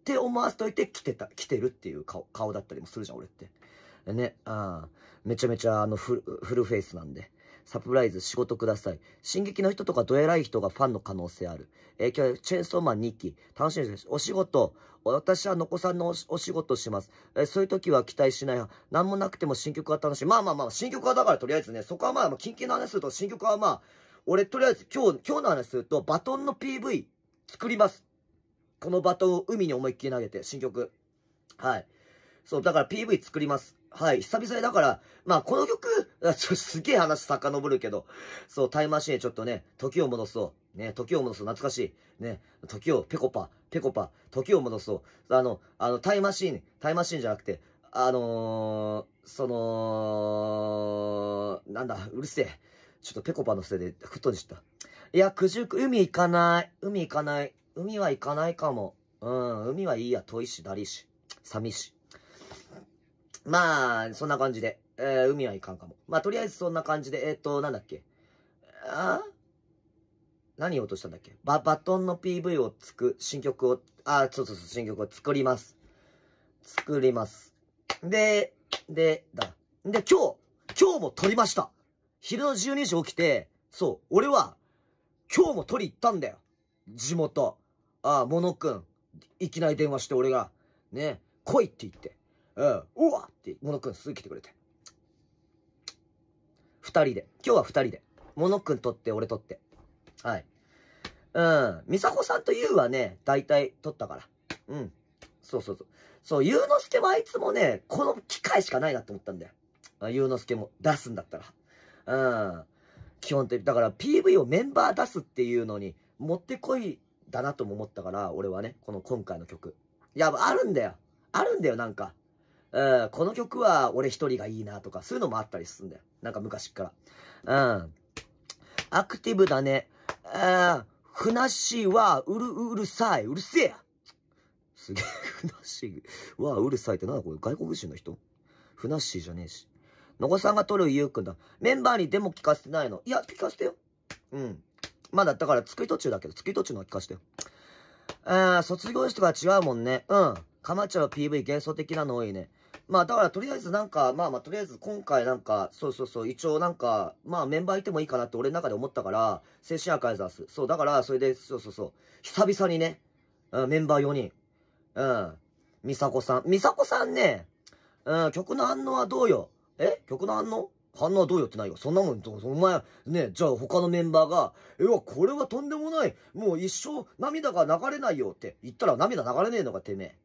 て思わせといて着てた、着てるっていう顔、顔だったりもするじゃん、俺って。ね、あめちゃめちゃあのフル、フルフェイスなんで。サプライズ仕事ください。進撃の人とかどえらい人がファンの可能性ある。え今日、チェーンソーマン2期。楽しみです。お仕事。私はのこさんのお仕事します。えそういう時は期待しない。何もなくても新曲は楽しい。まあまあまあ、新曲はだからとりあえずね、そこはまあ、近々の話すると新曲はまあ、俺とりあえず今日、今日の話すると、バトンの PV 作ります。このバトンを海に思いっきり投げて、新曲。はい。そう、だから PV 作ります。はい。久々に、だから、まあ、この曲、すげえ話遡るけど、そう、タイムマシンへちょっとね、時を戻そう。ね、時を戻そう。懐かしい。ね、時を、ペコパ、ペコパ、時を戻そう。あの、あの、タイムマシン、タイムマシンじゃなくて、あのー、そのなんだ、うるせえ。ちょっとぺこぱのせいで、ふっとにした。いや、九十九、海行かない。海行かない。海は行かないかも。うん、海はいいや。遠いし、だりし、寂し。まあ、そんな感じで。えー、海は行かんかも。まあ、とりあえずそんな感じで、えっ、ー、と、なんだっけ。あ何を落としたんだっけバ、バトンの PV をつく、新曲を、あ、そうそうそう、新曲を作ります。作ります。で、で、だ。で、今日、今日も撮りました昼の12時起きて、そう、俺は、今日も取り行ったんだよ。地元。ああ、モノくん。いきなり電話して俺が、ね、来いって言って。うん、うわって、モノくんすぐ来てくれて。二人で。今日は二人で。モノくん取って、俺取って。はい。うん。美佐子さんとユウはね、大体取ったから。うん。そうそうそう。そう、ユウノスケはいつもね、この機会しかないなと思ったんだよ。ユウノスケも出すんだったら。うん。基本的。だから PV をメンバー出すっていうのに、もってこいだなとも思ったから、俺はね、この今回の曲。いや、あるんだよ。あるんだよ、なんか。うん、この曲は俺一人がいいなとか、そういうのもあったりするんだよ。なんか昔から。うん。アクティブだね。あふなっしーは、うる、うるさい。うるせえや。すげえ、ふなっしーは、うるさいってなんだこれ外国人の人ふなっしーじゃねえし。の子さんが取るゆうくんだ。メンバーにでも聞かせてないの。いや、聞かせてよ。うん。まだ、だから作り途中だけど、作り途中の聞かせてよ。あー、卒業式とは違うもんね。うん。かまちゃん PV 幻想的なの多いね。まあだからとりあえずなんか、まあまあとりあえず今回なんか、そうそうそう、一応なんか、まあメンバーいてもいいかなって俺の中で思ったから、精神アーカイザース。そう、だからそれで、そうそうそう、久々にね、うん、メンバー4人。うん。美佐子さん。美佐子さんね、うん、曲の反応はどうよえ曲の反応反応はどうよってないよ。そんなもん、お前、ね、じゃあ他のメンバーが、えわ、これはとんでもない。もう一生涙が流れないよって言ったら涙流れねえのか、てめえ。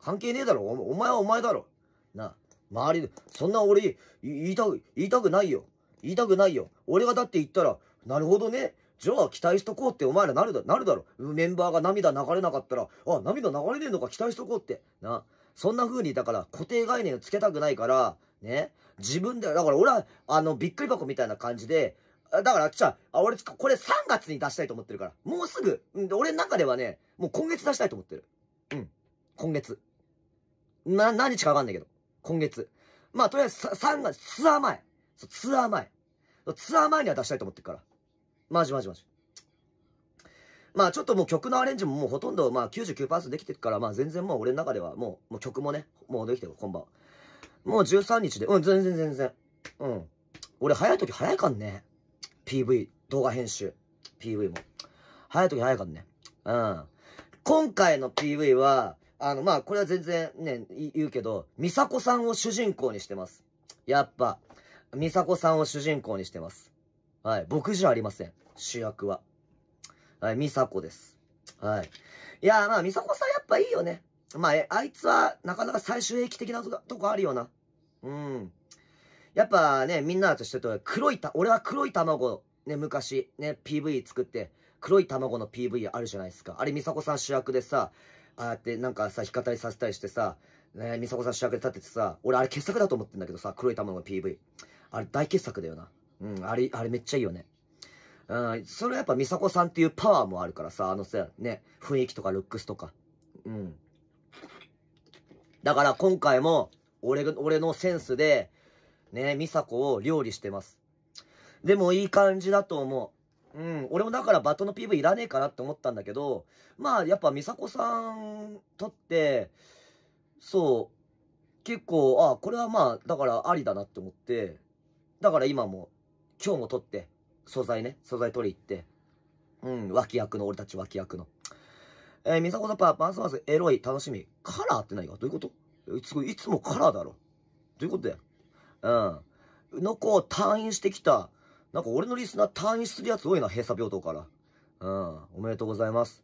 関係ねえだろ。お前はお前だろ。な、周りで、そんな俺、言いたく、言いたくないよ。言いたくないよ。俺がだって言ったら、なるほどね。じゃあ期待しとこうってお前らなるだ、なるだろ。メンバーが涙流れなかったら、あ、涙流れねえのか期待しとこうって。な。そんな風に、だから固定概念をつけたくないから、ね。自分で、だから俺は、あの、びっくり箱みたいな感じで、だからじゃあ、俺、これ3月に出したいと思ってるから。もうすぐ。うん、俺の中ではね、もう今月出したいと思ってる。うん。今月。な、何日かわかんないけど。今月。まあ、とりあえず3月、ツアー前。そう、ツアー前。ツアー前には出したいと思ってるから。マジマジマジ。まあちょっともう曲のアレンジももうほとんどまあ99%できてるから、まあ全然もう俺の中ではもう、もう曲もね、もうできてる、今晩。は。もう13日で。うん、全然全然。うん。俺早い時早いかんね。PV、動画編集。PV も。早い時早いかんね。うん。今回の PV は、あの、まあ、これは全然ね、言うけど、ミサコさんを主人公にしてます。やっぱ、ミサコさんを主人公にしてます。はい。僕じゃありません。主役は。はい、ミサコです。はい。いやまあ、美佐さんやっぱいいよね。まあ、あいつはなかなか最終兵器的なとこあるよな。うん。やっぱね、みんなとしてと、黒いた、俺は黒い卵、ね、昔、ね、PV 作って、黒い卵の PV あるじゃないですか。あれ、美佐子さん主役でさ、ああやってなんかさ、弾き語りさせたりしてさ、ね、美佐子さん主役で立っててさ、俺あれ傑作だと思ってんだけどさ、黒い卵の PV。あれ大傑作だよな。うん、あれ、あれめっちゃいいよね。うん、それはやっぱ美佐子さんっていうパワーもあるからさ、あのさ、ね、雰囲気とかルックスとか。うん。だから今回も、俺、俺のセンスで、ね、ミサコを料理してます。でもいい感じだと思う。うん、俺もだからバトの PV いらねえかなって思ったんだけど、まあやっぱミサコさんとって、そう、結構、あ、これはまあ、だからありだなって思って、だから今も、今日も撮って、素材ね、素材取り行って、うん、脇役の、俺たち脇役の。えー、さこザパー、ますますエロい、楽しみ。カラーって何がどういうことすつい、いつもカラーだろ。どういうことだよ。うん。の子を退院してきた。なんか俺のリスナー退院するやつ多いな、閉鎖病棟から。うん。おめでとうございます。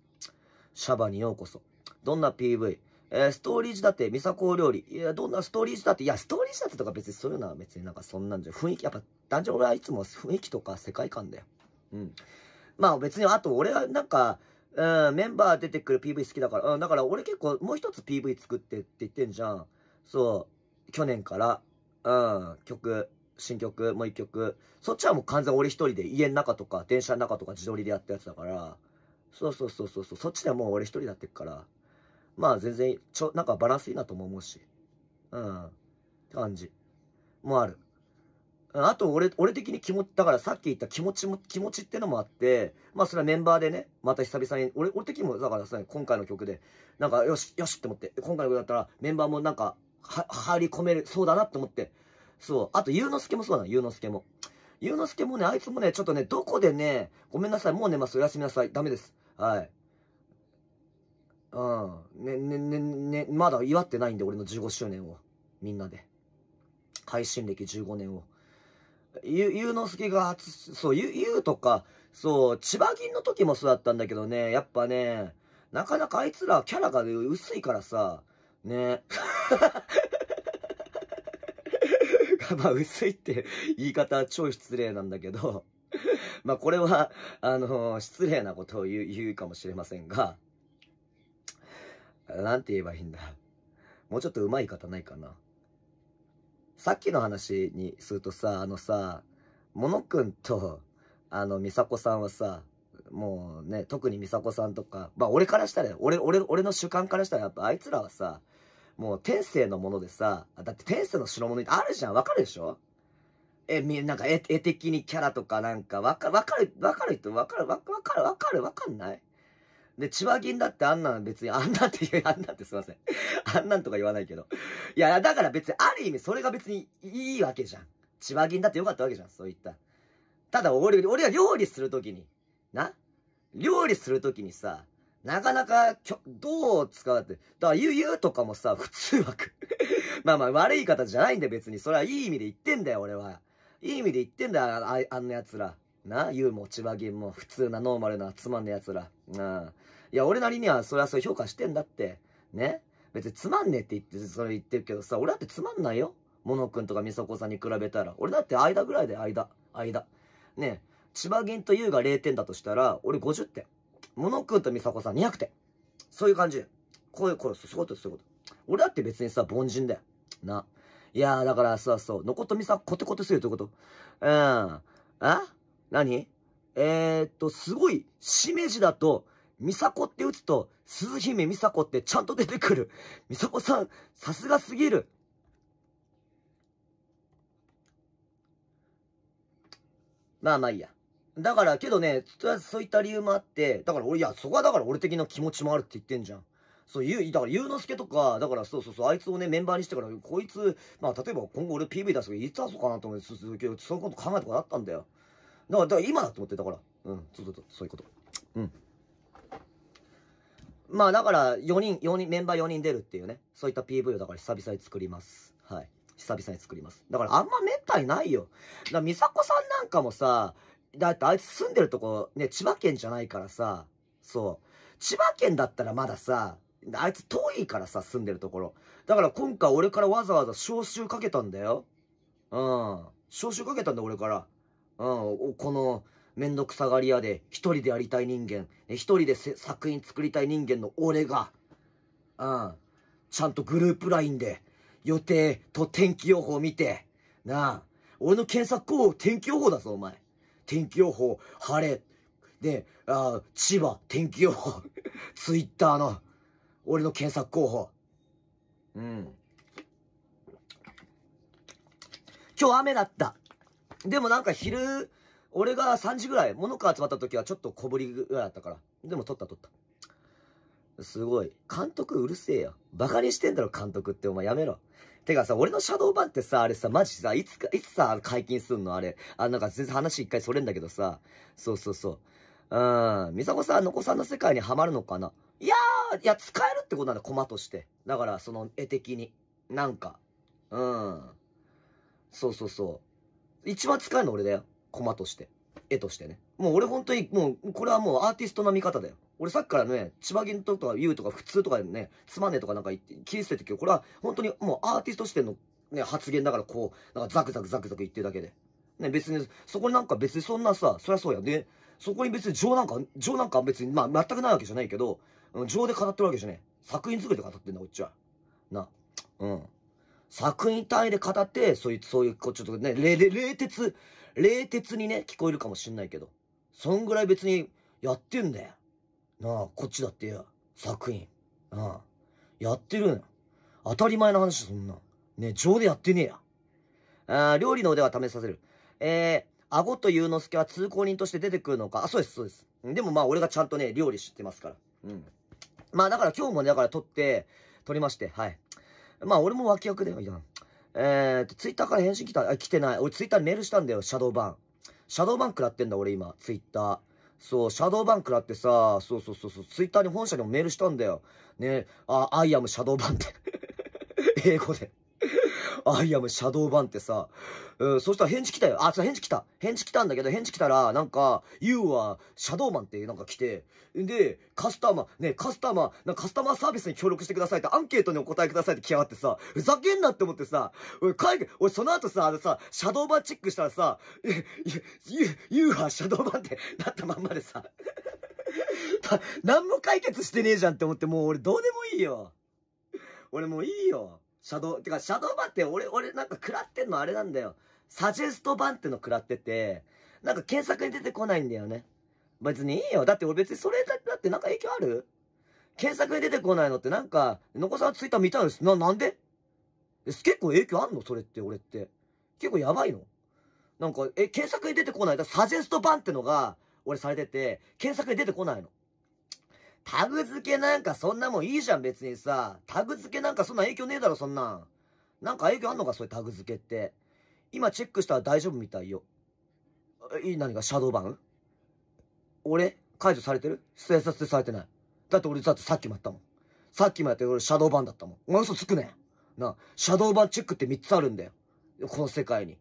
シャバにようこそ。どんな PV? えー、ストーリー仕立て、ミサコ料理。いや、どんなストーリー仕立ていや、ストーリー仕立てとか別にそういうのは別になんかそんなんじゃ。雰囲気、やっぱ、男女俺はいつも雰囲気とか世界観だよ。うん。まあ別に、あと俺はなんか、うん、メンバー出てくる PV 好きだから。うん、だから俺結構もう一つ PV 作ってって言ってんじゃん。そう。去年から。うん、曲、新曲、もう一曲。そっちはもう完全俺一人で家の中とか、電車の中とか自撮りでやったやつだから。そうそうそうそう。そっちでもう俺一人でやってくから。まあ全然、ちょ、なんかバランスいいなとも思うし。うん。って感じ。もある。あと俺、俺的に気持ち、だからさっき言った気持ちも、気持ちってのもあって、まあそれはメンバーでね、また久々に、俺、俺的にも、だからさ、今回の曲で、なんかよし、よしって思って、今回の曲だったらメンバーもなんか、は、入り込める、そうだなって思って、そう。あと、ゆうのすけもそうだな、ゆうのすけも。ゆうのすけもね、あいつもね、ちょっとね、どこでね、ごめんなさい、もう寝ます、おやすみなさい、ダメです。はい。うん。ね、ね、ね、ね、まだ祝ってないんで、俺の15周年を。みんなで。配信歴15年を。ゆ、ゆうのすけが、そう、ゆ、ゆうとか、そう、千葉銀の時もそうだったんだけどね、やっぱね、なかなかあいつらキャラが、薄いからさ、ね。(laughs) まあ、薄いって言い方は超失礼なんだけどまあ、これは、あのー、失礼なことを言う、言うかもしれませんが、なんて言えばいいんだ。もうちょっと上手い方ないかな。さっきの話にするとさ、あのさ、モノくんと、あの、美佐子さんはさ、もうね、特に美佐子さんとか、まあ俺からしたら、俺、俺、俺の主観からしたら、やっぱあいつらはさ、もう天性のものでさ、だって天性の代物てあるじゃん、わかるでしょえ、み、なんか絵、絵的にキャラとかなんか、わかる、わかる、わかる人、わかる、わかる、わかる、わかる、わかんないで、千葉銀だってあんなん別に、あんなんって言う、あんなんってすいません。あんなんとか言わないけど。いや、だから別に、ある意味それが別にいいわけじゃん。千葉銀だってよかったわけじゃん、そういった。ただ俺、俺は料理するときに、な料理するときにさ、なかなか、きょ、どう使うって。だから、ゆうゆうとかもさ、普通枠。(laughs) まあまあ、悪い方じゃないんで別に。それはいい意味で言ってんだよ、俺は。いい意味で言ってんだよ、あ、あや奴ら。な、ユーも千葉銀も、普通なノーマルなつまんねえ奴ら。うん。いや、俺なりには、それはそう評価してんだって。ね別につまんねえって言って、それ言ってるけどさ、俺だってつまんないよ。モノ君とかみそこさんに比べたら。俺だって間ぐらいで間。間。ね千葉銀と優が0点だとしたら、俺50点。モノ君とみそこさん200点。そういう感じ。こういう、これ、そういうこと、そういうこと。俺だって別にさ、凡人だよ。な。いやー、だからさ、そう、のことみさコテコテするということ。うん。あ何えー、っと、すごい、しめじだと、美佐子って打つと、鈴姫美佐子ってちゃんと出てくる。美佐子さん、さすがすぎる。まあまあいいや。だから、けどね、そういった理由もあって、だから俺、いや、そこはだから俺的な気持ちもあるって言ってんじゃん。そう、ゆう、だから、ゆうのすけとか、だから、そうそうそう、あいつをね、メンバーにしてから、こいつ、まあ、例えば今後俺 PV 出すけど、いつ出そうかなと思って、そういうこと考えたことあったんだよ。だから、だから今だと思って、だから。うん、そうそうそう、そういうこと。うん。まあだから、4人、4人、メンバー4人出るっていうね。そういった PV をだから久々に作ります。はい。久々に作ります。だからあんまめったにないよ。だから、美佐子さんなんかもさ、だってあいつ住んでるとこ、ね、千葉県じゃないからさ、そう。千葉県だったらまださ、あいつ遠いからさ、住んでるところ。だから今回俺からわざわざ招集かけたんだよ。うん。招集かけたんだ俺から。うん、この、めんどくさがり屋で、一人でやりたい人間、一人で作品作りたい人間の俺が、うん、ちゃんとグループ LINE で、予定と天気予報見て、なあ、俺の検索項天気予報だぞ、お前。天気予報、晴れ。で、あ千葉、天気予報。(laughs) ツイッターの、俺の検索候補。うん。今日雨だった。でもなんか昼、俺が3時ぐらい、物か集まった時はちょっと小ぶりぐらいだったから。でも撮った撮った。すごい。監督うるせえよ。バカにしてんだろ、監督って。お前やめろ。てかさ、俺のシャドー版ってさ、あれさ、マジさ、いつか、いつさ、解禁すんのあれ。あ、なんか全然話一回それんだけどさ。そうそうそう。うん。美佐子さん、のこさんの世界にはまるのかないやー、いや、使えるってことなんだ、コマとして。だから、その、絵的に。なんか。うん。そうそうそう。一番使えるの俺だよ。コマとして。絵としてね。もう俺本当に、もう、これはもうアーティストの見方だよ。俺さっきからね、千葉銀とか言うとか普通とかでね、つまんねえとかなんか言って、切り捨ててけど、これは本当にもうアーティスト視点のね、発言だからこう、なんかザクザクザクザク言ってるだけで。ね、別に、そこになんか別にそんなさ、そりゃそうや。で、そこに別に情なんか、情なんか別に、まあ全くないわけじゃないけど、情で語ってるわけじゃねえ。作品作りで語ってんだ、こっちは。な。うん。作品単位で語って、そういう、そういう、こう、ちょっとね、冷、冷徹、冷徹にね、聞こえるかもしんないけど、そんぐらい別にやってんだよ。なあ、こっちだってよ。作品。なあ、やってるん当たり前の話そんな。ね、情でやってねえや。あ料理の腕は試させる。えー、顎と祐之助は通行人として出てくるのかあ、そうです、そうです。でもまあ、俺がちゃんとね、料理知ってますから。うん。まあ、だから今日もね、だから撮って、撮りまして、はい。まあ俺も脇役だよ、いや。えーと、ツイッターから返信来た、あ、来てない。俺ツイッターにメールしたんだよ、シャドーバン。シャドーバン食らってんだ、俺今、ツイッター。そう、シャドーバン食らってさ、そうそうそうそう、ツイッターに本社にもメールしたんだよ。ね、あ、アイアムシャドーバンって (laughs) 英語でアイアムシャドウ版ってさ、うん、そしたら返事来たよ。あ、そう、返事来た。返事来たんだけど、返事来たら、なんか、You はシャドウマンってなんか来て、で、カスタマー、ね、カスタマー、なんかカスタマーサービスに協力してくださいってアンケートにお答えくださいって来やがってさ、ふざけんなって思ってさ、俺、海俺その後さ、あのさ、シャドウ版チェックしたらさ、You (laughs) はシャドウ版ってなったまんまでさ、(laughs) 何も解決してねえじゃんって思って、もう俺どうでもいいよ。俺もういいよ。シャドウ、てか、シャドウ版って俺、俺なんか食らってんのあれなんだよ。サジェスト版っての食らってて、なんか検索に出てこないんだよね。別にいいよ。だって俺別にそれだってなんか影響ある検索に出てこないのってなんか、のこさんツイッター見たんです。な、なんで結構影響あんのそれって俺って。結構やばいのなんか、え、検索に出てこない。だサジェスト版ってのが、俺されてて、検索に出てこないの。タグ付けなんかそんなもんいいじゃん別にさ。タグ付けなんかそんな影響ねえだろそんなん。なんか影響あんのかそういうタグ付けって。今チェックしたら大丈夫みたいよ。いい何がシャドーバン俺解除されてるさせでされてない。だって俺だってさっきもやったもん。さっきもやって俺シャドーバンだったもん。お前嘘つくねん。な、シャドーバンチェックって3つあるんだよ。この世界に。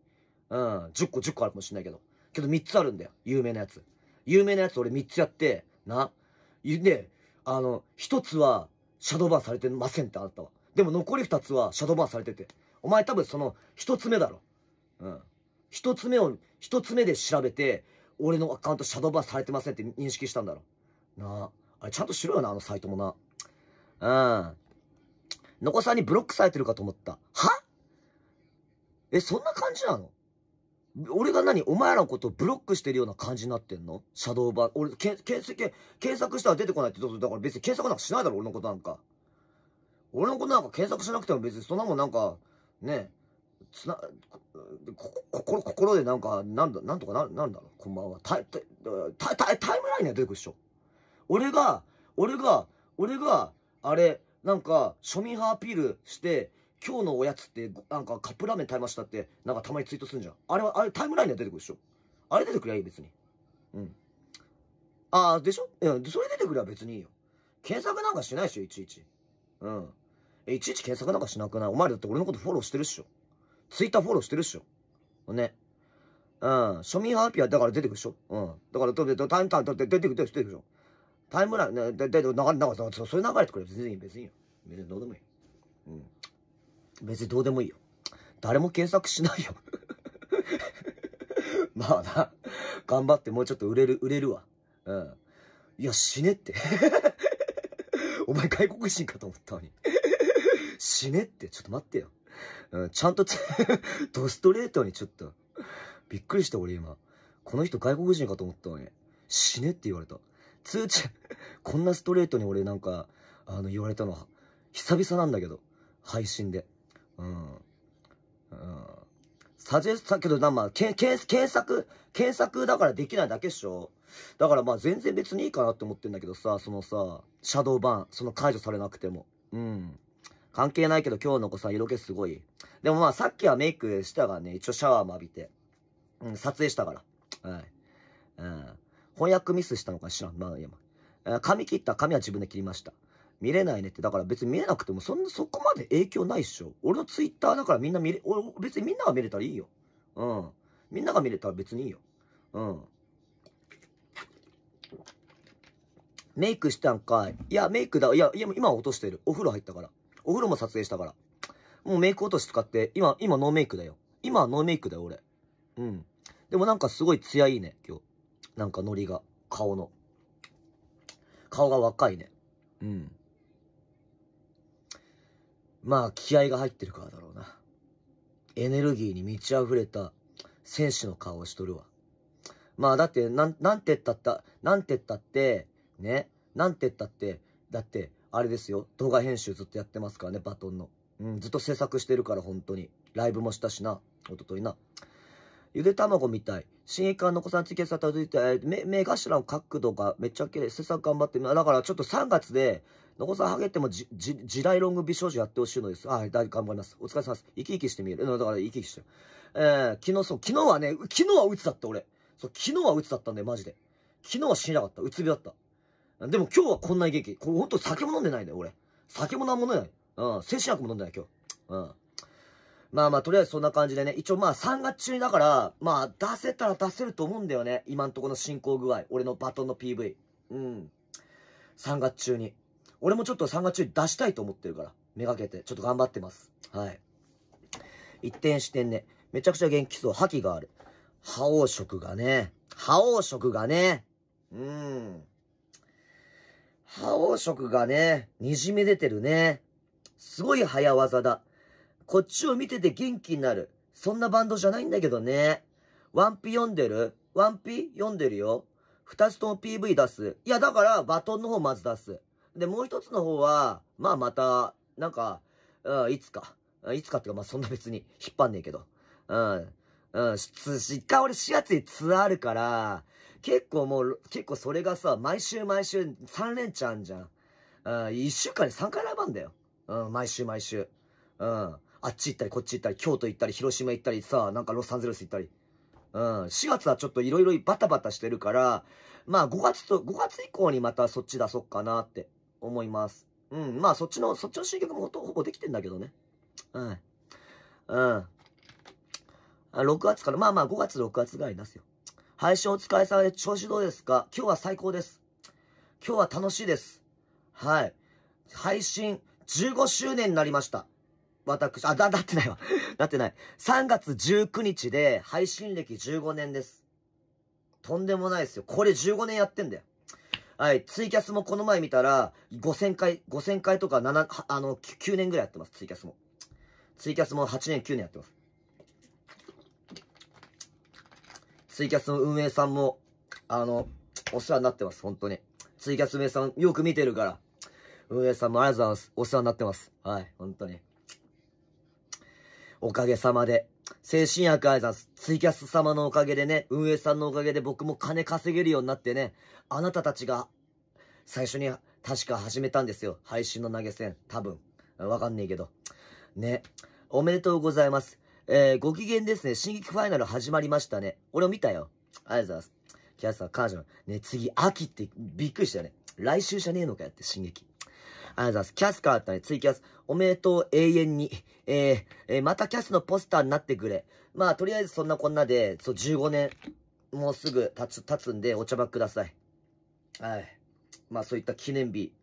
うん、10個10個あるかもしんないけど。けど3つあるんだよ。有名なやつ。有名なやつ俺3つやって、な、で、あの、一つは、シャドーバーされてませんってあったわ。でも残り二つは、シャドーバーされてて。お前多分その、一つ目だろ。うん。一つ目を、一つ目で調べて、俺のアカウントシャドーバーされてませんって認識したんだろ。なあ。あれちゃんとしろよな、あのサイトもな。うん。のこさんにブロックされてるかと思った。はえ、そんな感じなの俺が何お前らのことをブロックしてるような感じになってんのシャドー版。俺、検索したら出てこないってことだから別に検索なんかしないだろ、俺のことなんか。俺のことなんか検索しなくても別にそんなもんなんか、ね、つな、心、心でなんか、なんだ、なんとかななんだろう、こんばんは。タイ、タイ、タイ、タイムラインには出てくるでしょ。俺が、俺が、俺が、あれ、なんか、庶民派アピールして、今日のおやつって、なんかカップラーメン食べましたって、なんかたまにツイートするんじゃん。あれは、あれタイムラインで出てくるでしょ。あれ出てくりゃいい、別に。うん。ああ、でしょいや、それ出てくりゃ別にいいよ。検索なんかしないでしょ、いちいち。うん。え、いちいち検索なんかしなくないお前だって俺のことフォローしてるっしょ。ツイッターフォローしてるっしょ。ね。うん。庶民派アピアだから出てくるでしょ。うん。だから、だタイム、タイム、出てくる、出てくるでしょ。タイムライン、で、で、流れ、流それ流れてくれば全然いい、別にいいよ。別にどうでもいい。うん。別にどうでもいいよ。誰も検索しないよ (laughs) まあな、頑張ってもうちょっと売れる、売れるわ。うん。いや、死ねって (laughs) お前外国人かと思ったのに死ねって、ちょっと待ってよ。うん、ちゃんと、ド (laughs) ストレートにちょっと。びっくりした俺今。この人外国人かと思ったのに。死ねって言われた。通知、こんなストレートに俺なんか、あの、言われたのは、久々なんだけど。配信で。うん。うん。サジェストだけどな、まあ、け検索、検索だからできないだけっしょだからまあ全然別にいいかなって思ってんだけどさ、そのさ、シャドーバン、その解除されなくても。うん。関係ないけど今日の子さ、色気すごい。でもまあさっきはメイクしたがね、一応シャワーも浴びて。うん、撮影したから。はい。うん。翻訳ミスしたのかしらまあ、いや、まあ、髪切った。髪は自分で切りました。見れないねって、だから別に見れなくても、そんな、そこまで影響ないっしょ。俺のツイッターだからみんな見れ、俺、別にみんなが見れたらいいよ。うん。みんなが見れたら別にいいよ。うん。メイクしたんかい。いや、メイクだ。いや、いや今落としてる。お風呂入ったから。お風呂も撮影したから。もうメイク落とし使って、今、今ノーメイクだよ。今はノーメイクだよ、俺。うん。でもなんかすごい艶いいね、今日。なんかノリが。顔の。顔が若いね。うん。まあ、気合が入ってるからだろうな。エネルギーに満ち溢れた選手の顔をしとるわ。まあ、だって、なん、なんてったった、なんてったって、ね、なんてったって、だって、あれですよ、動画編集ずっとやってますからね、バトンの。うん、ずっと制作してるから、本当に。ライブもしたしな、おとといな。ゆで卵みたい。新一かの子さん地形さたどいて、目、目頭の角度がめっちゃ綺麗。切削頑張ってみだからちょっと3月で、こさんハゲてもじ、じ、地雷ロング美少女やってほしいのです。はい、頑張ります。お疲れ様です。生き生きしてみる。だから生き生きしてる。えー、昨日そう、昨日はね、昨日は鬱だった俺。そう、昨日は鬱だったんだよ、マジで。昨日は死なかった。うつ病だった。でも今日はこんなに元気。これほんと酒も飲んでないんだよ、俺。酒もなも飲でない。うん、精神薬も飲んでない、今日。うん。まあまあ、とりあえずそんな感じでね、一応まあ3月中だから、まあ出せたら出せると思うんだよね。今んとこの進行具合。俺のバトンの PV。うん。3月中に。俺もちょっと3月中に出したいと思ってるから。めがけて。ちょっと頑張ってます。はい。一転してね。めちゃくちゃ元気そう。覇気がある。覇王色がね。覇王色がね。うん。覇王色がね、にじみ出てるね。すごい早技だ。こっちを見てて元気になる。そんなバンドじゃないんだけどね。ワンピ読んでるワンピ読んでるよ。二つとも PV 出す。いや、だから、バトンの方まず出す。で、もう一つの方は、まあまた、なんか、うん、いつか。いつかっていうか、まあそんな別に引っ張んねえけど。うん。うん、し、一回俺4月にツアーあるから、結構もう、結構それがさ、毎週毎週3連チャンじゃん。うん、1週間に3回ライブあんだよ。うん、毎週毎週。うん。あっち行ったり、こっち行ったり、京都行ったり、広島行ったりさ、なんかロサンゼルス行ったり。うん、4月はちょっといろいろバタバタしてるから、まあ5月と、5月以降にまたそっち出そうかなって思います。うん、まあそっちの、そっちの新曲もほぼできてんだけどね。はい。うん。6月から、まあまあ5月、6月ぐらい出すよ。配信お疲れ様で調子どうですか今日は最高です。今日は楽しいです。はい。配信15周年になりました。私、あ、だ、(laughs) ってないわ。だってない。3月19日で配信歴15年です。とんでもないですよ。これ15年やってんだよ。はい、ツイキャスもこの前見たら、5000回、5000回とか7、あの、9年ぐらいやってます、ツイキャスも。ツイキャスも8年、9年やってます。ツイキャスの運営さんも、あの、お世話になってます、本当に。ツイキャス運営さん、よく見てるから、運営さんもありがとうございます。お世話になってます。はい、本当に。おかげさまで。精神薬挨拶、ツイキャス様のおかげでね、運営さんのおかげで僕も金稼げるようになってね、あなたたちが、最初に確か始めたんですよ。配信の投げ銭。多分。わかんねえけど。ね。おめでとうございます。えー、ご機嫌ですね。進撃ファイナル始まりましたね。俺を見たよ。ありがとうございます。キャスター、感謝。ね、次、秋ってびっくりしたよね。来週じゃねえのかよって、進撃。ありがとうございます。キャスらーったね、ツイキャス。おめでとう、永遠に。えー、えー、またキャスのポスターになってくれ。まあ、とりあえずそんなこんなで、そう、15年、もうすぐ経つ、経つんで、お茶番ください。はい。まあ、そういった記念日、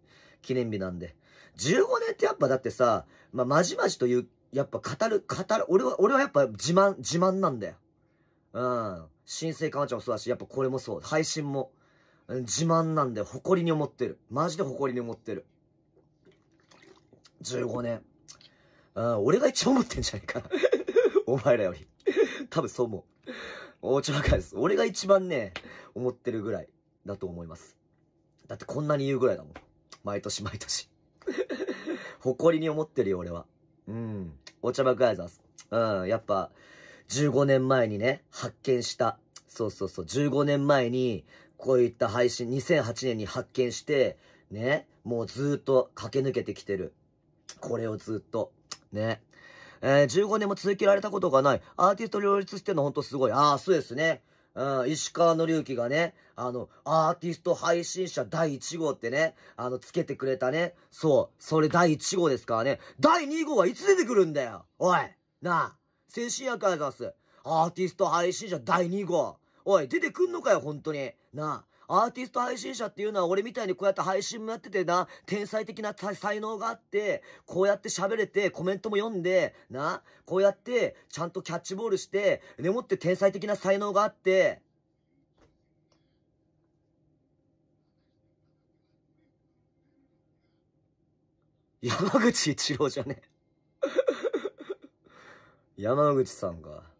記念日なんで。15年ってやっぱだってさ、まあ、まじまじという、やっぱ語る、語る、俺は、俺はやっぱ自慢、自慢なんだよ。うん。新生かまちゃんもそうだし、やっぱこれもそう。配信も。自慢なんで誇りに思ってる。マジで誇りに思ってる。15年。あ俺が一番思ってんじゃねえかな (laughs) お前らより多分そう思う。おうちばかです。俺が一番ね、思ってるぐらいだと思います。だってこんなに言うぐらいだもん。毎年毎年 (laughs) 誇りに思ってるよ、俺は。うん。お茶爆アイザーうん。やっぱ、15年前にね、発見した。そうそうそう。15年前に、こういった配信、2008年に発見して、ね、もうずっと駆け抜けてきてる。これをずっと。ね。えー、15年も続けられたことがない。アーティスト両立してるのほんとすごい。ああ、そうですね。うん、石川の隆起がね、あの、アーティスト配信者第1号ってね、あの、つけてくれたね。そう、それ第1号ですからね。第2号はいつ出てくるんだよおいなあ、先進やからざす。アーティスト配信者第2号。おい、出てくんのかよ、本当に。なあ。アーティスト配信者っていうのは俺みたいにこうやって配信もやっててな、天才的な才能があって、こうやって喋れて、コメントも読んで、な、こうやって、ちゃんとキャッチボールして、でもって天才的な才能があって、山口一郎じゃね (laughs) 山口さんが。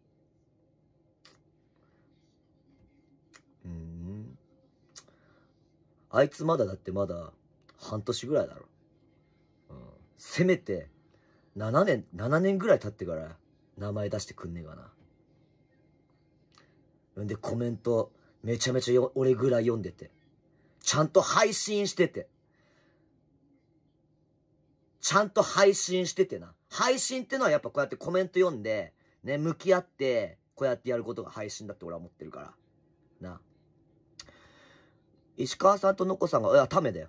あいつまだだってまだ半年ぐらいだろ。うん。せめて、7年、7年ぐらい経ってから名前出してくんねえかな。んでコメントめちゃめちゃ俺ぐらい読んでて。ちゃんと配信してて。ちゃんと配信しててな。配信ってのはやっぱこうやってコメント読んで、ね、向き合って、こうやってやることが配信だって俺は思ってるから。な。石川さんとのこさんが、いや、ためだよ。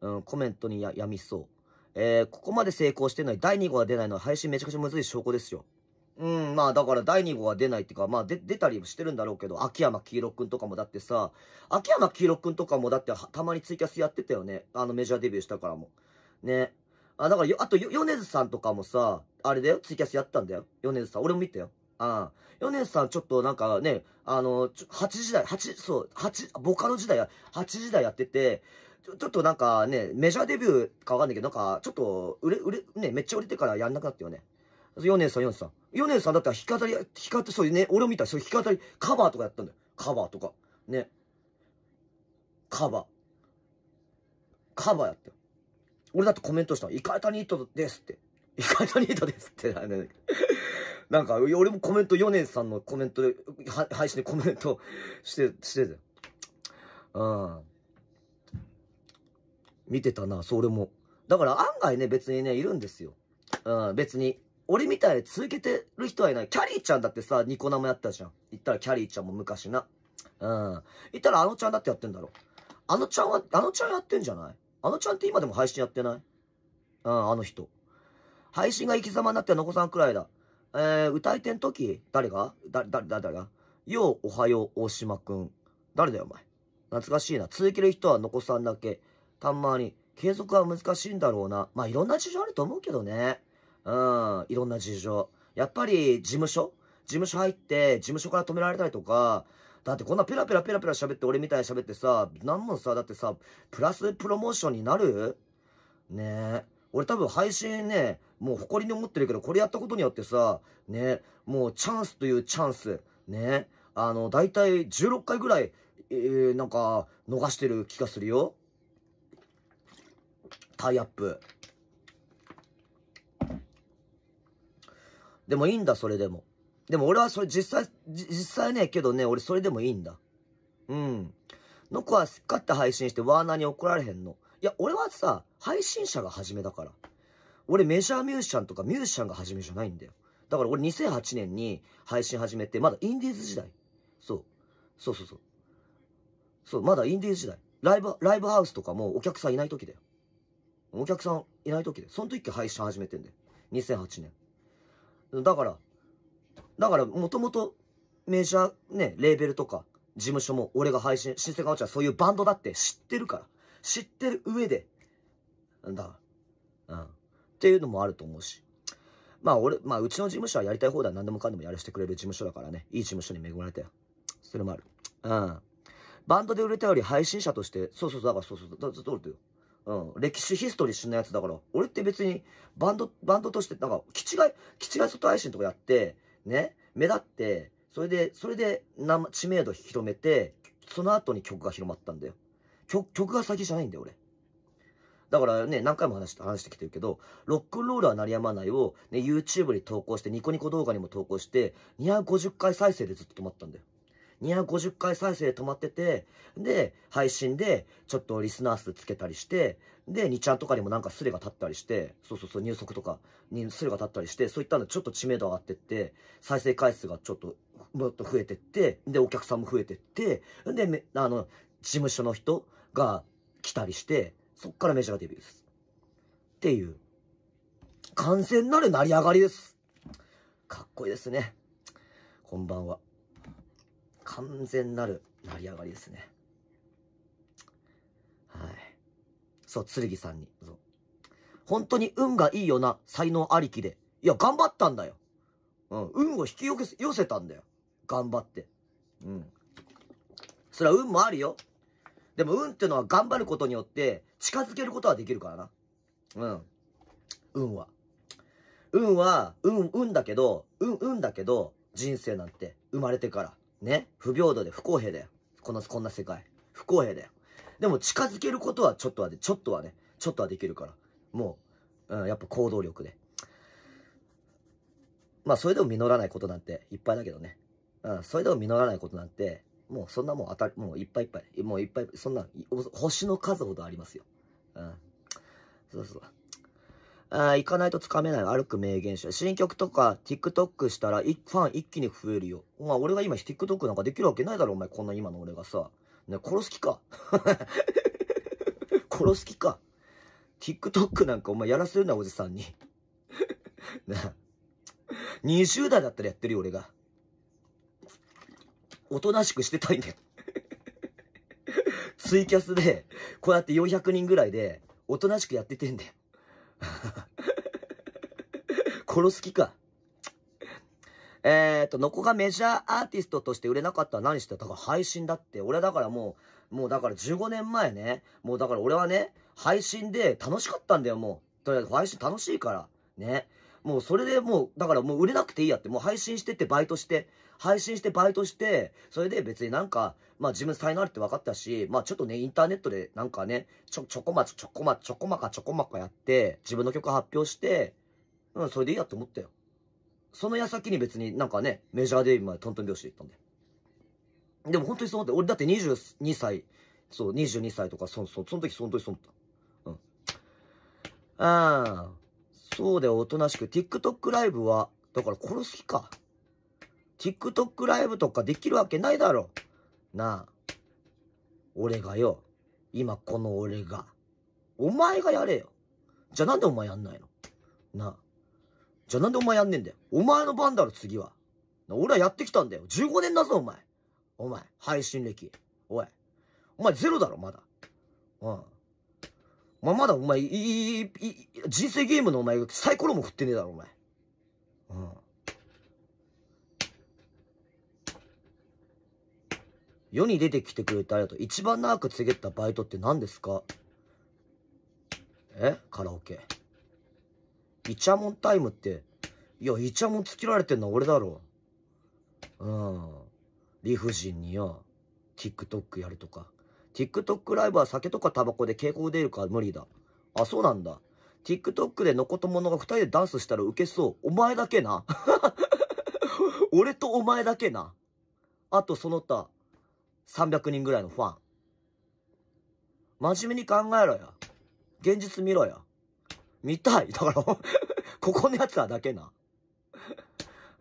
うん、コメントにや、やみそう。えー、ここまで成功してない、第2号が出ないのは配信めちゃくちゃむずい証拠ですよ。うん、まあだから第2号が出ないっていうか、まあ出、出たりしてるんだろうけど、秋山黄色くんとかもだってさ、秋山黄色くんとかもだってたまにツイキャスやってたよね。あのメジャーデビューしたからも。ね。あ、だからあと、ヨネズさんとかもさ、あれだよ、ツイキャスやったんだよ。ヨネズさん。俺も見たよ。あヨネさん、ちょっとなんかね、あの、8時代、8、そう、8、ボカロ時代、8時代やってて、ちょちょっとなんかね、メジャーデビューかわかんないけど、なんか、ちょっと、売れ、売れ、ね、めっちゃ売れてからやんなくなったよね。ヨネさん、ヨネさん。ヨネさんだったら弾き語り、弾き語り、そうね、俺を見たら、そう弾き語り、カバーとかやったんだよ。カバーとか。ね。カバー。カバーやったよ。俺だってコメントしたの。イカエタニートですって。イカエタニートですって。なんか、俺もコメント、ヨネさんのコメントで、配信でコメントして、してたよ。うん。見てたな、それも。だから案外ね、別にね、いるんですよ。うん、別に。俺みたいに続けてる人はいない。キャリーちゃんだってさ、ニコ生やったじゃん。言ったらキャリーちゃんも昔な。うん。言ったらあのちゃんだってやってんだろ。あのちゃんは、あのちゃんやってんじゃないあのちゃんって今でも配信やってないうん、あの人。配信が生き様になってのこさんくらいだ。えー、歌い手の時、誰がだ、だ、だ、誰がよう、おはよう、大島くん。誰だよ、お前。懐かしいな。続ける人は残さんだけ。たんまに、継続は難しいんだろうな。まあ、いろんな事情あると思うけどね。うん、いろんな事情。やっぱり、事務所事務所入って、事務所から止められたりとか、だってこんなペラペラペラペラ喋って、俺みたいに喋ってさ、なんもさ、だってさ、プラスプロモーションになるねえ。俺多分配信ね、もう誇りに思ってるけど、これやったことによってさ、ね、もうチャンスというチャンス、ね、あの、だいたい16回ぐらい、えー、なんか、逃してる気がするよ。タイアップ。でもいいんだ、それでも。でも俺はそれ実際、実際ね、けどね、俺それでもいいんだ。うん。の子はすっかって配信してワーナーに怒られへんの。いや、俺はさ、配信者が初めだから。俺メジャーミュージシャンとかミュージシャンが初めじゃないんだよ。だから俺2008年に配信始めて、まだインディーズ時代。そう。そうそうそう。そう、まだインディーズ時代。ライブ、ライブハウスとかもお客さんいない時だよ。お客さんいない時で。その時配信始めてんだよ。2008年。だから、だからもともとメジャーね、レーベルとか事務所も俺が配信、新生ガオちゃんそういうバンドだって知ってるから。知ってる上で、なんだ、うん。っていうのもあると思うし。まあ俺、まあうちの事務所はやりたい放題何でもかんでもやらせてくれる事務所だからね、いい事務所に恵まれたよ。それもある。うん。バンドで売れたより配信者として、そうそうそう、だからそうそう、だずっとだうん。歴史、ヒストリー知のやつだから、俺って別に、バンド、バンドとして、なんか、気違い、気違い外配信とかやって、ね、目立って、それで、それで、知名度広めて、その後に曲が広まったんだよ。曲、曲が先じゃないんだよ、俺。だからね、何回も話して、話してきてるけど、ロックンロールは鳴りやまないを、ね、YouTube に投稿して、ニコニコ動画にも投稿して、250回再生でずっと止まったんだよ。250回再生で止まってて、で、配信で、ちょっとリスナー数つけたりして、で、2ちゃんとかにもなんかスレが立ったりして、そうそうそう、入足とかにスレが立ったりして、そういったのちょっと知名度上がってって、再生回数がちょっと、もっと増えてって、で、お客さんも増えてって、で、あの、事務所の人、が来たりして、そっからメジャーデビューです。っていう、完全なる成り上がりです。かっこいいですね。こんばんは。完全なる成り上がりですね。はい。そう、剣さんに。そう。本当に運がいいよな、才能ありきで。いや、頑張ったんだよ。うん、運を引き寄せたんだよ。頑張って。うん。それは運もあるよ。でも運っていうのは頑張ることによって近づけることはできるからな。うん。運は。運は、運、運だけど、運、運だけど、人生なんて生まれてから。ね。不平等で不公平だよ。この、こんな世界。不公平だよ。でも近づけることはちょっとはで、ちょっとはね、ちょっとはできるから。もう、うん、やっぱ行動力で。まあ、それでも実らないことなんていっぱいだけどね。うん、それでも実らないことなんてもうそんなもん当たり、もういっぱいいっぱい、もういっぱい、そんな、星の数ほどありますよ。うん。そうそう。ああ、行かないとつかめない歩く名言書。新曲とか TikTok したらファン一気に増えるよ。ま俺が今 TikTok なんかできるわけないだろ、お前。こんな今の俺がさ。ね、殺す気か。(laughs) 殺す気か。TikTok なんかお前やらせるな、おじさんに。な (laughs) 20代だったらやってるよ、俺が。おとなしくしてたいんだよツイキャスで、こうやって400人ぐらいで、おとなしくやっててんだよ殺す気か。えっ、ー、と、ノコがメジャーアーティストとして売れなかったら何してたか配信だって。俺はだからもう、もうだから15年前ね。もうだから俺はね、配信で楽しかったんだよ、もう。とりあえず配信楽しいから。ね。もうそれでもう、だからもう売れなくていいやって、もう配信してってバイトして、配信してバイトして、それで別になんか、まあ自分才能あるって分かったし、まあちょっとね、インターネットでなんかね、ちょ、ちょこまちょこま、ちょこまかちょこまかやって、自分の曲発表して、うん、それでいいやって思ったよ。その矢先に別になんかね、メジャーデビューまでトントン拍子で行ったんで。でも本当にそう思って、俺だって22歳、そう、22歳とか、そ、そ、その時本当にそう思った。うん。ああ、そうでおとなしく、TikTok ライブは、だから殺す気か。TikTok ライブとかできるわけないだろ。なあ。俺がよ。今この俺が。お前がやれよ。じゃあなんでお前やんないのなあ。じゃあなんでお前やんねえんだよ。お前の番だろ、次は。俺はやってきたんだよ。15年だぞ、お前。お前、配信歴。おい。お前ゼロだろ、まだ。うん。ままだお前、いい、いい、人生ゲームのお前がサイコロも振ってねえだろ、お前。うん。世に出てきてくれてありがとう。一番長く告げたバイトって何ですかえカラオケ。イチャモンタイムって、いや、イチャモンつけられてんのは俺だろう。うん。理不尽によ、TikTok やるとか。TikTok ライブは酒とかタバコで傾向出るから無理だ。あ、そうなんだ。TikTok でのことものが二人でダンスしたらウケそう。お前だけな。(laughs) 俺とお前だけな。あとその他、300人ぐらいのファン。真面目に考えろよ。現実見ろよ。見たい。だから (laughs) ここのやつらだけな。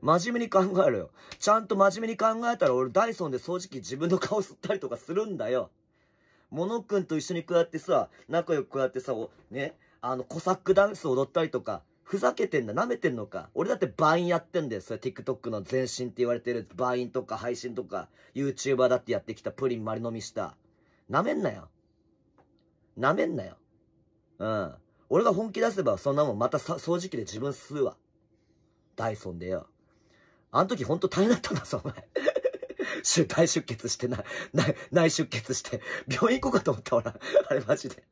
真面目に考えろよ。ちゃんと真面目に考えたら俺ダイソンで掃除機自分の顔吸ったりとかするんだよ。モノ君と一緒にこうやってさ、仲良くこうやってさ、ね、あの、コサックダンス踊ったりとか、ふざけてんだ、舐めてんのか。俺だってバインやってんだよ。それ TikTok の前身って言われてるバインとか配信とか、YouTuber だってやってきたプリン丸飲みした。舐めんなよ。舐めんなよ。うん。俺が本気出せばそんなもんまた掃除機で自分吸うわ。ダイソンでよ。あの時ほんと大変だったんだぞ、お前。(laughs) 大出血してな、な、内出血して、病院行こうかと思った、ほら。あれマジで。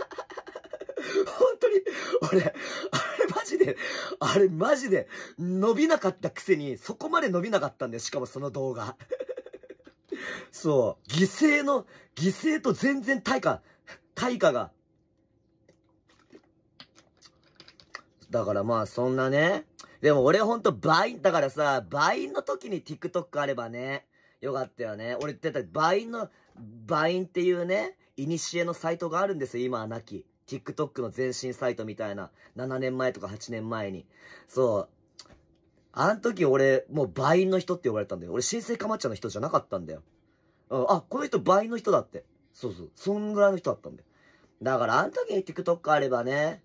(laughs) 本当に、俺、(laughs) あれマジで伸びなかったくせに、そこまで伸びなかったんです。しかもその動画。(laughs) そう。犠牲の、犠牲と全然対価、対価が。だからまあそんなね。でも俺ほんとン、だからさ、ンの時に TikTok あればね、よかったよね。俺ってたンの、ンっていうね、いにしえのサイトがあるんですよ、今はなき。TikTok の前身サイトみたいな、7年前とか8年前に。そう。あの時俺、もう倍の人って呼ばれたんだよ。俺、新生かまっちゃの人じゃなかったんだよ。うん、あ、この人倍の人だって。そうそう。そんぐらいの人だったんだよ。だから、あの時に TikTok あればね、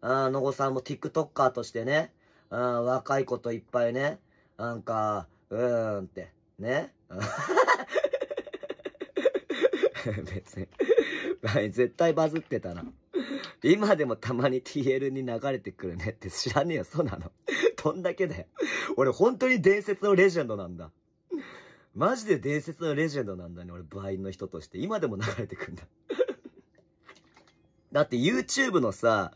あの子さんも TikToker としてね、うん、若い子といっぱいね、なんか、うーんって、ね。(laughs) 別に。(laughs) 絶対バズってたな。今でもたまに TL に流れてくるねって知らねえよ、そうなの。(laughs) どんだけだよ。俺本当に伝説のレジェンドなんだ。マジで伝説のレジェンドなんだね、俺、バインの人として。今でも流れてくんだ。だって YouTube のさ、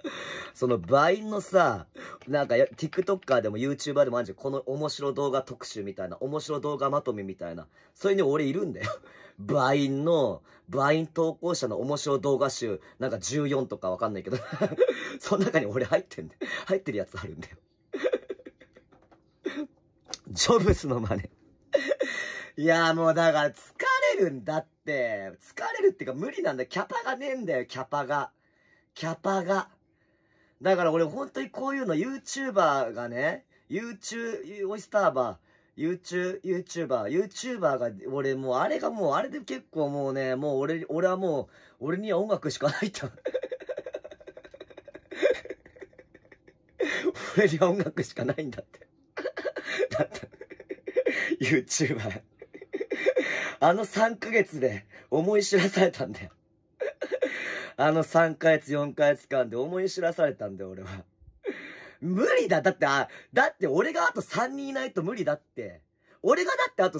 そのンのさ、なんか TikToker でも YouTuber でもあるじゃん。この面白動画特集みたいな、面白動画まとめみたいな。それに俺いるんだよ。ンの、ン投稿者の面白動画集、なんか14とかわかんないけど、(laughs) その中に俺入ってんだよ。入ってるやつあるんだよ。ジョブスの真似。いや、もうだから疲れるんだって。疲れるっていうか無理なんだよ。キャパがねえんだよ、キャパが。キャパが。だから俺本当にこういうの YouTuber がね、YouTube、オイスターバー、YouTube、YouTuber、YouTuber が、俺もうあれがもう、あれで結構もうね、もう俺、俺はもう、俺には音楽しかないと。(laughs) 俺には音楽しかないんだって。だって、YouTuber。あの3ヶ月で思い知らされたんだよ。(laughs) あの3ヶ月、4ヶ月間で思い知らされたんだよ、俺は。(laughs) 無理だだって、あ、だって俺があと3人いないと無理だって。俺がだってあと、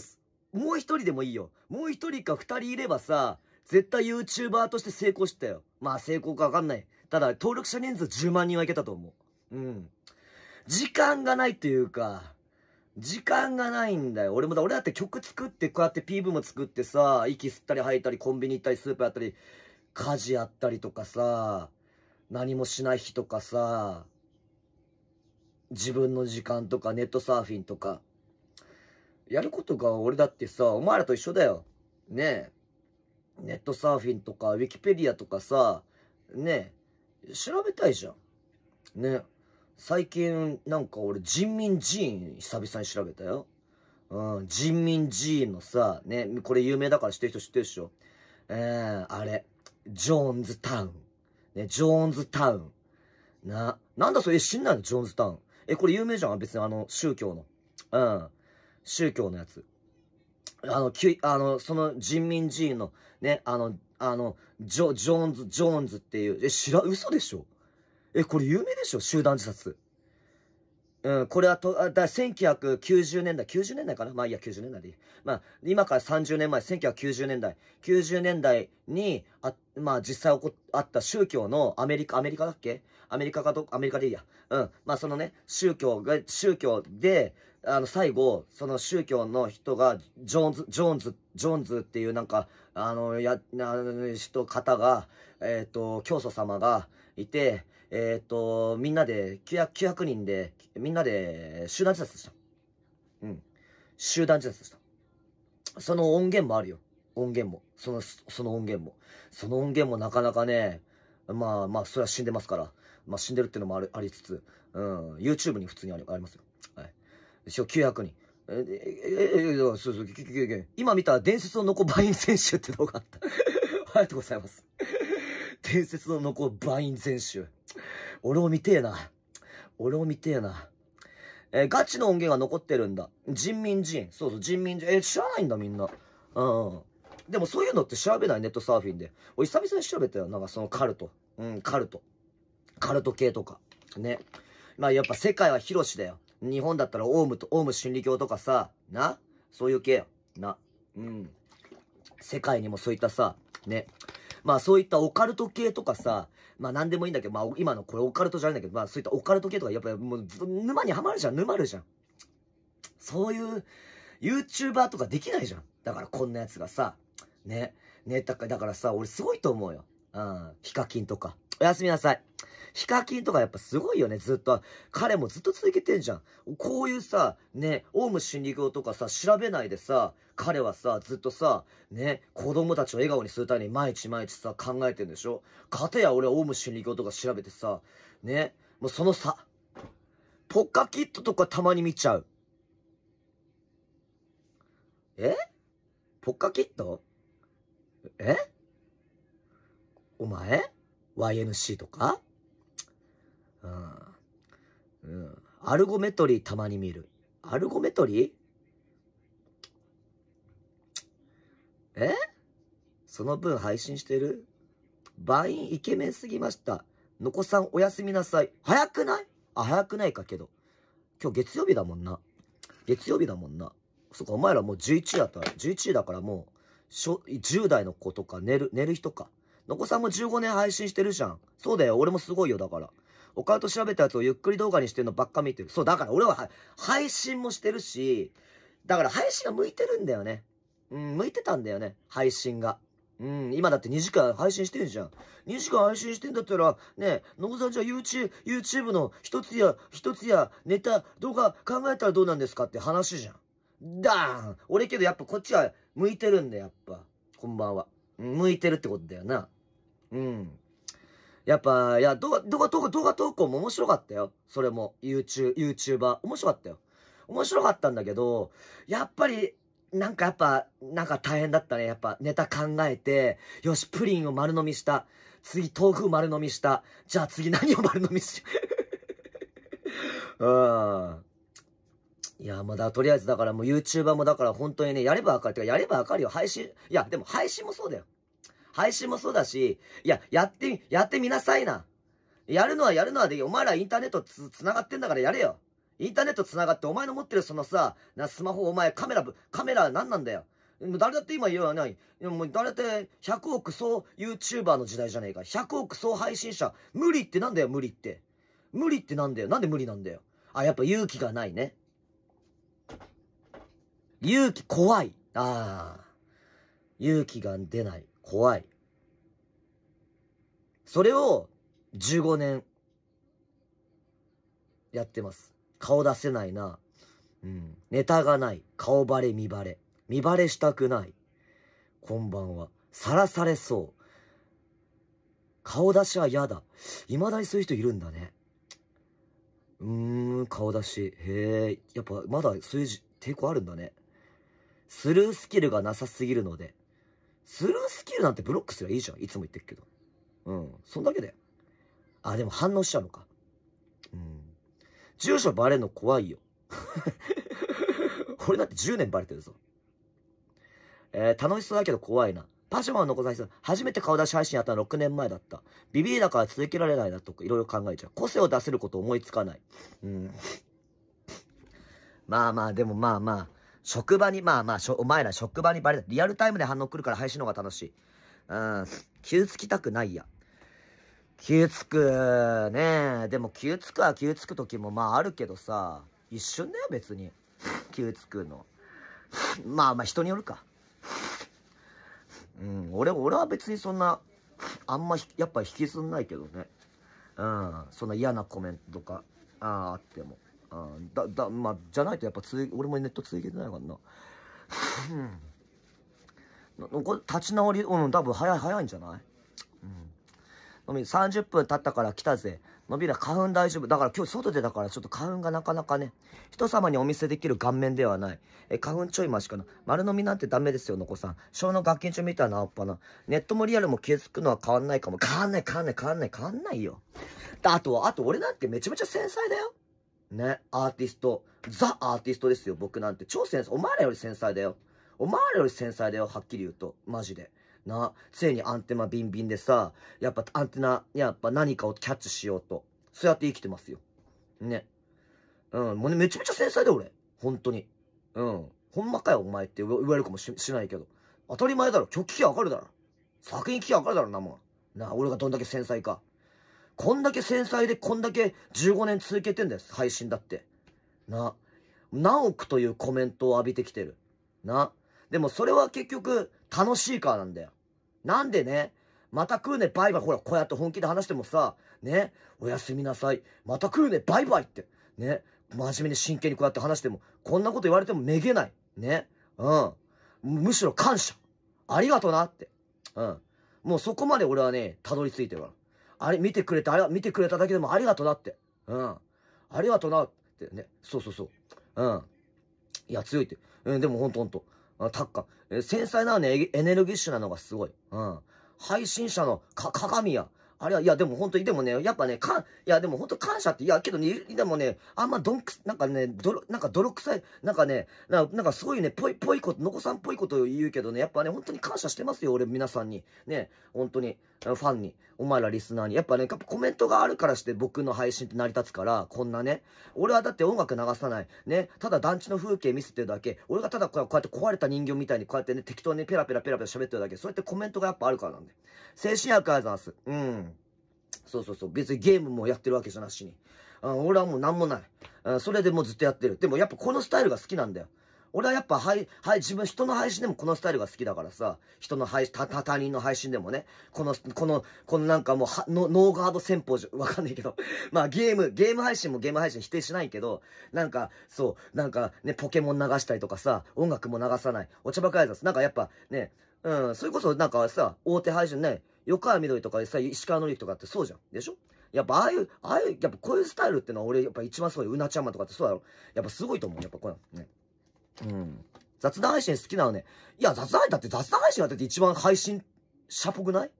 もう1人でもいいよ。もう1人か2人いればさ、絶対 YouTuber として成功したよ。まあ成功かわかんない。ただ、登録者人数10万人はいけたと思う。うん。時間がないというか、時間がないんだよ。俺もだ、俺だって曲作って、こうやって PV も作ってさ、息吸ったり吐いたり、コンビニ行ったり、スーパーやったり、家事やったりとかさ、何もしない日とかさ、自分の時間とかネットサーフィンとか、やることが俺だってさ、お前らと一緒だよ。ねえ。ネットサーフィンとか、ウィキペディアとかさ、ねえ、調べたいじゃん。ね最近なんか俺人民寺院久々に調べたよ。うん、人民寺院のさ、ね、これ有名だから知ってる人知ってるでしょ。ええー、あれ。ジョーンズタウン。ね、ジョーンズタウン。な、なんだそれ、え、死んないのジョーンズタウン。え、これ有名じゃん別にあの、宗教の。うん。宗教のやつ。あの、きあの、その人民寺院の、ね、あの、あの、ジョ、ジョーンズ、ジョーンズっていう、え、知ら、嘘でしょえ、これ有名でしょ集団自殺。うん、これはと、だ1990年代、90年代かなまあいや、90年代でいい。まあ、今から30年前、1990年代、90年代に、あ、まあ実際起こ、あった宗教のアメリカ、アメリカだっけアメリカかど、アメリカでいいや。うん。まあそのね、宗教が、宗教で、あの、最後、その宗教の人が、ジョーンズ、ジョーンズ、ジョーンズっていうなんか、あの、や、あの、人、方が、えっ、ー、と、教祖様がいて、えっ、と、みんなで900、900人で、みんなで集団自殺でした。うん。集団自殺でした。その音源もあるよ。音源も。その、その音源も。その音源もなかなかね、まあまあ、それは死んでますから。まあ死んでるっていうのもあるありつつ、うん、YouTube に普通にありありますよ。はい。一応900人。え、え、え、そうそう、今見た伝説の残バイン選手って動画あった。(laughs) ありがとうございます。伝説の残るバイン全集。俺を見てえな。俺を見てえな。えー、ガチの音源が残ってるんだ。人民人。そうそう、人民人。えー、知らないんだ、みんな。うん。でもそういうのって調べない、ネットサーフィンで。俺、久々に調べたよ。なんかそのカルト。うん、カルト。カルト系とか。ね。まあ、やっぱ世界は広しだよ。日本だったらオウムと、オウム心理教とかさ、なそういう系よ。な。うん。世界にもそういったさ、ね。まあそういったオカルト系とかさ、まあ何でもいいんだけど、まあ今のこれオカルトじゃないんだけど、まあそういったオカルト系とかやっぱもう沼にはまるじゃん、沼るじゃん。そういう YouTuber とかできないじゃん。だからこんなやつがさ、ね、ね、だからさ、俺すごいと思うよ。うん、ヒカキンとか。おやすみなさい。ヒカキンとかやっぱすごいよね、ずっと。彼もずっと続けてんじゃん。こういうさ、ね、オウム真理教とかさ、調べないでさ、彼はさ、ずっとさ、ね、子供たちを笑顔にするために毎日毎日さ、考えてんでしょかてや俺はオウム真理教とか調べてさ、ね、もうその差。ポッカキットとかたまに見ちゃう。えポッカキットえお前 ?YNC とかうん。うん。アルゴメトリーたまに見る。アルゴメトリーえその分配信してるバインイケメンすぎました。のこさんおやすみなさい。早くないあ、早くないかけど。今日月曜日だもんな。月曜日だもんな。そっか、お前らもう11位だったら、11位だからもう、10代の子とか寝る、寝る人か。のこさんも15年配信してるじゃん。そうだよ、俺もすごいよ、だから。オカルト調べたやつをゆっくり動画にしてるのばっか見てる。そう、だから俺は配信もしてるし、だから配信が向いてるんだよね。うん、向いてたんだよね。配信が。うん、今だって2時間配信してんじゃん。2時間配信してんだったら、ねえ、野子さんじゃあ YouTube、YouTube の一つや、一つやネタ、動画考えたらどうなんですかって話じゃん。だーん俺けどやっぱこっちは向いてるんだよ、やっぱ。こんばんは。向いてるってことだよな。うん。やっぱ、いや、動画、動画動画、動画投稿も面白かったよ。それも、YouTube、YouTuber。面白かったよ。面白かったんだけど、やっぱり、なんかやっぱ、なんか大変だったね。やっぱネタ考えて、よし、プリンを丸飲みした。次、豆腐丸飲みした。じゃあ次何を丸飲みし、(laughs) うん。いや、まだ、とりあえずだからもう YouTuber もだから本当にね、やればわかる。てか、やればわかるよ。配信、いや、でも配信もそうだよ。配信もそうだし、いや、やってみ、やってみなさいな。やるのはやるのはでいい。お前らインターネットつ、つながってんだからやれよ。インターネットつながって、お前の持ってるそのさ、なスマホ、お前カメラ、カメラ何なんだよ。誰だって今言わない。もう誰だって100億総 YouTuber の時代じゃねえか。100億総配信者。無理ってなんだよ、無理って。無理ってなんだよ。なんで無理なんだよ。あ、やっぱ勇気がないね。勇気怖い。ああ。勇気が出ない。怖い。それを15年やってます。顔出せないな。うん。ネタがない。顔バレ、見バレ。見バレしたくない。こんばんは。さらされそう。顔出しは嫌だ。未だにそういう人いるんだね。うーん、顔出し。へえ。やっぱまだそういう抵抗あるんだね。スルースキルがなさすぎるので、スルースキルなんてブロックすりゃいいじゃん。いつも言ってるけど。うん。そんだけだよ。あ、でも反応しちゃうのか。うん。住所バレるの怖いよ。(laughs) 俺だって10年バレてるぞ。えー、楽しそうだけど怖いな。パジャマを残さず、初めて顔出し配信やったの6年前だった。ビビりだから続けられないなとか、いろいろ考えちゃう。個性を出せること思いつかない。うん。(laughs) まあまあ、でもまあまあ、職場に、まあまあ、お前ら職場にバレた。リアルタイムで反応来るから配信の方が楽しい。うん、気をつきたくないや。気をつく、ねえ。でも気をつくは気をつく時もまああるけどさ、一瞬だよ別に。気をつくの。まあまあ人によるか。うん、俺、俺は別にそんな、あんまやっぱ引きずんないけどね。うん、そんな嫌なコメントとか、ああっても。うん、だ、だ、まあ、じゃないとやっぱつ、俺もネット続けてないからな。うん。こ (laughs) れ立ち直り、うん、多分早い、早いんじゃないうん。のみ、30分経ったから来たぜ。のびら花粉大丈夫。だから今日外出たからちょっと花粉がなかなかね、人様にお見せできる顔面ではない。え、花粉ちょいマシかな。丸飲みなんてダメですよ、のこさん。小の学研中みたいなおっぱな。ネットもリアルも気づくのは変わんないかも。変わんない、変わんない、変わんない、変わんないよ。だ、あと、あと俺なんてめちゃめちゃ繊細だよ。ね、アーティスト、ザ・アーティストですよ、僕なんて。超繊細、お前らより繊細だよ。お前らより繊細だよ、はっきり言うと。マジで。な、ついにアンテナビンビンでさ、やっぱアンテナ、やっぱ何かをキャッチしようと。そうやって生きてますよ。ね。うん、もうね、めちゃめちゃ繊細だよ、俺。本当に。うん。ほんまかよ、お前って言われるかもしれないけど。当たり前だろ。曲聴きわかるだろ。作品聴きわかるだろ、なもん。な、俺がどんだけ繊細か。こんだけ繊細でこんだけ15年続けてんだよ、配信だって。な。何億というコメントを浴びてきてる。な。でもそれは結局楽しいからなんだよ。なんでね、また食うね、バイバイ。ほら、こうやって本気で話してもさ、ね、おやすみなさい。また食うね、バイバイって。ね、真面目に真剣にこうやって話しても、こんなこと言われてもめげない。ね、うん。むしろ感謝。ありがとなって。うん。もうそこまで俺はね、たどり着いてるから。あれ、見てくれて、あれ、見てくれただけでもありがとうなって。うん。ありがとうなってね。そうそうそう。うん。いや、強いって。うん、でもほんとほんと。たっか。ー。繊細なね、エネルギッシュなのがすごい。うん。配信者のか、鏡や。あれは、いや、でも本当に、でもね、やっぱね、かん、いや、でも本当感謝って、いや、けどね、でもね、あんまどんく、なんかね、どろ、なんか泥臭い、なんかね、ななんかそういうね、ぽいぽいこと、のこさんぽいことを言うけどね、やっぱね、本当に感謝してますよ、俺、皆さんに。ね、本当に。ファンに、お前らリスナーに。やっぱね、やっぱコメントがあるからして僕の配信って成り立つから、こんなね。俺はだって音楽流さない。ね。ただ団地の風景見せてるだけ。俺がただこうやって壊れた人形みたいにこうやってね、適当にペラペラペラペラ喋ってるだけ。そうやってコメントがやっぱあるからなんで。精神薬アざます。うん。そうそうそう。別にゲームもやってるわけじゃなしに。うん、俺はもうなんもない。うん、それでもうずっとやってる。でもやっぱこのスタイルが好きなんだよ。俺はやっぱ、はい、はい、自分、人の配信でもこのスタイルが好きだからさ、人の配信、た、た、他人の配信でもね、この、この、このなんかもう、は、の、ノーガード戦法じゃ、わかんないけど、(laughs) まあゲーム、ゲーム配信もゲーム配信否定しないけど、なんか、そう、なんかね、ポケモン流したりとかさ、音楽も流さない、お茶ばかりだす。なんかやっぱね、うん、それこそなんかさ、大手配信ね、横川緑とかさ、石川のりとかってそうじゃん。でしょやっぱああいう、ああいう、やっぱこういうスタイルってのは俺やっぱ一番すごい、うなちゃんまとかってそうだろ。やっぱすごいと思う。やっぱこういうの。ね。うん。雑談配信好きなのね。いや、雑談配信だって雑談配信だって一番配信者っぽくない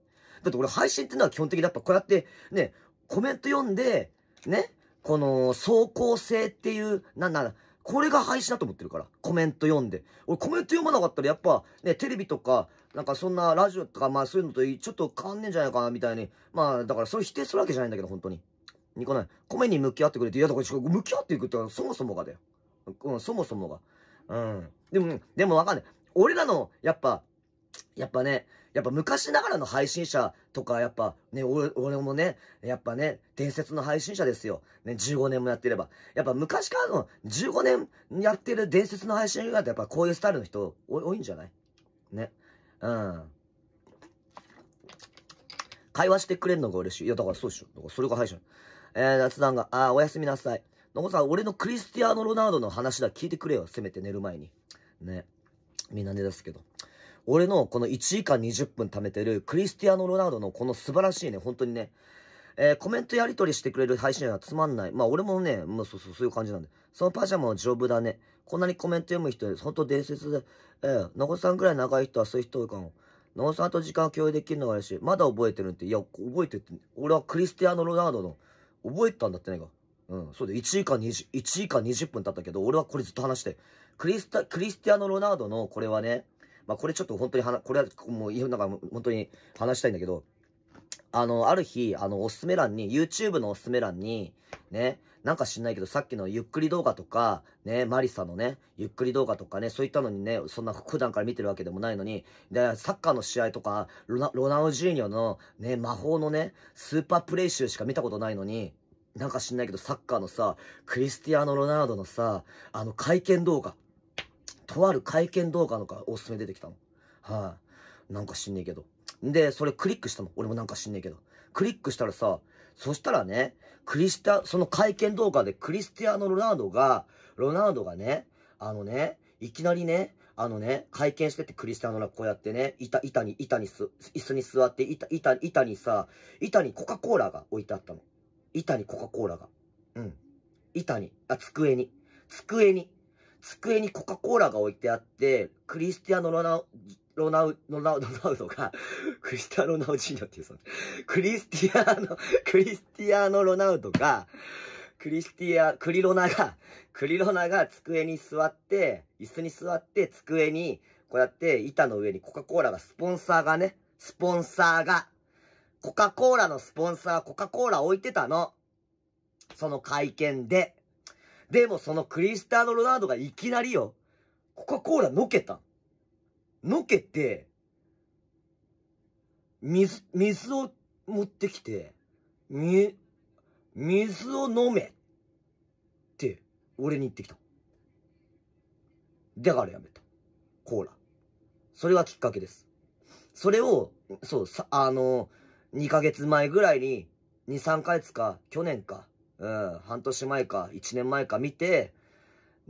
だって俺配信ってのは基本的にやっぱこうやって、ね、コメント読んで、ね、この、走行性っていう、なんなら、これが配信だと思ってるから、コメント読んで。俺コメント読まなかったらやっぱ、ね、テレビとか、なんかそんなラジオとか、まあそういうのとちょっと変わんねえんじゃないかな、みたいに。まあ、だからそれ否定するわけじゃないんだけど、本当に。ニコない。米に向き合ってくれて、いや、だから向き合っていくってそもそもがだよ。うん、そもそもが。うん。でも、でもわかんない。俺らの、やっぱ、やっぱね、やっぱ昔ながらの配信者とか、やっぱね、俺、俺もね、やっぱね、伝説の配信者ですよ。ね、15年もやってれば。やっぱ昔からの15年やってる伝説の配信者ってやっぱこういうスタイルの人多いんじゃないね。うん。会話してくれんのが嬉しい。いや、だからそうでしょ。だからそれが配信。えー、雑談が、あー、おやすみなさい。さん、俺のクリスティアーノ・ロナウドの話だ。聞いてくれよ。せめて寝る前に。ね。みんな寝だすけど。俺のこの1時間20分貯めてるクリスティアーノ・ロナウドのこの素晴らしいね、本当にね。えー、コメントやり取りしてくれる配信はつまんない。まあ俺もね、もうそうそう、そういう感じなんで。そのパジャマは丈夫だね。こんなにコメント読む人、ほんと伝説で。えー、名さんぐらい長い人はそういう人多いかも。名古さんと時間を共有できるのが嬉しい。まだ覚えてるんって。いや、覚えてるって。俺はクリスティアーノ・ロナウドの、覚えてたんだってねが。うん、そうで、1時間20、1時間20分経ったけど、俺はこれずっと話して、クリスタ、クリスティアーノ・ロナウドのこれはね、まあこれちょっと本当に話、これはもう、なんか本当に話したいんだけど、あの、ある日、あの、おすすめ欄に、YouTube のおすすめ欄に、ね、なんか知んないけど、さっきのゆっくり動画とか、ね、マリサのね、ゆっくり動画とかね、そういったのにね、そんな普段から見てるわけでもないのに、で、サッカーの試合とか、ロナロナウジーニョのね、魔法のね、スーパープレイ集しか見たことないのに、なんか知んないけど、サッカーのさ、クリスティアーノ・ロナウドのさ、あの、会見動画。とある会見動画のか、おすすめ出てきたの。はい、あ、なんか知んねえけど。で、それクリックしたの。俺もなんか知んねえけど。クリックしたらさ、そしたらね、クリスタ、その会見動画でクリスティアーノ・ロナウドが、ロナウドがね、あのね、いきなりね、あのね、会見しててクリスティアーノがこうやってね、板、板に、板にす、椅子に座って、板、板、板にさ、板にコカ・コーラが置いてあったの。板にコカ・コーラが。うん。板に、あ、机に。机に。机にコカ・コーラが置いてあって、クリスティアノロナウ、ロナウ、ロナウドが、(laughs) クリスティアノ・ナウジーニョっていうその、クリスティアノ、(laughs) クリスティアノ・ロナウドが、クリスティア、クリロナが、クリロナが机に座って、椅子に座って、机に、こうやって板の上にコカ・コーラが、スポンサーがね、スポンサーが、コカ・コーラのスポンサー、コカ・コーラ置いてたの。その会見で。でもそのクリスタード・ロナウドがいきなりよ、コカ・コーラのけた。のけて、水、水を持ってきて、み、水を飲めって、俺に言ってきた。だからやめた。コーラ。それがきっかけです。それを、そう、さ、あの、2ヶ月前ぐらいに、2、3ヶ月か、去年か、うん、半年前か、1年前か見て、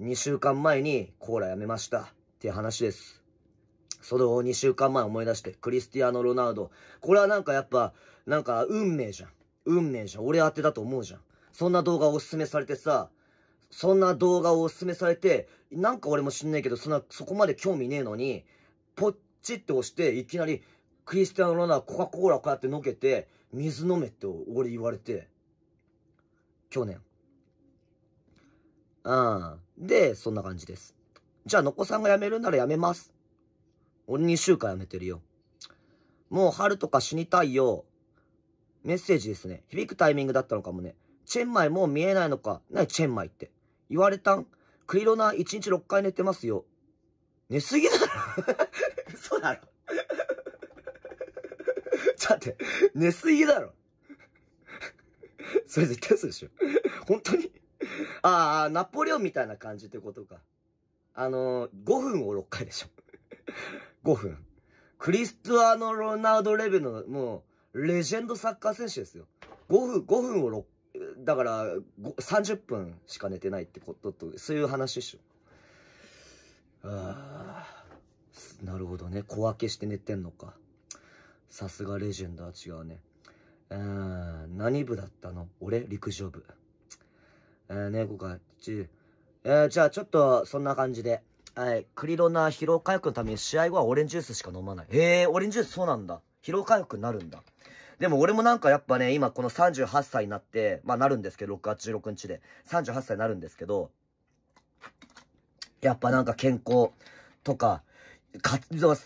2週間前にコーラやめました。っていう話です。それを2週間前思い出して、クリスティアーノ・ロナウド。これはなんかやっぱ、なんか運命じゃん。運命じゃん。俺当てだと思うじゃん。そんな動画をおすすめされてさ、そんな動画をおすすめされて、なんか俺も知んないけど、そんな、そこまで興味ねえのに、ポッチって押して、いきなり、クリスティアノ・ロナコカ・コーラこうやってのけて、水飲めって俺言われて、去年。うん。で、そんな感じです。じゃあ、のこさんが辞めるなら辞めます。俺2週間辞めてるよ。もう春とか死にたいよ。メッセージですね。響くタイミングだったのかもね。チェンマイもう見えないのか。なにチェンマイって。言われたんクリロナ1日6回寝てますよ。寝すぎだろ (laughs) 嘘だろだって、寝すぎだろ。それ絶対うでしょ。本当にああ、ナポレオンみたいな感じってことか。あのー、5分を6回でしょ。5分。クリストアのロナウドレベルの、もう、レジェンドサッカー選手ですよ。5分、5分を6、だから、30分しか寝てないってことと、そういう話でしょ。ああ、なるほどね。小分けして寝てんのか。さすがレジェンドは違うね。えー、何部だったの俺、陸上部。えー、猫か、ち、えー、じゃあちょっと、そんな感じで。はい。クリロナ疲労回復のために試合後はオレンジジュースしか飲まない。えー、オレンジジュースそうなんだ。疲労回復になるんだ。でも俺もなんかやっぱね、今この38歳になって、まあなるんですけど、6月16日で。38歳になるんですけど、やっぱなんか健康とか、か、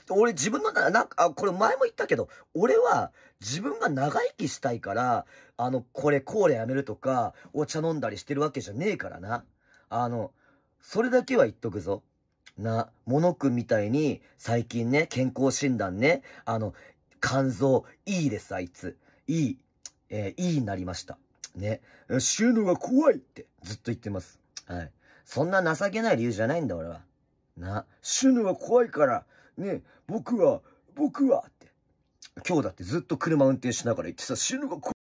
俺自分の、なんか、これ前も言ったけど、俺は自分が長生きしたいから、あの、これコーラやめるとか、お茶飲んだりしてるわけじゃねえからな。あの、それだけは言っとくぞ。な、モノ君みたいに、最近ね、健康診断ね、あの、肝臓、いいです、あいつ。いい、えー、いいになりました。ね。死ぬのが怖いって、ずっと言ってます。はい。そんな情けない理由じゃないんだ、俺は。な、死ぬは怖いから、ね、僕は、僕はって。今日だってずっと車運転しながら言ってさ、死ぬが怖い。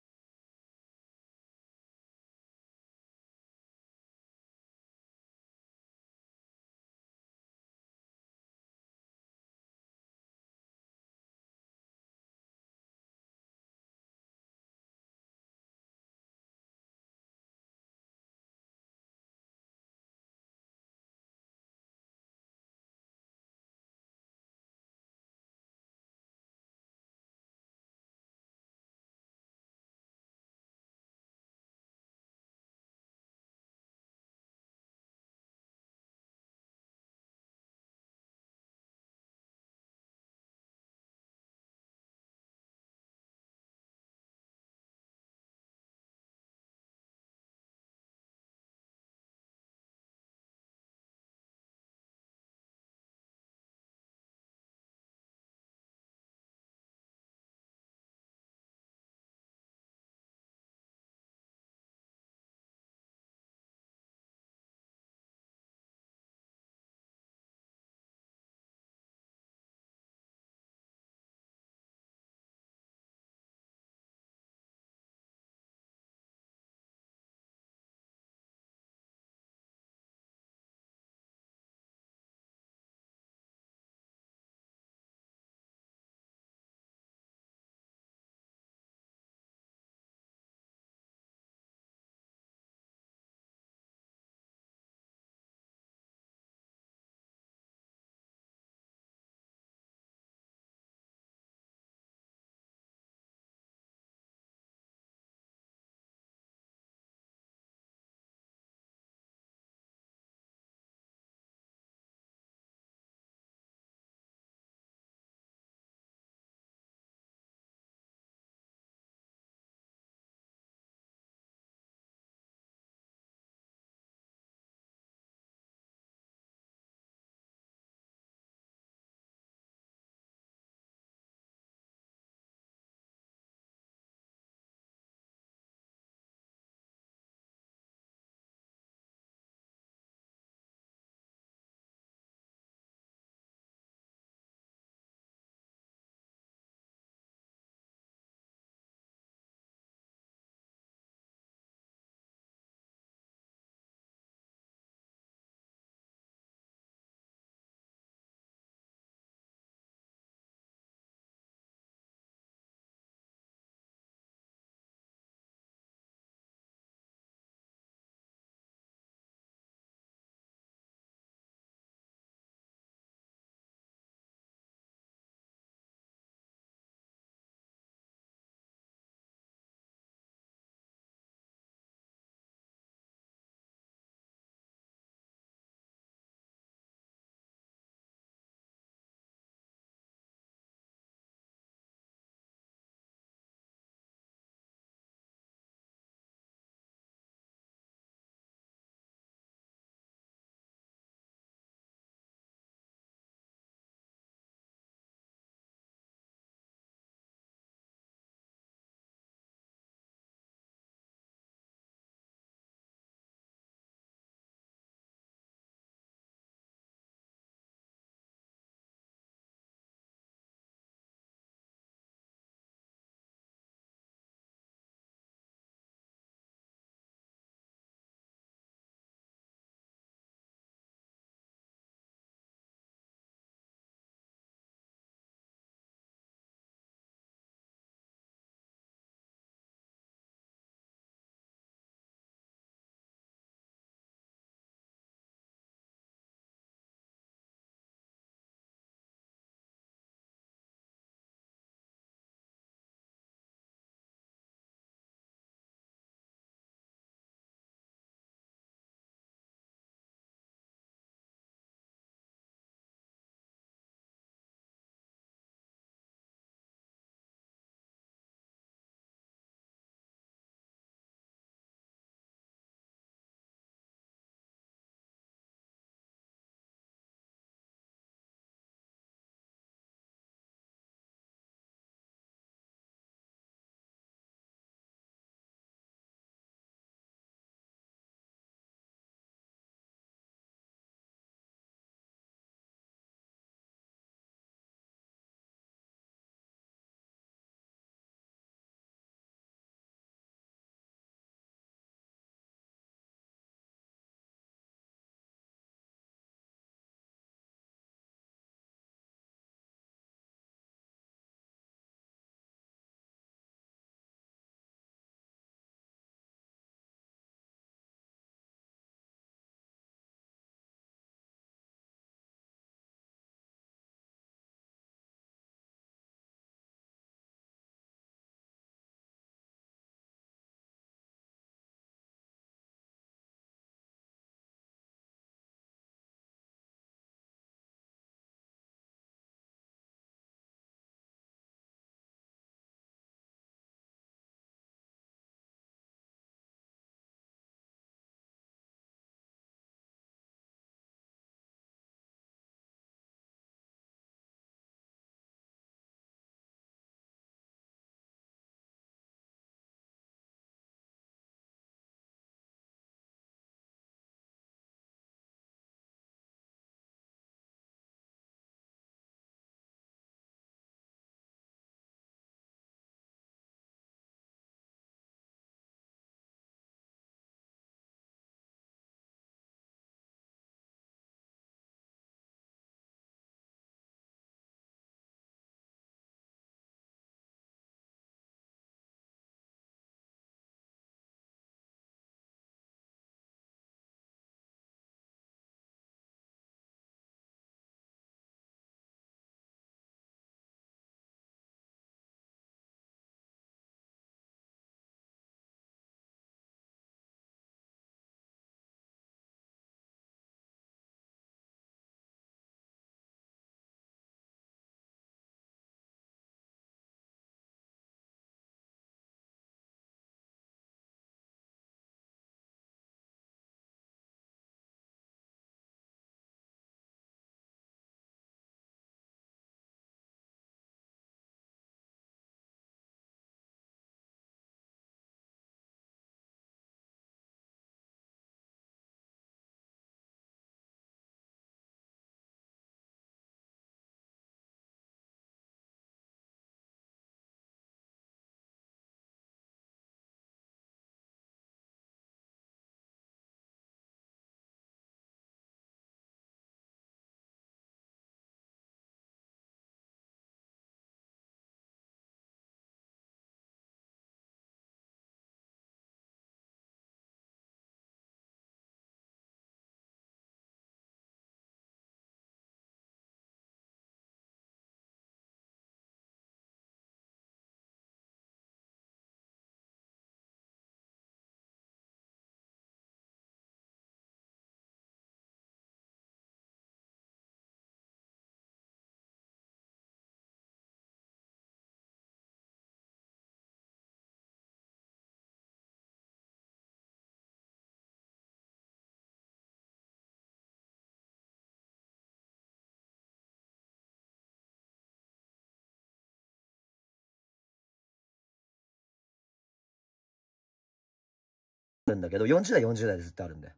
んだけど、40代40代でずっとあるんだよ。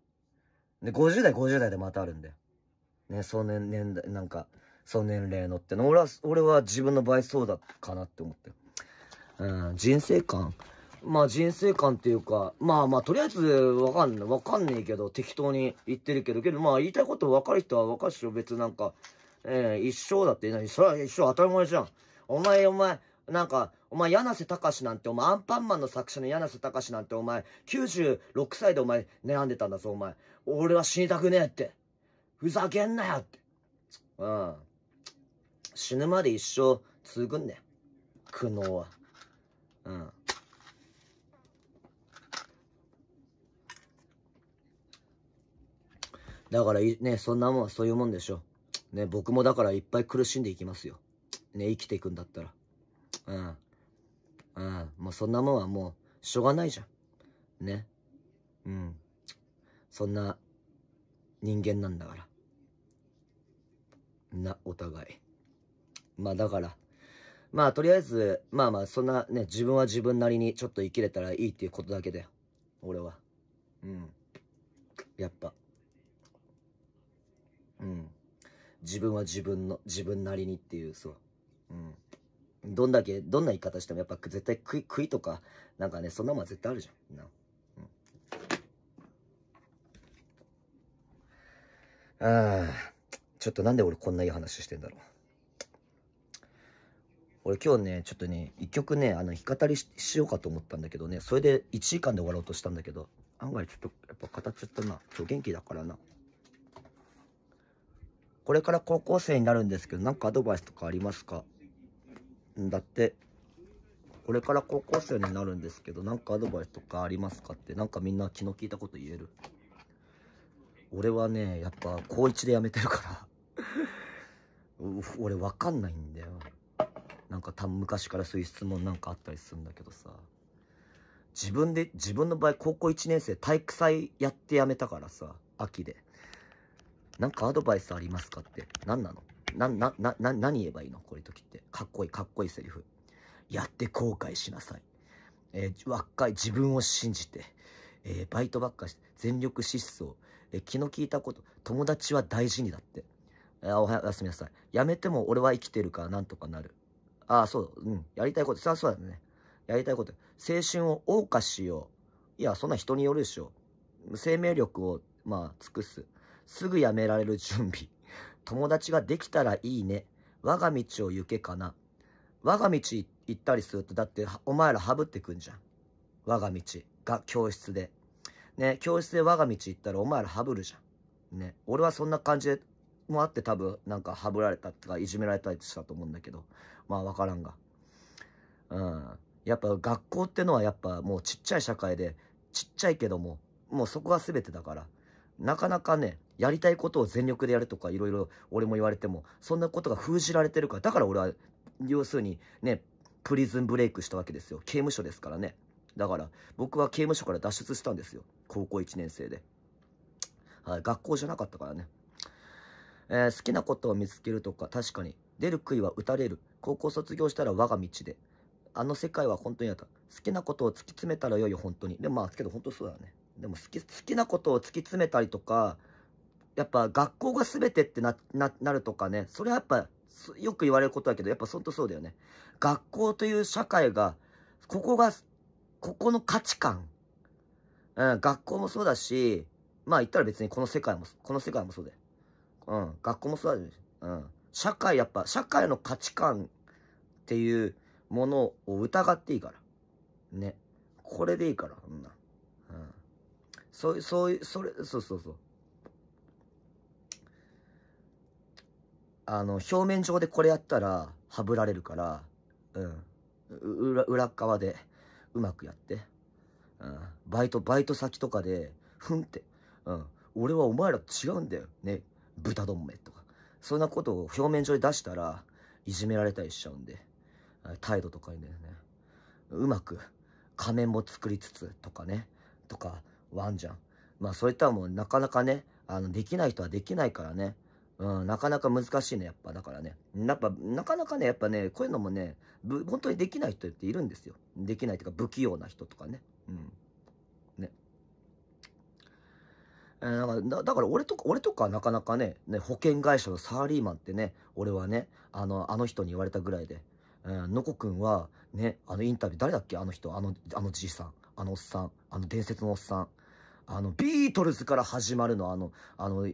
で、50代50代でまたあるんだよ。ね、その年、年代、なんか、その年齢のっての。俺は、俺は自分の場合そうだかなって思ってうん、人生観。まあ人生観っていうか、まあまあとりあえずわかんない、わかんねえけど、適当に言ってるけど、けどまあ言いたいことわかる人はわかるしょ、別なんか、ええー、一生だって、い。なそれは一生当たり前じゃん。お前お前、なんか、お前、柳瀬隆なんて、お前、アンパンマンの作者の柳瀬隆なんて、お前、96歳でお前、悩んでたんだぞ、お前。俺は死にたくねえって。ふざけんなよって。うん。死ぬまで一生続ぐんね。苦悩は。うん。だから、ね、そんなもん、そういうもんでしょ。ね、僕もだからいっぱい苦しんでいきますよ。ね、生きていくんだったら。うん。うん。もうそんなもんはもう、しょうがないじゃん。ね。うん。そんな、人間なんだから。な、お互い。まあだから、まあとりあえず、まあまあそんなね、自分は自分なりにちょっと生きれたらいいっていうことだけだよ。俺は。うん。やっぱ。うん。自分は自分の、自分なりにっていう、そう。うん。どんだけ、どんな言い方してもやっぱ絶対食い、食いとか、なんかね、そんなもんは絶対あるじゃん。な。うん。あちょっとなんで俺こんないい話してんだろう。俺今日ね、ちょっとね、一曲ね、あの、弾き語りしようかと思ったんだけどね、それで1時間で終わろうとしたんだけど、案外ちょっとやっぱ語っちゃったな。今日元気だからな。これから高校生になるんですけど、なんかアドバイスとかありますかんだって。これから高校生になるんですけど、なんかアドバイスとかありますかって、なんかみんな気の利いたこと言える。俺はね、やっぱ高1で辞めてるから俺分かんないんだよ。なんかた昔からそういう質問なんかあったりするんだけどさ。自分で、自分の場合高校1年生体育祭やって辞めたからさ、秋で。なんかアドバイスありますかって、何なのな、な、な、な、何言えばいいのこういう時って。かっこいい、かっこいいセリフ。やって後悔しなさい。えー、若い自分を信じて、えー、バイトばっかして、全力疾走、えー、気の利いたこと、友達は大事にだって。えー、おはやすみなさい。やめても俺は生きてるからなんとかなる。ああ、そう、うん。やりたいこと、そりゃそうだね。やりたいこと。青春を謳歌しよう。いや、そんな人によるでしょ。生命力を、まあ、尽くす。すぐやめられる準備。友達ができたらいいね。我が道を行けかな。我が道行ったりすると、だってお前らハブってくんじゃん。我が道が教室で。ね、教室で我が道行ったらお前らハブるじゃん。ね、俺はそんな感じで、もあって多分なんかハブられたとかいじめられたりしたと思うんだけど、まあわからんが。うん。やっぱ学校ってのはやっぱもうちっちゃい社会で、ちっちゃいけども、もうそこが全てだから、なかなかね、やりたいことを全力でやるとか、いろいろ俺も言われても、そんなことが封じられてるから、だから俺は、要するにね、プリズンブレイクしたわけですよ。刑務所ですからね。だから、僕は刑務所から脱出したんですよ。高校1年生で。はい、学校じゃなかったからね。えー、好きなことを見つけるとか、確かに。出る杭は打たれる。高校卒業したら我が道で。あの世界は本当にあった。好きなことを突き詰めたらよいよ、本当に。でもまあ、けど本当そうだよね。でも好き、好きなことを突き詰めたりとか、やっぱ学校が全てってな、な、なるとかね、それはやっぱ、よく言われることだけど、やっぱ本んとそうだよね。学校という社会が、ここが、ここの価値観。うん、学校もそうだし、まあ言ったら別にこの世界も、この世界もそうだよ。うん、学校もそうだし、うん。社会、やっぱ、社会の価値観っていうものを疑っていいから。ね。これでいいから、そんな。うん。そう、そう、それ、そうそうそう。あの、表面上でこれやったら、はぶられるから、うん。裏、裏側で、うまくやって。うん。バイト、バイト先とかで、ふんって。うん。俺はお前ら違うんだよ。ね。豚どんめとか。そんなことを表面上で出したら、いじめられたりしちゃうんで。態度とかにね。うまく、仮面も作りつつ、とかね。とか、ワンじゃん。まあそういったもうなかなかね、あの、できない人はできないからね。うん、なかなか難しいね、やっぱ。だからね。やっぱ、なかなかね、やっぱね、こういうのもね、本当にできない人っているんですよ。できないというか、不器用な人とかね。うん。ね。えー、だから、だから俺とか、俺とかなかなかね、ね、保険会社のサラリーマンってね、俺はね、あの、あの人に言われたぐらいで、えー、のこくんは、ね、あのインタビュー、誰だっけあの人、あの、あのじいさん、あのおっさん、あの伝説のおっさん。あの、ビートルズから始まるの、あの、あの、レ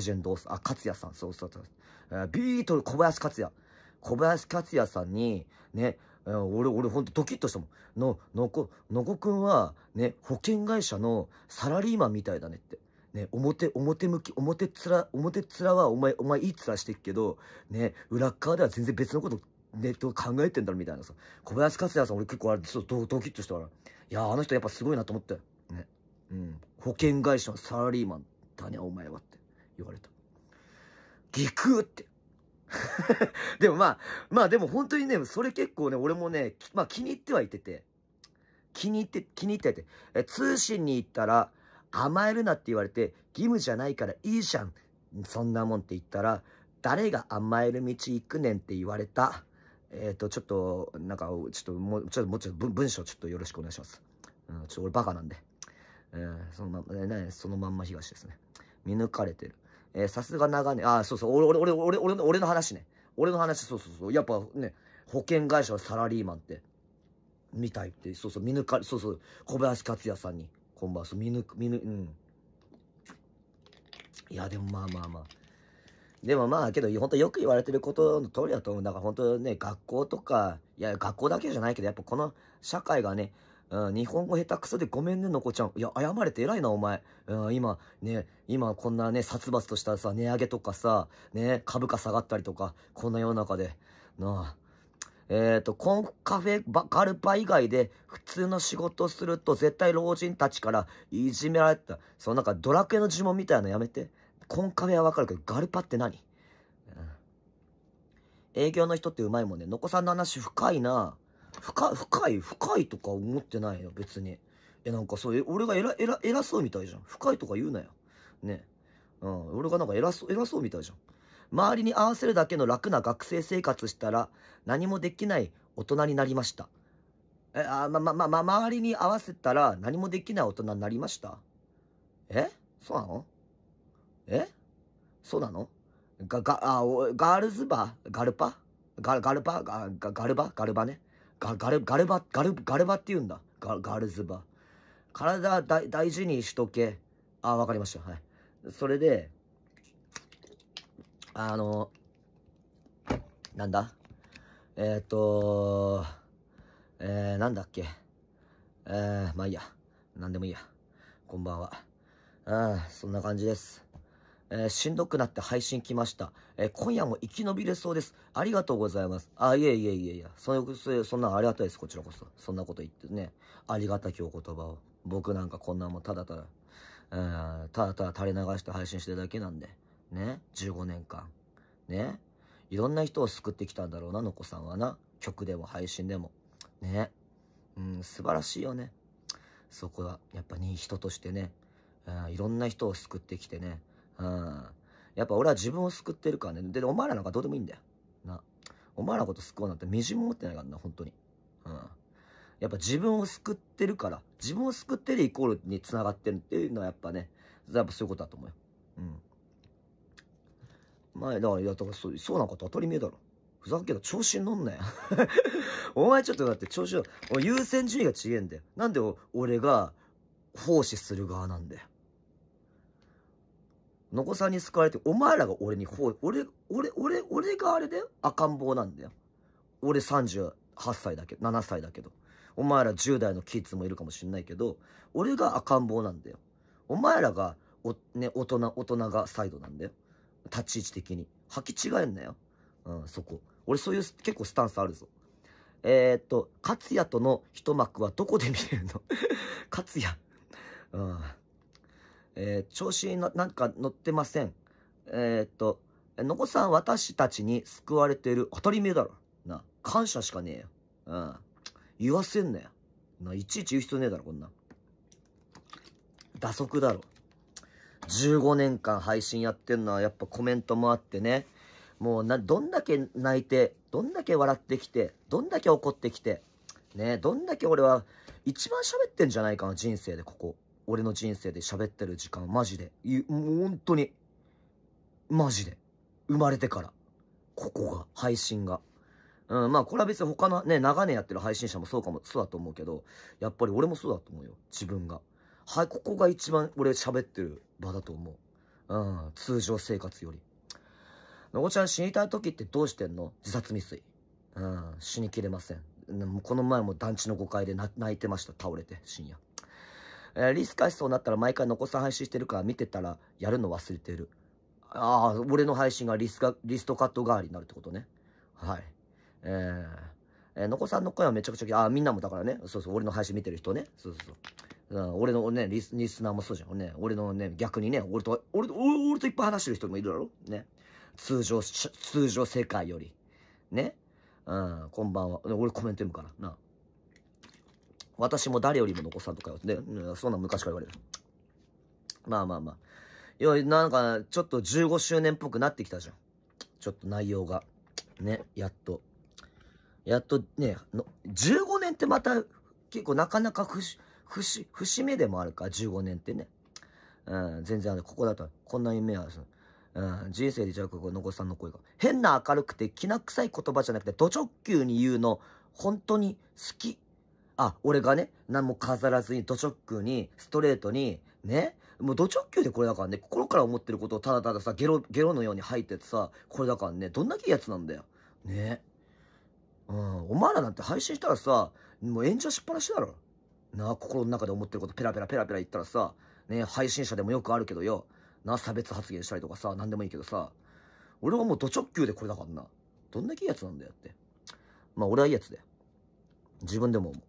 ジェンド、あ、勝也さん、そうそうそう。えー、ビートル、小林勝也。小林克也さんに、ね、俺、俺ほんとドキッとしたもん。の、のこ、のこくんは、ね、保険会社のサラリーマンみたいだねって。ね、表、表向き、表面、表面はお前、お前いい面してっけど、ね、裏側では全然別のこと、ネット考えてんだろみたいなさ。小林克也さん俺結構あれ、ちょっとドキッとしたから。いや、あの人やっぱすごいなと思ったよ。うん、保険会社のサラリーマンだね、お前はって言われた。ギクって。(laughs) でもまあ、まあでも本当にね、それ結構ね、俺もね、まあ気に入ってはいてて、気に入って、気に入ってて、え通信に行ったら、甘えるなって言われて、義務じゃないからいいじゃん。そんなもんって言ったら、誰が甘える道行くねんって言われた。えっ、ー、と、ちょっと、なんか、ちょっと、もう、ちょっと、もうちょっと文章ちょっとよろしくお願いします。うん、ちょっと俺バカなんで。えー、そのま、えー、ね、そのまんま東ですね。見抜かれてる。えさすが長年、あ、そうそう、俺、俺、俺、俺、俺の話ね。俺の話、そうそうそう。やっぱね、保険会社のサラリーマンって、みたいって、そうそう、見抜かれ、そうそう、小林克也さんに、こんばんは、見抜く、見抜、うん。いや、でもまあまあまあ。でもまあ、けど、本当よく言われてることの通りだと思う。だから本当ね、学校とか、いや、学校だけじゃないけど、やっぱこの社会がね、日本語下手くそでごめんね、のこちゃん。いや、謝れて偉いな、お前。今、ね、今こんなね、殺伐としたさ、値上げとかさ、ね、株価下がったりとか、こんな世の中で。なあ。えっ、ー、と、コンカフェバガルパ以外で普通の仕事すると絶対老人たちからいじめられた。そのなんかドラクエの呪文みたいなのやめて。コンカフェはわかるけど、ガルパって何、うん、営業の人ってうまいもんね。のこさんの話深いな。深い、深い、深いとか思ってないよ、別に。え、なんかそう、俺が偉、偉、偉そうみたいじゃん。深いとか言うなよ。ね。うん、俺がなんか偉そう、偉そうみたいじゃん。周りに合わせるだけの楽な学生生活したら、何もできない大人になりました。え、あ、ま、ま、ま、周りに合わせたら、何もできない大人になりましたえそうなのえそうなのガガあ、ガールズバーガルパガ、ガルパガ、ガルバガルバね。ガガル、ガルバ、ガル、ガルバって言うんだ。ガガルズバ。体だ大事にしとけ。あ、わかりました。はい。それで、あの、なんだえっ、ー、と、えー、なんだっけえー、まあいいや。なんでもいいや。こんばんは。うん、そんな感じです。えー、しんどくなって配信来ました。えー、今夜も生き延びれそうです。ありがとうございます。あ、いえいえいえいえ。そそんなありがたいです、こちらこそ。そんなこと言ってね。ありがたきお言葉を。僕なんかこんなもんただただ、えー、ただただ垂れ流して配信してるだけなんで。ね。15年間。ね。いろんな人を救ってきたんだろうな、のこさんはな。曲でも配信でも。ね。うん、素晴らしいよね。そこは、やっぱに人としてね、えー、いろんな人を救ってきてね、うん。やっぱ俺は自分を救ってるからね。で、お前らなんかどうでもいいんだよ。な。お前らのこと救うなんてみじんも持ってないからな、本当に。うん。やっぱ自分を救ってるから、自分を救ってるイコールに繋がってるっていうのはやっぱね、やっぱそういうことだと思うよ。うん。まあ、だから、いや、だからそう、そうなこと当たり前だろ。ふざけた調子に乗んなよ (laughs) お前ちょっとだって調子を、優先順位が違えんだよ。なんで俺が奉仕する側なんだよ。の子さんに救われて、お前らが俺にほう、俺、俺、俺、俺があれだよ。赤ん坊なんだよ。俺38歳だけど、7歳だけど。お前ら10代のキッズもいるかもしんないけど、俺が赤ん坊なんだよ。お前らが、お、ね、大人、大人がサイドなんだよ。立ち位置的に。履き違えんなよ。うん、そこ。俺そういう結構スタンスあるぞ。えー、っと、勝也との一幕はどこで見れるの (laughs) 勝也。うん。えー、調子になんか乗ってません。えー、っと、のこさん私たちに救われてる当たり前だろ。な、感謝しかねえよ。うん。言わせんなよ。な、いちいち言う必要ねえだろ、こんな。打足だろ。15年間配信やってんのはやっぱコメントもあってね。もうな、どんだけ泣いて、どんだけ笑ってきて、どんだけ怒ってきて、ね、どんだけ俺は一番喋ってんじゃないかな、人生でここ。俺の人生で喋ってる時間、マジで。もう本当に、マジで。生まれてから。ここが、配信が。うん、まあこれは別に他のね、長年やってる配信者もそうかも、そうだと思うけど、やっぱり俺もそうだと思うよ。自分が。はい、ここが一番俺喋ってる場だと思う。うん、通常生活より。のこちゃん死にたい時ってどうしてんの自殺未遂。うん、死にきれません。この前も団地の5階で泣いてました、倒れて、深夜。えー、リス返しそうになったら毎回残さん配信してるから見てたらやるの忘れてる。ああ、俺の配信がリスカリストカット代わりになるってことね。はい。えー、えー、のこさんの声はめちゃくちゃ、ああ、みんなもだからね、そうそう、俺の配信見てる人ね。そうそうそう。うん、俺のねリス、リスナーもそうじゃん。ね、俺のね、逆にね、俺と、俺と、俺といっぱい話してる人もいるだろね。通常、通常世界より。ね。うん、こんばんは。俺コメント読むから。な。私も誰よりも残さんとかよって、ね、そんな昔から言われる。まあまあまあ。いや、なんか、ちょっと15周年っぽくなってきたじゃん。ちょっと内容が。ね、やっと。やっとね、15年ってまた、結構なかなか節、節、節目でもあるか、15年ってね。うん、全然ある。ここだと、こんな夢は、うん、人生でじゃあ、ここ、残さんの声が。変な明るくて、きな臭い言葉じゃなくて、土直球に言うの、本当に好き。あ、俺がね、何も飾らずに、ド直球に、ストレートに、ね、もうド直球でこれだからね、心から思ってることをただたださ、ゲロ、ゲロのように吐いててさ、これだからね、どんだけいいやつなんだよ。ね。うん、お前らなんて配信したらさ、もう炎上しっぱなしだろ。なあ、心の中で思ってることペラペラペラペラ言ったらさ、ね、配信者でもよくあるけどよ、な差別発言したりとかさ、なんでもいいけどさ、俺はもうド直球でこれだからな。どんだけいいやつなんだよって。まあ俺はいいやつだよ。自分でも思う。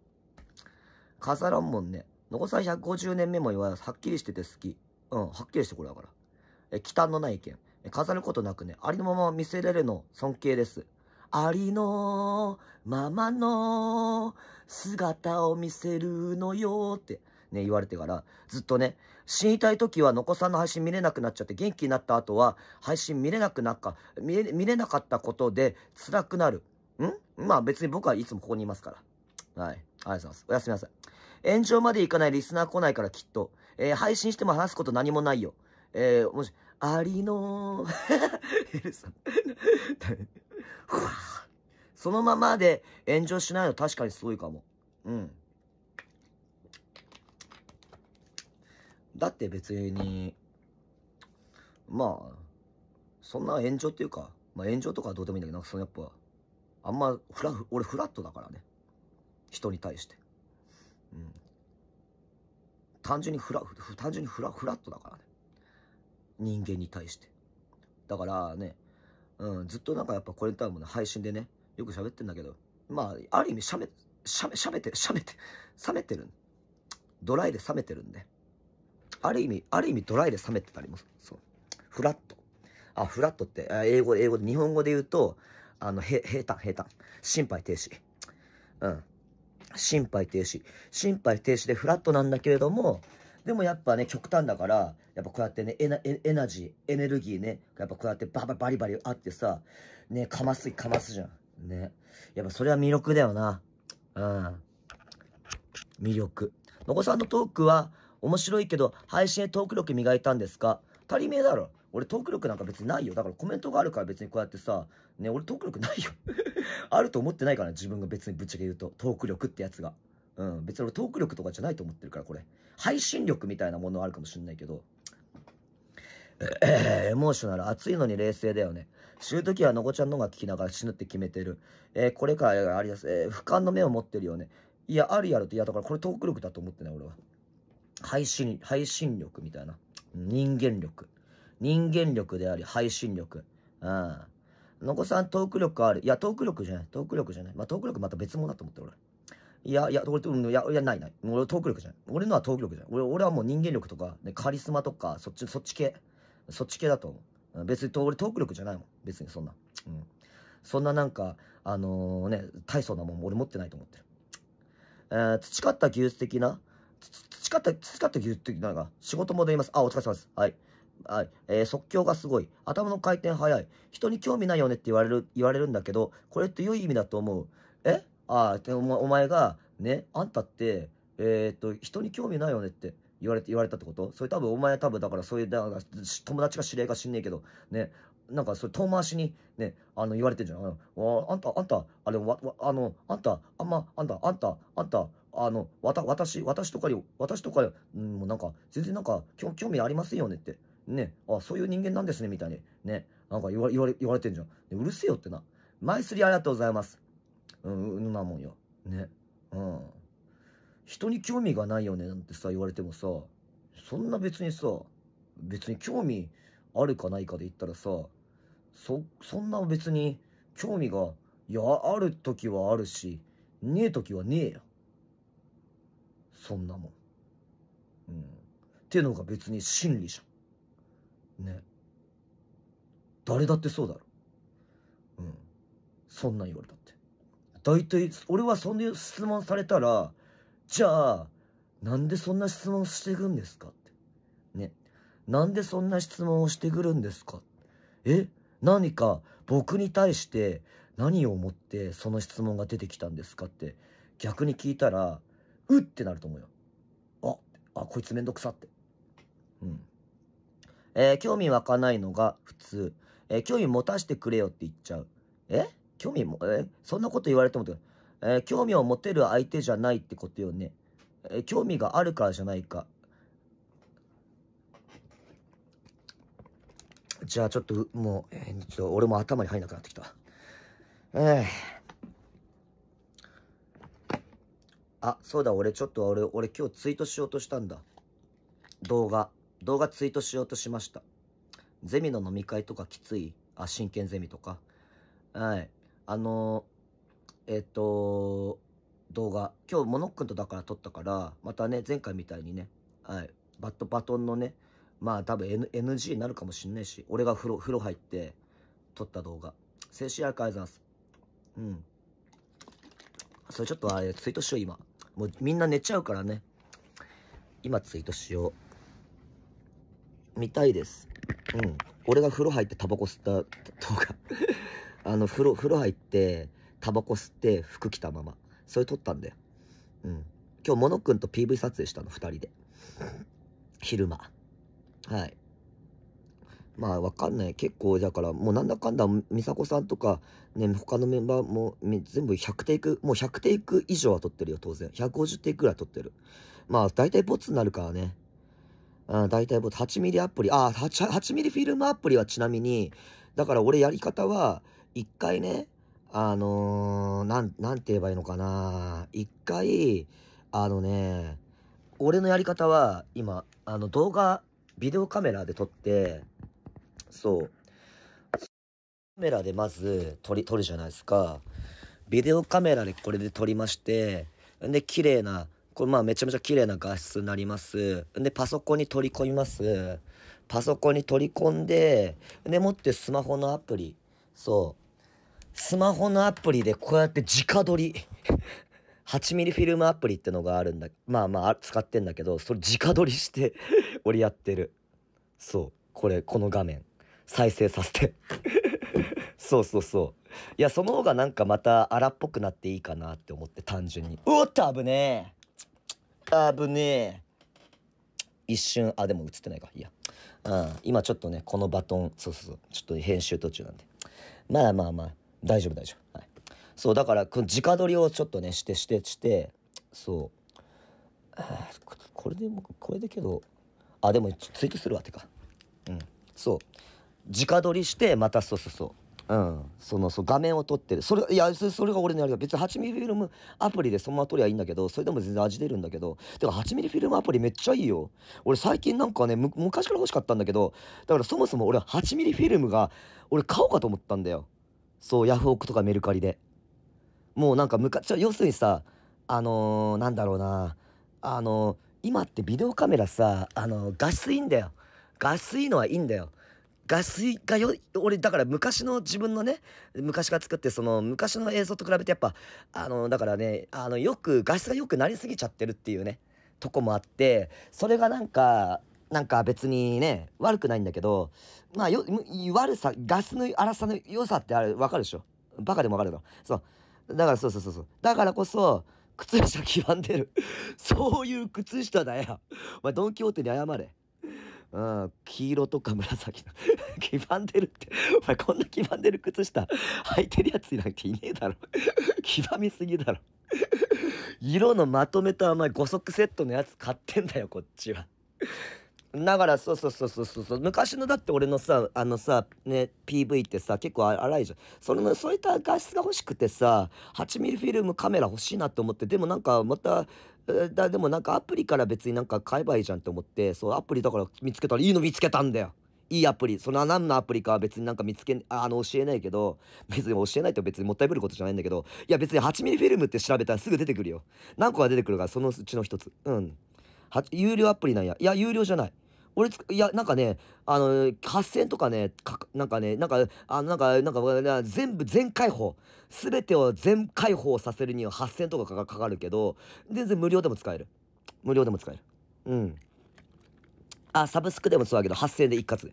飾らんもんね。残さ150年目も言わず、はっきりしてて好き。うん、はっきりしてこれだから。え、忌憚のない意見。え、飾ることなくね、ありのまま見せれるの、尊敬です。ありのままの姿を見せるのよって。ね、言われてから、ずっとね、死にたい時はのこさんの配信見れなくなっちゃって、元気になった後は、配信見れなくなっか、見れ、見れなかったことで、辛くなる。んまあ別に僕はいつもここにいますから。はい。ありがとうございます。おやすみなさい。炎上までいかないリスナー来ないからきっと。えー、配信しても話すこと何もないよ。えー、もし、ありの (laughs) エルさん。(laughs) そのままで炎上しないの確かにすごいかも。うん。だって別に、まあ、そんな炎上っていうか、まあ炎上とかはどうでもいいんだけど、なんかそのやっぱ、あんまフラ、俺フラットだからね。人に対して。単純にフラ、フ単純にフラ、フラットだからね。人間に対して。だからね、うん、ずっとなんかやっぱこれ多分配信でね、よく喋ってんだけど、まあ、ある意味しゃべ、しゃべ、しゃべて、しゃべて、冷めてる。ドライで冷めてるんで。ある意味、ある意味ドライで冷めてたりも、そう。フラット。あ、フラットって、英語、英語で、日本語で言うと、あの、へ、平坦、平坦。心肺停止。うん。心肺停止。心肺停止でフラットなんだけれども、でもやっぱね、極端だから、やっぱこうやってね、エナエナジー、エネルギーね、やっぱこうやってバババリバリあってさ、ね、かますかますじゃん。ね。やっぱそれは魅力だよな。うん。魅力。のこさんのトークは面白いけど、配信でトーク力磨いたんですか足りねえだろ。俺トーク力なんか別にないよ。だからコメントがあるから別にこうやってさ、ね、俺トーク力ないよ (laughs) あると思ってないから自分が別にぶっちゃけ言うと。トーク力ってやつが。うん。別に俺トーク力とかじゃないと思ってるから、これ。配信力みたいなものあるかもしんないけど。えー、エモーショナル。熱いのに冷静だよね。死ぬときはのこちゃんのが聞きながら死ぬって決めてる。えー、これからありやす。えー、俯瞰の目を持ってるよね。いや、あるやろって。いや、だからこれトーク力だと思ってない、俺は。配信、配信力みたいな。人間力。人間力であり、配信力。うん。のこさんトーク力ある。いや、トーク力じゃない。トーク力じゃない。まあ、トーク力また別物だと思って俺。いや、いや、俺、いや、いや、ないない。俺、トーク力じゃない。俺のはトーク力じゃない。俺、俺はもう人間力とか、ね、カリスマとか、そっち、そっち系。そっち系だと思う。別に、俺、トーク力じゃないもん。別に、そんな。うん。そんななんか、あのー、ね、大層なもん、俺持ってないと思ってる。えー、培った技術的な、培った、培った技術的なのが、仕事もでいます。あ、お疲れ様です。はい。はい、えー、即興がすごい。頭の回転早い。人に興味ないよねって言われる、言われるんだけど、これって良い意味だと思う。えああ、おもお前が、ね、あんたって、えー、っと、人に興味ないよねって。言われ言われたってことそれ多分、お前多分、だから、そういう、だから、友達が知り合いか知んねえけど、ね、なんか、それ遠回しに、ね、あの、言われてんじゃん。あの、あんた、あんた、あれ、わ、わあの、あんた、あんま、あんた、あんた、あんた、あの、わた、私、私とかに、私とかうん、もうなんか、全然なんか、興味ありませんよねって。ね、あ、そういう人間なんですね、みたいに、ね、なんか言われ、言われてんじゃん。うるせえよってな。マイスリーありがとうございます。うん、うなもんよ。ね。うん。人に興味がないよね、なんてさ、言われてもさ、そんな別にさ、別に興味あるかないかで言ったらさ、そ、そんな別に興味が、いや、ある時はあるし、ねえ時はねえよ。そんなもん。うん。っていうのが別に真理じゃん。ね誰だってそうだろうんそんなん言われたって大体俺はそんな質問されたらじゃあなんでそんな質問してくんですかってねなんでそんな質問をしてくるんですかえ何か僕に対して何を思ってその質問が出てきたんですかって逆に聞いたらうってなると思うよああこいつめんどくさってうんえー、興味湧かないのが普通。えー、興味持たしてくれよって言っちゃう。え興味も、えそんなこと言われてもって、えー、興味を持てる相手じゃないってことよね。え興味があるからじゃないか。じゃあちょっと、もう、えー、ちょっと俺も頭に入んなくなってきた。えー、あ、そうだ、俺ちょっと俺、俺今日ツイートしようとしたんだ。動画。動画ツイートしようとしました。ゼミの飲み会とかきつい。あ、真剣ゼミとか。はい。あのえっ、ー、と動画。今日モノックンとだから撮ったから、またね、前回みたいにね、はい。バットバトンのね、まあ多分、N、NG になるかもしんないし、俺が風呂、風呂入って撮った動画。静止アーカイザース。うん。それちょっとあれ、ツイートしよう、今。もうみんな寝ちゃうからね。今ツイートしよう。見たいです。うん。俺が風呂入ってタバコ吸った動画 (laughs) あの、風呂、風呂入って、タバコ吸って、服着たまま。それ撮ったんだよ。うん。今日、モノくんと PV 撮影したの、二人で。昼間。はい。まあ、わかんない。結構、だから、もうなんだかんだ、美佐子さんとか、ね、他のメンバーも、全部100テイク、もう100テイク以上は撮ってるよ、当然。150テイクぐらい撮ってる。まあ、大体ボツになるからね。大体僕8ミリアプリ、あ、8, 8ミリフィルムアプリはちなみに、だから俺やり方は、一回ね、あのー、なん、なんて言えばいいのかな。一回、あのね、俺のやり方は、今、あの動画、ビデオカメラで撮って、そう。カメラでまず撮り、撮るじゃないですか。ビデオカメラでこれで撮りまして、んで、綺麗な、これまあめちゃめちゃ綺麗な画質になります。で、パソコンに取り込みます。パソコンに取り込んで、で、もってスマホのアプリ。そう。スマホのアプリでこうやって直撮り。8ミリフィルムアプリってのがあるんだ。まあまあ、使ってんだけど、それ直撮りして俺 (laughs) やってる。そう。これ、この画面。再生させて (laughs) そうそうそう。いや、その方がなんかまた荒っぽくなっていいかなって思って、単純に。おっと、危ねえあぶねえ。一瞬、あ、でも映ってないか。いや。うん。今ちょっとね、このバトン、そうそうそう。ちょっと編集途中なんで。まあまあまあ、大丈夫大丈夫。はい。そう、だから、この直撮りをちょっとね、してしてして、そう。これでも、これでけど、あ、でもツイートするわ、てか。うん。そう。直撮りして、また、そうそうそう。うん、そのそう画面を撮ってるそれいやそれが俺のやり方別に 8mm フィルムアプリでそのまま撮りゃいいんだけどそれでも全然味出るんだけどてか 8mm フィルムアプリめっちゃいいよ俺最近なんかね昔から欲しかったんだけどだからそもそも俺 8mm フィルムが俺買おうかと思ったんだよそうヤフオクとかメルカリでもうなんか昔要するにさあのー、なんだろうなあのー、今ってビデオカメラさあのー、画質いいんだよ画質いいのはいいんだよ画水がよ、俺、だから昔の自分のね、昔が作って、その、昔の映像と比べてやっぱ、あの、だからね、あの、よく、画質が良くなりすぎちゃってるっていうね、とこもあって、それがなんか、なんか別にね、悪くないんだけど、まあ、よ、悪さ、ガスの荒さの良さってあれ、わかるでしょバカでもわかるのそう。だから、そうそうそうそう。だからこそ、靴下黄ばんでる。(laughs) そういう靴下だよ。お前、ドンキホーテに謝れ。うん、黄色とか紫の (laughs) 黄ばんでるってお前こんな黄ばんでる靴下履いてるやついなんていねえだろ黄ばみすぎだろ色のまとめたお前5足セットのやつ買ってんだよこっちはだから、そうそうそうそうそうそう。昔のだって俺のさ、あのさ、ね、PV ってさ、結構荒いじゃん。その、そういった画質が欲しくてさ、8ミリフィルムカメラ欲しいなって思って、でもなんかまた、だでもなんかアプリから別になんか買えばいいじゃんって思って、そう、アプリだから見つけたらいいの見つけたんだよ。いいアプリ、その何のアプリかは別になんか見つけ、あの、教えないけど、別に教えないと別にもったいぶることじゃないんだけど、いや別に8ミリフィルムって調べたらすぐ出てくるよ。何個が出てくるか、そのうちの一つ。うん。有料アプリなんや。いや、有料じゃない。俺つ、いや、なんかね、あの、8000とかね、かなんかね、なんか、あなんか、なんか、全部、全開放。すべてを全開放させるには8000とかかかるけど、全然無料でも使える。無料でも使える。うん。あ、サブスクでもそうだけど、8000円で一括で。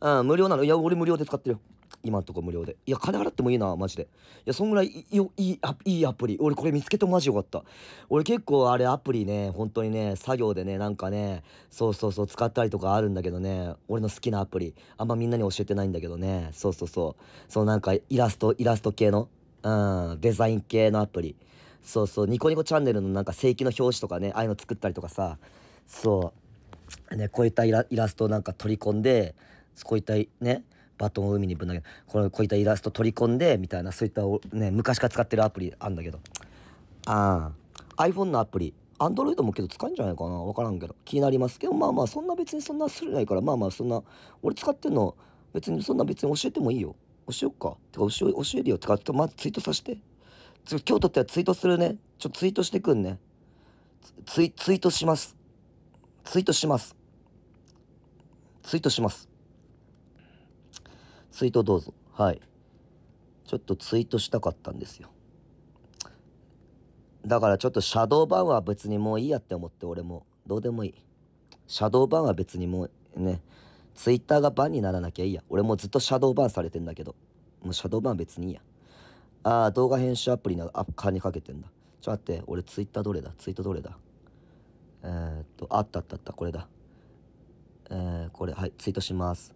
うん、無料なのいや、俺無料で使ってるよ。今のとこ無料で。いや、金払ってもいいな、マジで。いや、そんぐらいいいいいアプリ。俺これ見つけてマジよかった。俺結構あれアプリね、本当にね、作業でね、なんかね、そうそうそう、使ったりとかあるんだけどね、俺の好きなアプリ。あんまみんなに教えてないんだけどね、そうそうそう。そのなんかイラスト、イラスト系の、うん、デザイン系のアプリ。そうそう、ニコニコチャンネルのなんか正規の表紙とかね、ああいうの作ったりとかさ、そう。ね、こういったイラストなんか取り込んで、こういったね、バトンを海にぶん投げこのこういったイラスト取り込んでみたいなそういったね昔から使ってるアプリあんだけどああ iPhone のアプリ Android もけど使うんじゃないかなわからんけど気になりますけどまあまあそんな別にそんなするないからまあまあそんな俺使ってんの別にそんな別に教えてもいいよ教えよっかてか教え教えるよてかとまずツイートさせて今日撮ったらツイートするねちょツイートしてくんねツイツイートしますツイートしますツイートしますツイートどうぞ。はい。ちょっとツイートしたかったんですよ。だからちょっとシャドーバンは別にもういいやって思って俺も。どうでもいい。シャドーバンは別にもうね、ツイッターがバンにならなきゃいいや。俺もずっとシャドーバンされてんだけど。もうシャドーバンは別にいいや。ああ、動画編集アプリのアッカーにかけてんだ。ちょっと待って、俺ツイッターどれだツイートどれだえー、っと、あったあったあった、これだ。えー、これ、はい、ツイートします。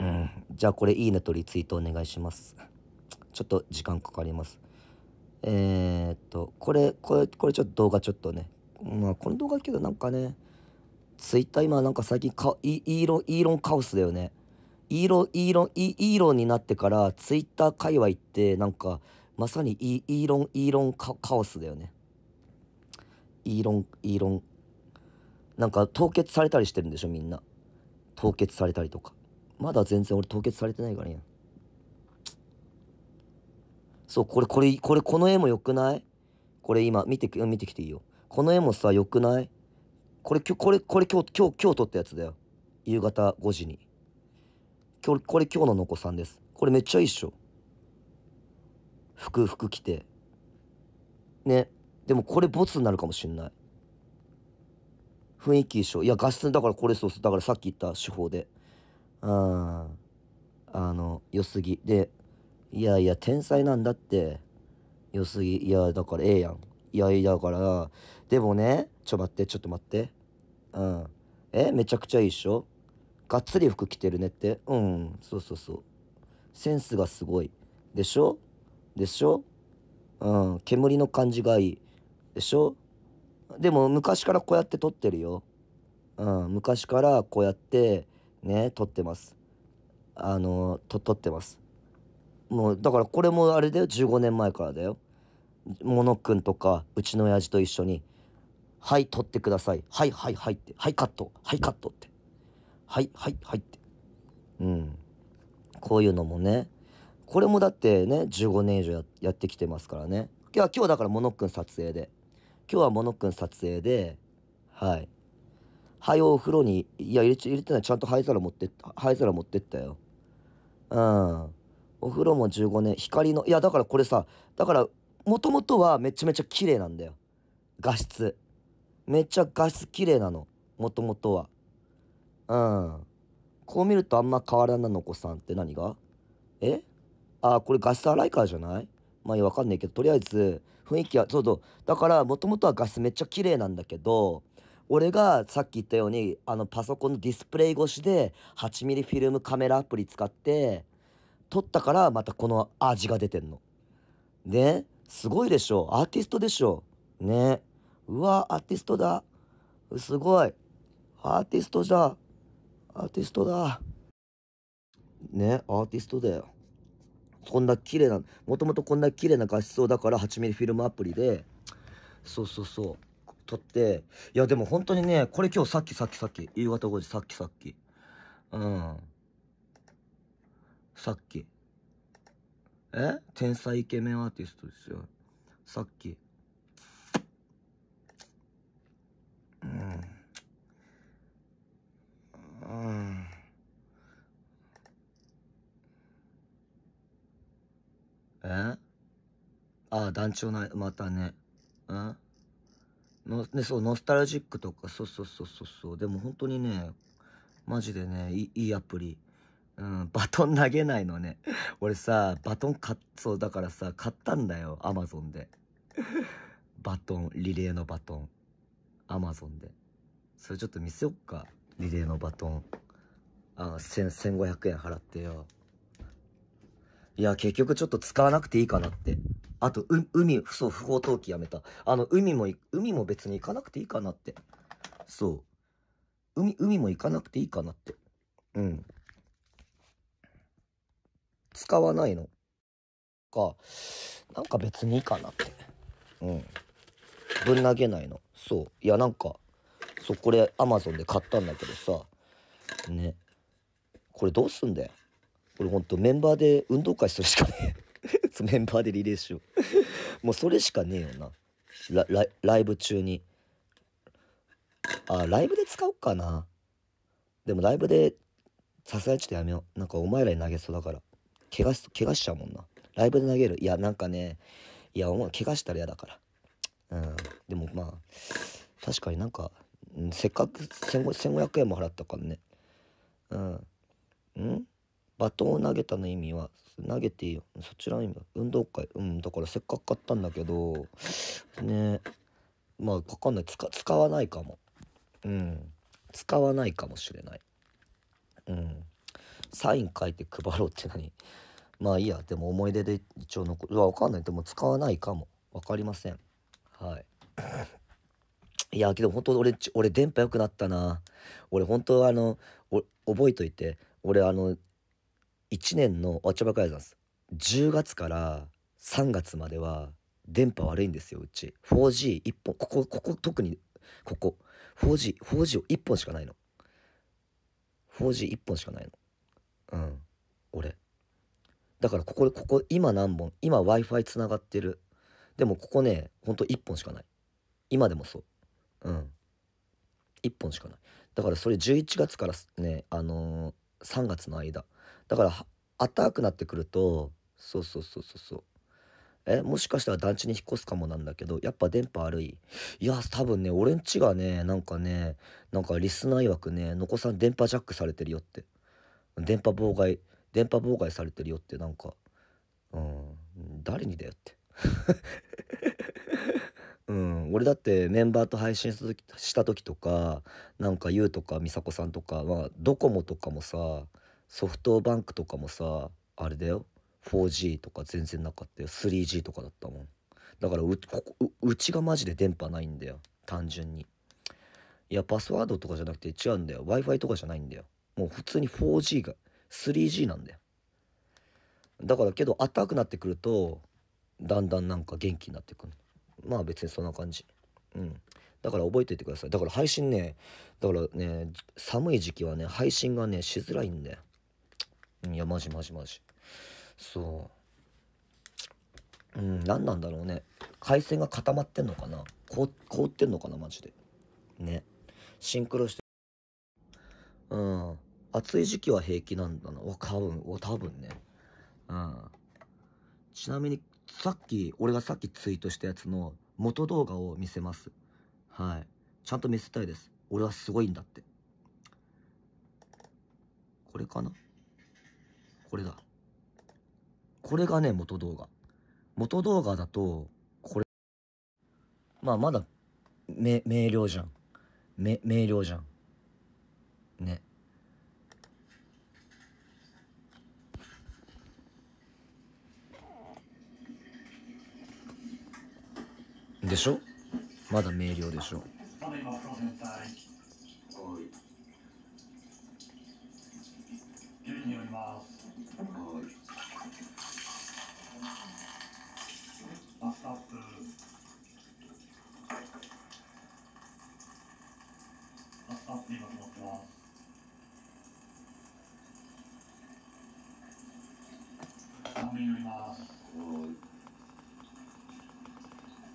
うん、じゃあこれいいねとリツイートお願いします。ちょっと時間かかります。えー、っと、これ、これ、これちょっと動画ちょっとね、まあ、この動画けどなんかね、ツイッター今なんか最近かイ、イーロン、イーロンカオスだよね。イーロン、イーロン、イーロンになってからツイッター界隈ってなんか、まさにイーロン、イーロンカカオスだよね。イーロン、イーロン。なんか凍結されたりしてるんでしょ、みんな。凍結されたりとか。まだ全然俺凍結されてないからね。そう、これ、これ、これ、この絵も良くないこれ今、見て、見てきていいよ。この絵もさ、良くないこれ、これ、これ今日、今日、今日撮ったやつだよ。夕方5時に。今日、これ今日ののこさんです。これめっちゃいいっしょ。服、服着て。ね。でもこれボツになるかもしんない。雰囲気一緒。いや、画質だからこれそうそうだからさっき言った手法で。ああの良すぎでいやいや天才なんだって良すぎいやだからええやんいやいやだからでもねちょ待ってちょっと待ってうんえめちゃくちゃいいっしょがっつり服着てるねってうんそうそうそうセンスがすごいでしょでしょうん煙の感じがいいでしょでも昔からこうやって撮ってるようん昔からこうやってね、撮ってます。あの、と、撮ってます。もう、だからこれもあれだよ、15年前からだよ。モノくんとか、うちの親父と一緒に、はい、撮ってください。はい、はい、はいって。はい、カット。はい、カットって。はい、はい、はいって。うん。こういうのもね。これもだってね、15年以上やってきてますからね。今日は、だからモノくん撮影で。今日はモノくん撮影で、はい。はよお風呂に、いや入れち、入れてない。ちゃんと灰皿持って灰皿持ってったよ。うん。お風呂も15年、光の、いや、だからこれさ、だから、もともとはめちゃめちゃ綺麗なんだよ。画質。めっちゃ画質綺麗なの。もともとは。うん。こう見るとあんま変わらんなの子さんって何がえあ、これ画質荒いからじゃないまあいや、わかんないけど、とりあえず、雰囲気は、そうそう。だから、もともとは画質めっちゃ綺麗なんだけど、俺がさっき言ったように、あのパソコンのディスプレイ越しで 8mm フィルムカメラアプリ使って撮ったからまたこの味が出てんの。ねすごいでしょアーティストでしょねうわ、アーティストだ。すごい。アーティストじゃ。アーティストだ。ねアーティストだよ。こんな綺麗な、もともとこんな綺麗な画質だから 8mm フィルムアプリで、そうそうそう。撮って、いや、でも本当にね、これ今日さっきさっきさっき、夕方5時さっきさっき。うん。さっき。え天才イケメンアーティストですよ。さっき。うん。うん。えああ、団長な、またね。うんのね、そう、ノスタルジックとか、そうそうそうそうそう。でも本当にね、マジでね、いいアプリ。うん、バトン投げないのね。(laughs) 俺さ、バトン買っ、そう、だからさ、買ったんだよ、アマゾンで。バトン、リレーのバトン。アマゾンで。それちょっと見せよっか。リレーのバトン。あ1500円払ってよ。いや、結局ちょっと使わなくていいかなって。あと、う、海、そう、不法投棄やめた。あの、海も、海も別に行かなくていいかなって。そう。海、海も行かなくていいかなって。うん。使わないの。か、なんか別にいいかなって。うん。ぶん投げないの。そう。いや、なんか、そう、これ、アマゾンで買ったんだけどさ、ね。これどうすんだよ。俺ほんとメンバーで運動会するしかねえ (laughs) メンバーでリレーしようもうそれしかねえよなラライブ中にあライブで使おっかなでもライブでさすがにちょっとやめようなんかお前らに投げそうだから怪我し怪我しちゃうもんなライブで投げるいやなんかねいやお前怪我したら嫌だからうんでもまあ確かになんかせっかく1500円も払ったからねうんんバトンを投げたの意味は、投げていいよ。そちの意味は、運動会。うん、だからせっかく買ったんだけど、ねまあ、かかんない。使わないかも。うん。使わないかもしれない。うん。サイン書いて配ろうって何まあいいや。でも思い出で一応残る。わかんない。でも使わないかも。分かりません。はい。いや、けど本当俺、俺電波良くなったな。俺本当あの、覚えといて。俺あの、1年のあちゃばかりざんです10月から3月までは電波悪いんですようち 4G1 本ここここ特にここ 4G4G 4G を1本しかないの 4G1 本しかないのうん俺だからここここ今何本今 w i f i つながってるでもここねほんと1本しかない今でもそううん1本しかないだからそれ11月からねあのー、3月の間だから暖くなってくるとそうそうそうそうそうえもしかしたら団地に引っ越すかもなんだけどやっぱ電波悪いいや多分ね俺んちがねなんかねなんかリスナー曰くねのこさん電波ジャックされてるよって電波妨害電波妨害されてるよってなんかうん誰にだよって (laughs) うん、俺だってメンバーと配信した時した時とかなんか YOU とか美佐子さんとか、まあ、ドコモとかもさソフトバンクとかもさあれだよ 4G とか全然なかったよ 3G とかだったもんだからううちがマジで電波ないんだよ単純にいやパスワードとかじゃなくて違うんだよ w i f i とかじゃないんだよもう普通に 4G が 3G なんだよだからけど暖かくなってくるとだんだんなんか元気になってくるまあ別にそんな感じうんだから覚えておいてくださいだから配信ねだからね寒い時期はね配信がねしづらいんだよいや、マジマジマジ。そう。うん、何なんだろうね。回線が固まってんのかな凍ってんのかなマジで。ね。シンクロして。うん。暑い時期は平気なんだな。わ、多分、お、多分ね。うん。ちなみに、さっき、俺がさっきツイートしたやつの元動画を見せます。はい。ちゃんと見せたいです。俺はすごいんだって。これかなこれだ。これがね、元動画。元動画だと、これ。まあ、まだ、め、明瞭じゃん。め、明瞭じゃん。ね。でしょまだ明瞭でしょ。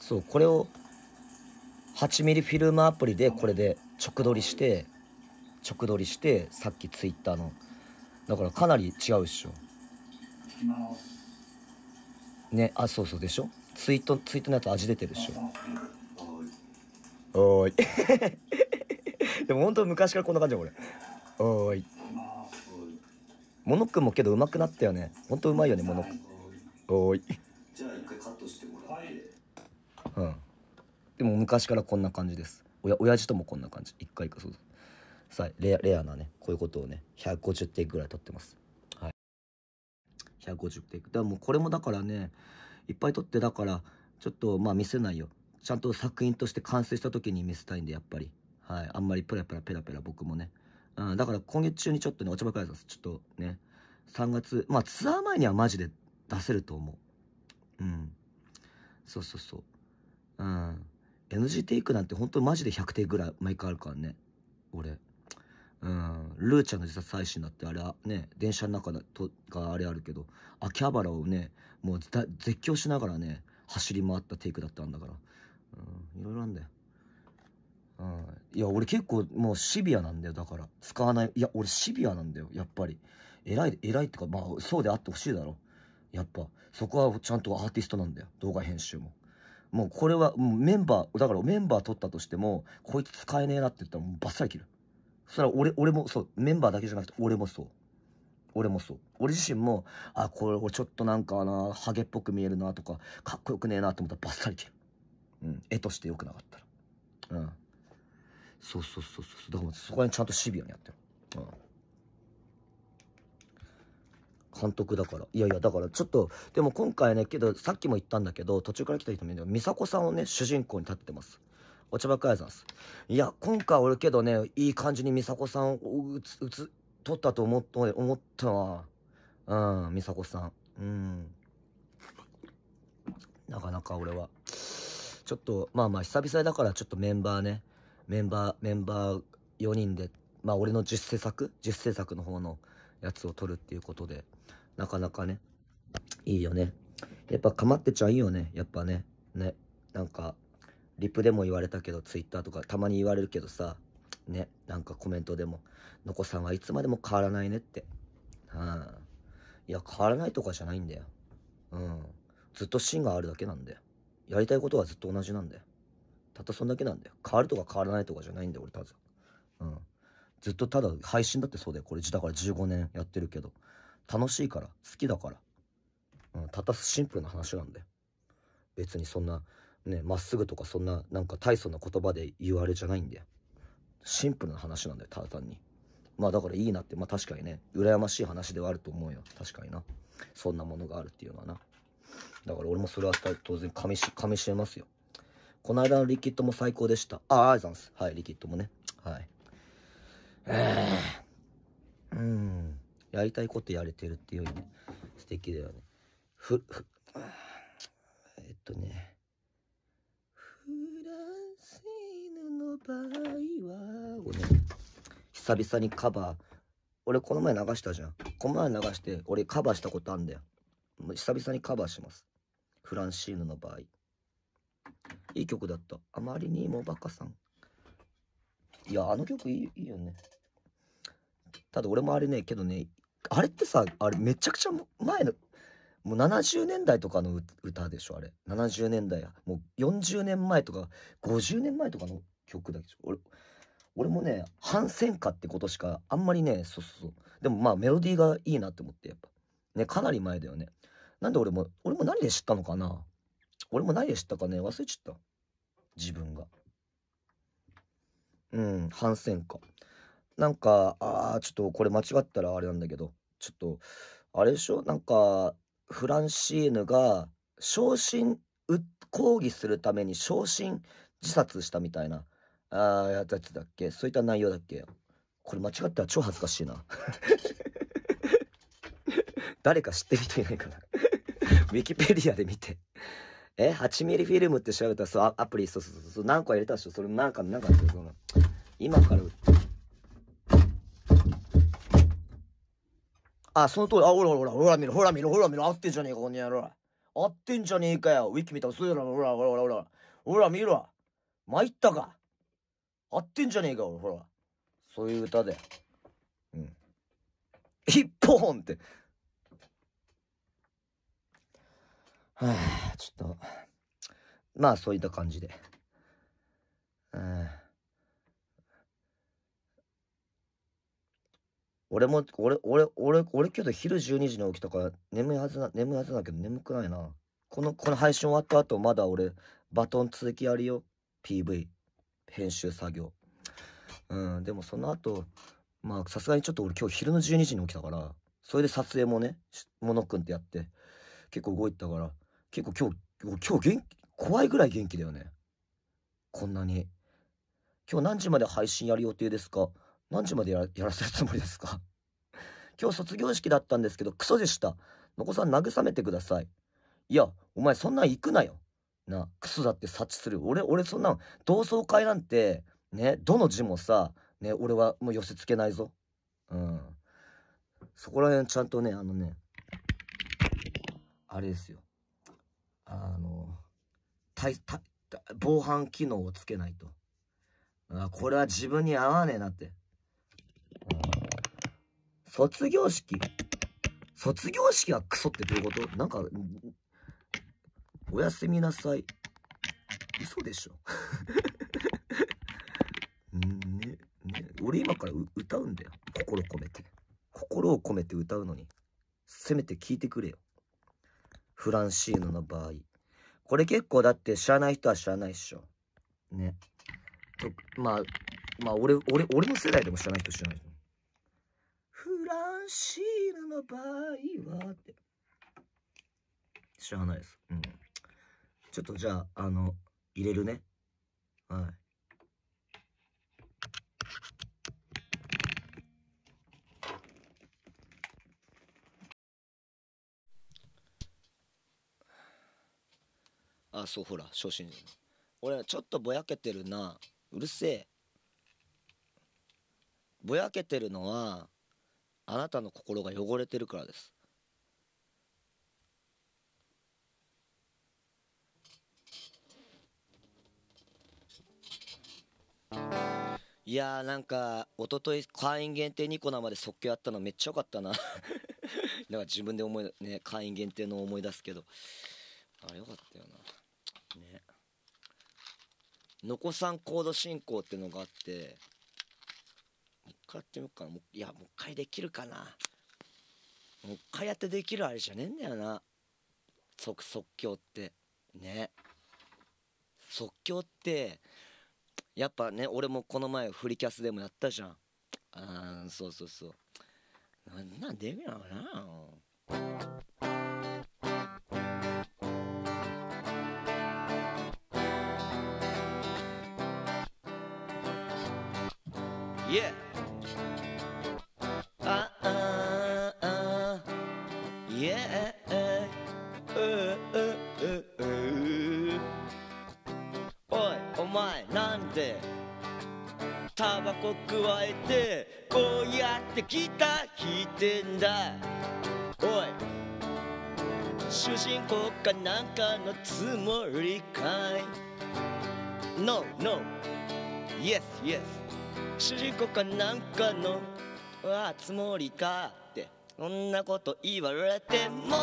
そうこれを8ミリフィルムアプリでこれで直撮りして直撮りしてさっきツイッターのだからかなり違うっしょねあそうそうでしょツイートツイートのやつ味出てるっしょおーい (laughs) でも本当昔からこんな感じよ俺おーいモノックもけど上手くなったよねほんとうまいよねモノックおーい昔からこんな感じですお親父ともこんな感じ一回かそうさあレアレアなねこういうことをね150テイクぐらい撮ってますはい150テイクだもうこれもだからねいっぱい撮ってだからちょっとまあ見せないよちゃんと作品として完成した時に見せたいんでやっぱりはいあんまりプラプラペラペラ僕もね、うん、だから今月中にちょっとね落ちばかりすちょっとね3月まあツアー前にはマジで出せると思ううんそうそうそううん NG テイクなんて本当マジで100テイクぐらい毎回あるからね。俺。うん、ルーちゃんの自殺配信だってあれはね、電車の中だとかあれあるけど、秋葉原をね、もう絶叫しながらね、走り回ったテイクだったんだから。うん、いろいろなんだよ。うん、いや、俺結構もうシビアなんだよ、だから。使わない。いや、俺シビアなんだよ、やっぱり。偉い、偉いってか、まあ、そうであってほしいだろ。やっぱ、そこはちゃんとアーティストなんだよ、動画編集も。もうこれは、メンバー、だからメンバー取ったとしても、こいつ使えねえなって言ったらもうバッサリ切る。それは俺、俺もそう、メンバーだけじゃなくて俺もそう。俺もそう。俺自身も、あ、これ、ちょっとなんかな、ハゲっぽく見えるなとか、かっこよくねえなと思ったらバッサリ切る。うん。絵として良くなかったら。うん。そうそうそうそう。だからそこら辺ちゃんとシビアにやってる。うん。監督だから。いやいや、だからちょっと、でも今回ね、けど、さっきも言ったんだけど、途中から来た人もいるんけど、美佐子さんをね、主人公に立ってます。お茶ばっかりさんす。いや、今回俺けどね、いい感じに美佐子さんをうつ、うつ、撮ったと思った、思ったわ。うん、美佐子さん。うん。なかなか俺は。ちょっと、まあまあ久々だからちょっとメンバーね、メンバー、メンバー4人で、まあ俺の実0作実0作の方のやつを撮るっていうことで、なかなかね、いいよね。やっぱかまってちゃいいよね、やっぱね。ね。なんか、リプでも言われたけど、ツイッターとかたまに言われるけどさ、ね、なんかコメントでも、のこさんはいつまでも変わらないねって。うん。いや、変わらないとかじゃないんだよ。うん。ずっと芯があるだけなんだよ。やりたいことはずっと同じなんだよ。たったそんだけなんだよ。変わるとか変わらないとかじゃないんだよ、俺たち。うん。ずっとただ配信だってそうだよ。これだから15年やってるけど。楽しいから、好きだから。うん、たったシンプルな話なんだよ。別にそんな、ね、まっすぐとかそんな、なんか大層な言葉で言われじゃないんだよ。シンプルな話なんだよ、ただ単に。まあだからいいなって、まあ確かにね、羨ましい話ではあると思うよ。確かにな。そんなものがあるっていうのはな。だから俺もそれは当然噛みし、噛みしめますよ。この間のリキッドも最高でした。あ、あざんす。はい、リキッドもね。はい。えー、うん。やりたいことやれてるっていうよね、素敵だよね。ふ、ふ、えっとね、フランシーヌの場合は、をね、久々にカバー、俺この前流したじゃん。この前流して、俺カバーしたことあんだよ。久々にカバーします。フランシーヌの場合。いい曲だった。あまりにもバカさん。いや、あの曲いいいいよね。ただ俺もあれね、けどね、あれってさ、あれめちゃくちゃ前の、もう70年代とかの歌でしょ、あれ。70年代や。もう40年前とか、50年前とかの曲だけど、俺、俺もね、反戦歌ってことしか、あんまりね、そうそうそう。でもまあメロディーがいいなって思って、やっぱ。ね、かなり前だよね。なんで俺も、俺も何で知ったのかな俺も何で知ったかね、忘れちゃった。自分が。うん、反戦歌。なんか、ああ、ちょっとこれ間違ったらあれなんだけど、ちょっと、あれでしょなんか、フランシーヌが、昇進、抗議するために昇進自殺したみたいな、ああ、やつだっけそういった内容だっけこれ間違ったら超恥ずかしいな。(laughs) 誰か知ってる人いないかなウィキペディアで見てえ、8ミリフィルムって調べたら、そう、アプリ、そうそうそう、何個入れたでしょそれなんか、なんか、その、今から、あ、その通り。あ、ほらほらほら、ほら見ろ、ほら見ろ、ほら見ろ。合ってんじゃねえか、この野郎。合ってんじゃねえかよ。ウィキ見たらそうだろ、ほらほらほら。ほら見ろ。参ったか。合ってんじゃねえか、ほら。そういう歌で。うん。一本って。はぁ、あ、ちょっと。まあ、そういった感じで。うん俺も、俺、俺、俺、俺今日昼12時に起きたから、眠いはずな、眠いはずだけど眠くないな。この、この配信終わった後、まだ俺、バトン続きやるよ。PV。編集作業。うん、でもその後、まあ、さすがにちょっと俺今日昼の12時に起きたから、それで撮影もね、モノくんってやって、結構動いたから、結構今日、今日元気、怖いぐらい元気だよね。こんなに。今日何時まで配信やる予定ですか何時まで (laughs) やらせるつもりですか (laughs) 今日卒業式だったんですけど、クソでした。のこさん慰めてください。いや、お前そんなん行くなよ。な、クソだって察知する。俺、俺そんな同窓会なんて、ね、どの字もさ、ね、俺はもう寄せつけないぞ。うん。そこら辺ちゃんとね、あのね、あれですよ。あの、防犯機能をつけないと。これは自分に合わねえなって。卒業式卒業式はクソってどういうことなんか、おやすみなさい。嘘でしょ (laughs) ね、ね、俺今から歌うんだよ。心込めて。心を込めて歌うのに。せめて聞いてくれよ。フランシーヌの場合。これ結構だって知らない人は知らないっしょ。ね。とまあ、まあ俺、俺、俺の世代でも知らない人知らない。ンシールの場合はって。知らないです。うん。ちょっとじゃあ、あの、入れるね。はい。あ、そう、ほら、初心者。俺、ちょっとぼやけてるな。うるせえ。ぼやけてるのは、あなたの心が汚れてるからですいやーなんか一昨日会員限定2個生で即興やったのめっちゃ良かったな (laughs) なんか自分で思いね会員限定の思い出すけどあれ良かったよなねのこさんコード進行ってのがあって回やってみようかなもういやもう一回できるかなもう一回やってできるあれじゃねえんだよな即即興ってね即興ってやっぱね俺もこの前フリキャスでもやったじゃんあーそうそうそうなんなでみなのかなかのつもりかい No, no, yes, yes 主人公かなんかのあつもりかってそんなこと言われても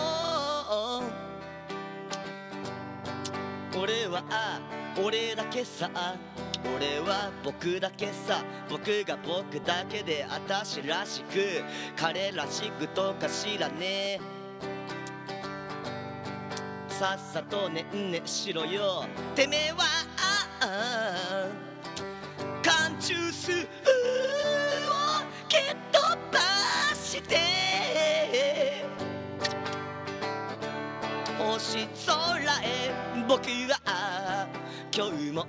俺はあ俺だけさ俺は僕だけさ僕が僕だけであたしらしく彼らしくとか知らねえさっさとねんねしろよてめえはああ缶ジュースを蹴っ飛ばして星空僕は今日も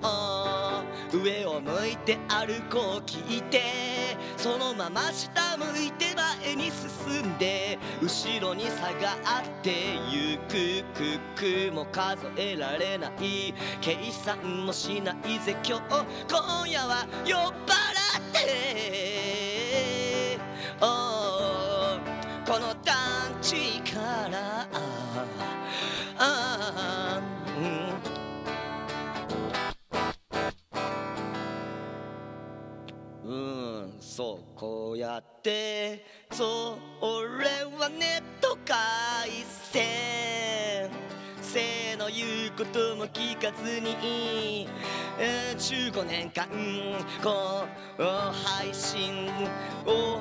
上を向いて歩こう聞いてそのまま下向いて前に進んで後ろに下がってゆくくくも数えられない計算もしないぜ今日今夜は酔っ払ってこの団地からそうこうやってそれはネット回線生の言うことも聞かずに15年間こう配信を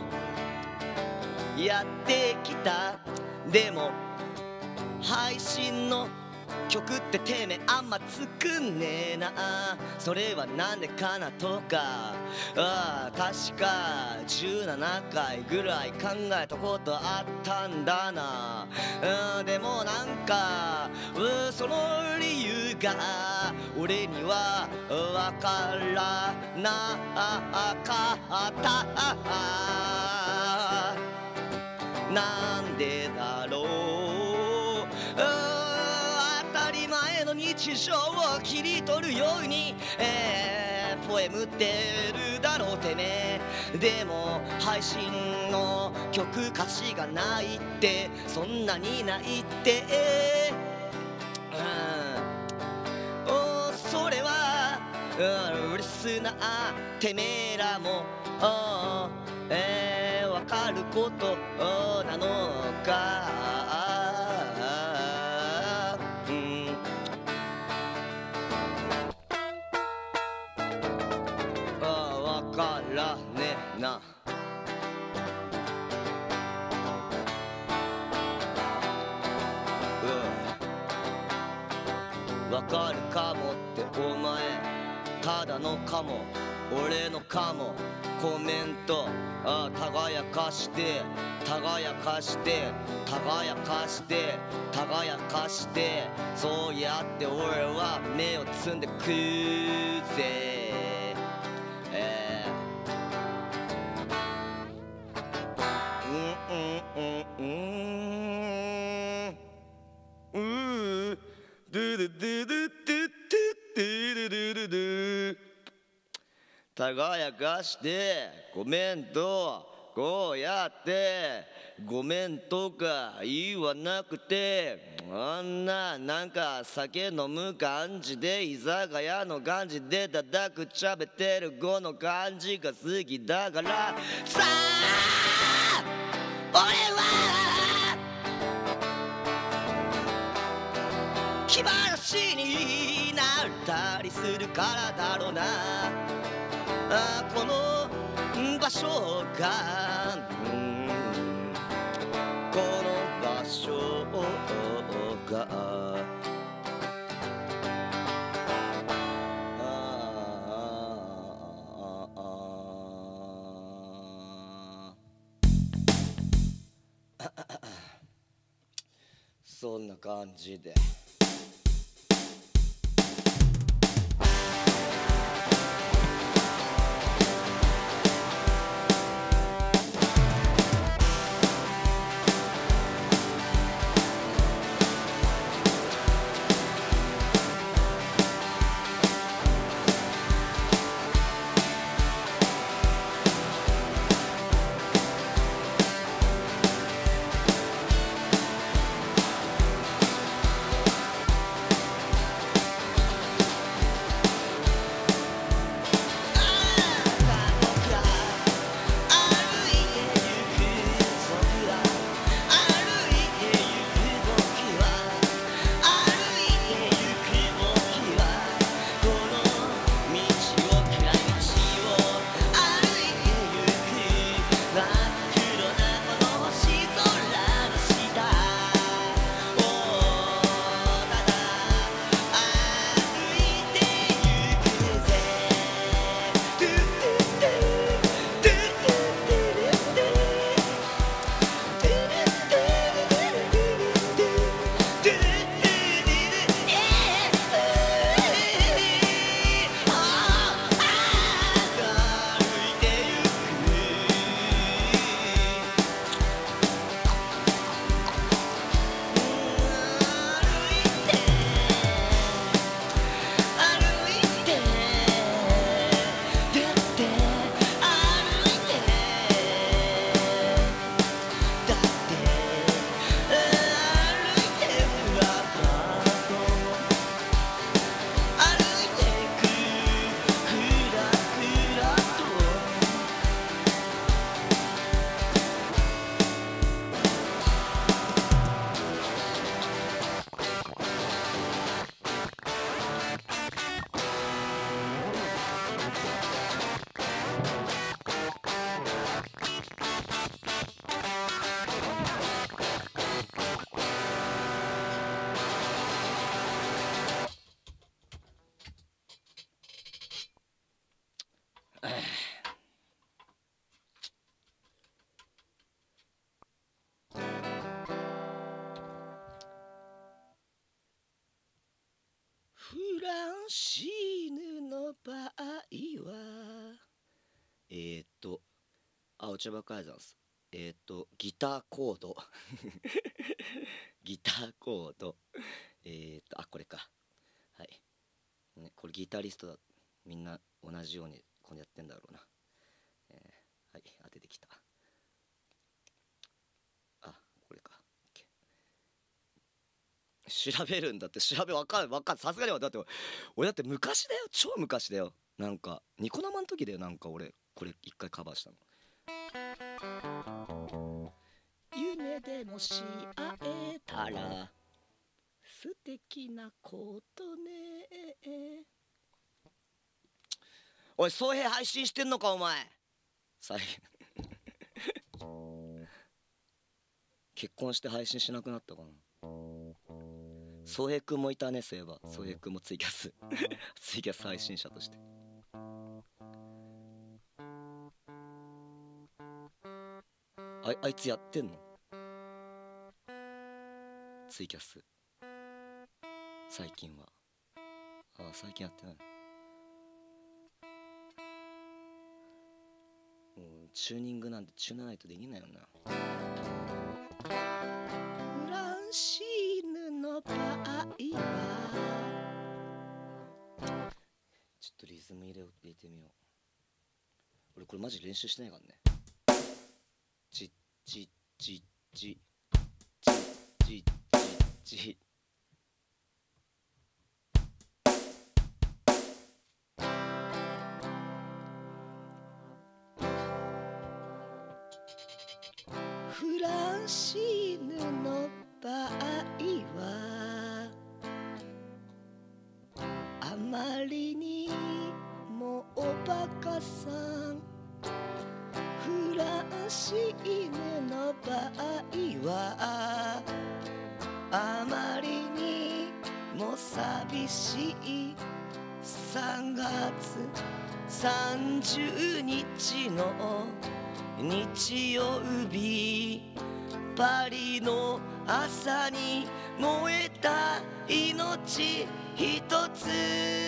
やってきたでも配信の曲っててめあんま作んねえなそれはなんでかなとかああ確か17回ぐらい考えたことあったんだなうんでもなんかうんその理由が俺にはわからなかったなんでだろう日常を切り取るように、えー、ポエムってるだろうてめでも配信の曲歌詞がないってそんなにないって、えうん、おそれは、うん、リスナーてめえらも、えー、分かることなのかたのかも俺のかもコメントあ耕かして耕かして耕かして耕かしてそうやって俺は目をつんでくぜ耕かしてごめんとこうやってごめんとか言わなくてあんななんか酒飲む感じで居酒屋の感じでだくちゃべてる語の感じが好きだからさあ俺は気晴らしになったりするからだろうなこの場所が、ん、この場所がそんな感じで。ちばかりざんす。えっ、と、ギターコード。ギターコード。えっ、と、あ、これか。はい。ね、これギタリストだ。みんな同じようにこうやってんだろうな。えー、はい、当ててきた。あ、これか。調べるんだって調べわかる、わかる。さすがにだって俺だって昔だよ超昔だよなんかニコ生の時だよなんか俺これ一回カバーしたの夢でもし会えたら素敵なことねおい総平配信してんのかお前最結婚して配信しなくなったかな総平君もいたねそういえば総平君もツイキャスツイキャス配信者としてああいつやってんのツイキャス最近はああ最近やってないもうチューニングなんてチューナないとできないよなランシーヌの場合はちょっとリズム入れ入れてみよう俺これマジ練習してないからねちちちちちちフランシーしい3月30日の日曜日パリの朝に燃えた命一つ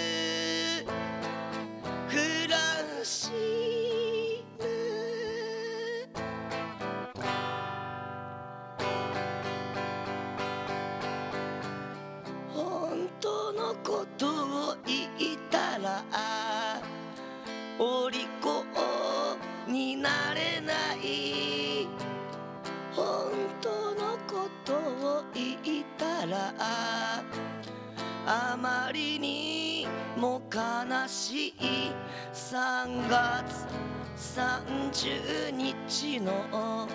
お利口になれない本当のことを言ったらあまりにも悲しい3月30日の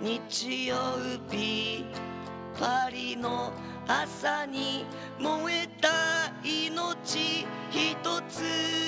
日曜日パリの朝に燃えた命一つ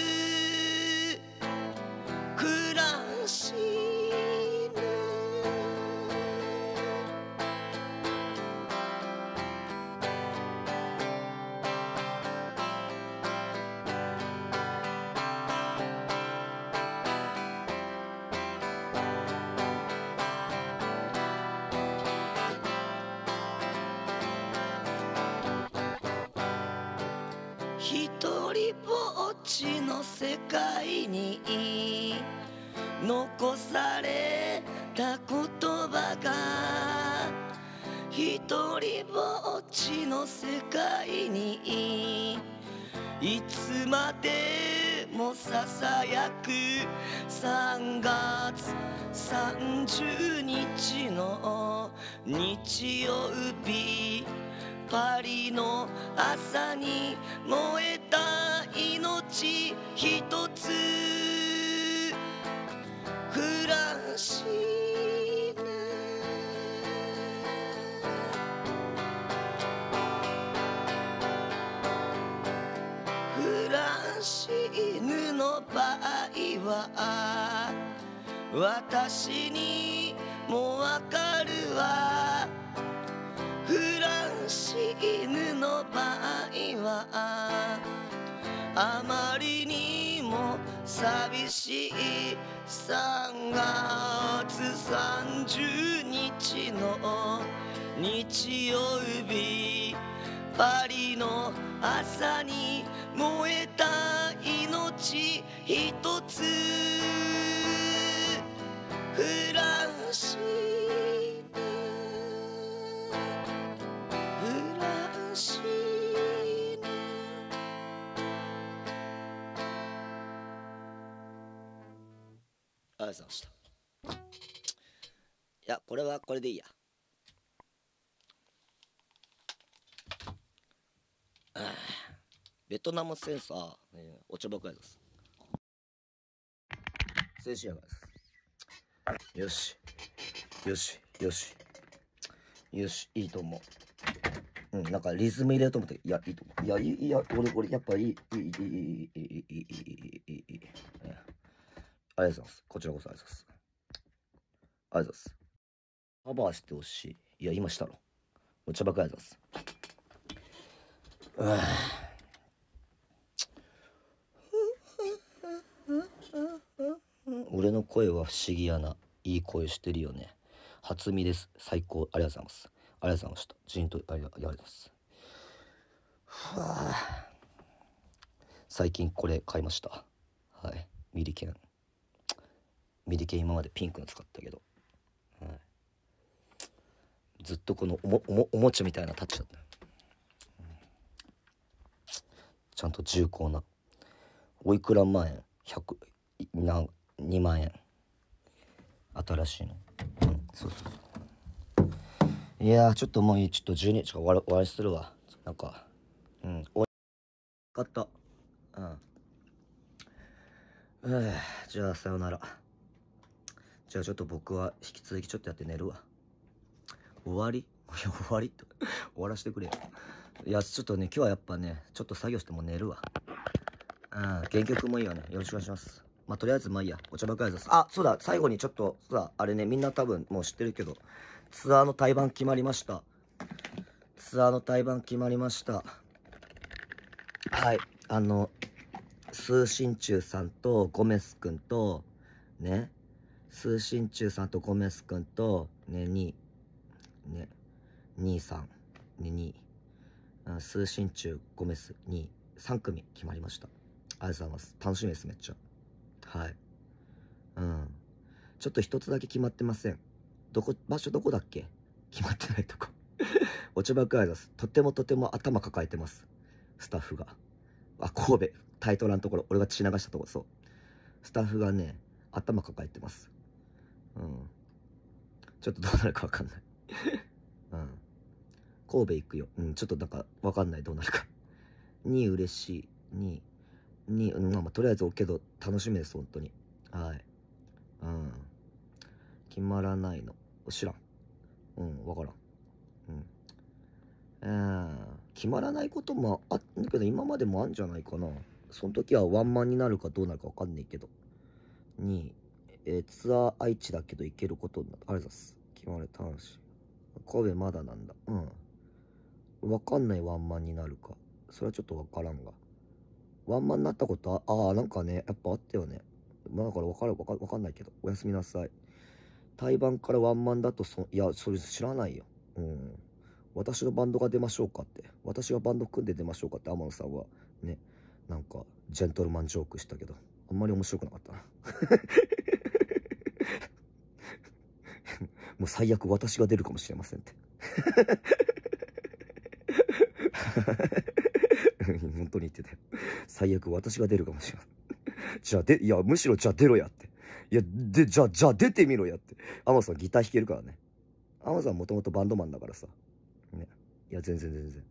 私の世界にいつまでもささやく3月30日の日曜日パリの朝に燃えた命一つ暮らし場は私にもわかるわフランシーヌの場合はあまりにも寂しい3月30日の日曜日パリの朝に燃えた命一つフランシブフランシブありがとうございましたいやこれはこれでいいやああベトナム戦争、えー、おちょぼくやです。です。よし。よし。よし。よし。いいと思う。うん、なんかリズム入れようと思って、いや、いいと思う。いや、いい、いや、俺、俺、やっぱいい、いい、いい、いい、いい、いい、いい、いい、いい、ありがとうございます。こちらこそありがとうございます。ありがとうございます。カバーしてほしい。いや、今したろ。お茶ばっかりありがとうございます。うわぁ。俺の声は不思議やな。いい声してるよね。初見です。最高。ありがとうございます。ありがとうございました。じんと、ありがとうございます。はあ、最近これ買いました。はい。ミリケン。ミリケン今までピンクの使ったけど。はい、ずっとこのおもおもおもちみたいなタッチだった、ちゃんと重厚な。おいくら万円100な2万円新しいの、うん、そうそうそういやちょっともういいちょっと12日終わと終わりするわなんかうん終わったうんうじゃあさよならじゃあちょっと僕は引き続きちょっとやって寝るわ終わり (laughs) 終わりと終わらせてくれよいやちょっとね今日はやっぱねちょっと作業しても寝るわうん、原曲もいいよね。よろしくお願いします。まあ、とりあえず、まあいいや。お茶ばっかりです。あ、そうだ、最後にちょっと、そうだ、あれね、みんな多分もう知ってるけど、ツアーの対バン決まりました。ツアーの対バン決まりました。はい、あの、通信中さんとゴメス君と、ね、通信中さんとゴメス君と、ね、に、ね、兄さん、ね、に、通信中ゴメス、に、3組決まりました。ありがとうございます。楽しみです、めっちゃ。はい。うん。ちょっと一つだけ決まってません。どこ、場所どこだっけ決まってないとこ。落ち葉くあいです。とてもとても頭抱えてます。スタッフが。あ、神戸、タイトラのところ、俺が血流したとこそう。スタッフがね、頭抱えてます。うん。ちょっとどうなるかわかんない。(laughs) うん。神戸行くよ。うん、ちょっとなんかわかんない、どうなるか。に嬉しい。にに、まあ、まあ、とりあえず OK けど、楽しみです、本当に。はい。うん。決まらないの。知らん。うん、わからん。うん。えー、決まらないこともあっただけど、今までもあんじゃないかな。その時はワンマンになるかどうなるかわかんないけど。に、えー、ツアー愛知だけど行けることになる。ありがとうございます。決まれた話。神戸まだなんだ。うん。わかんないワンマンになるか。それはちょっとわからんが。ワンマンになったことあ、あなんかね、やっぱあったよね。まあ、だから分かる、分か分かんないけど、おやすみなさい。対バンからワンマンだとそ、いや、それ知らないよ。うん。私のバンドが出ましょうかって、私がバンド組んで出ましょうかって、天野さんは、ね、なんか、ジェントルマンジョークしたけど、あんまり面白くなかったな。(laughs) もう最悪私が出るかもしれませんって。(laughs) 本当に言ってたよ。最悪私が出るかもしれない。じゃあで、いや、むしろじゃあ出ろやって。いや、で、じゃあ、じゃあ出てみろやって。アマさんギター弾けるからね。アマさんもともとバンドマンだからさ。ね。いや、全然全然。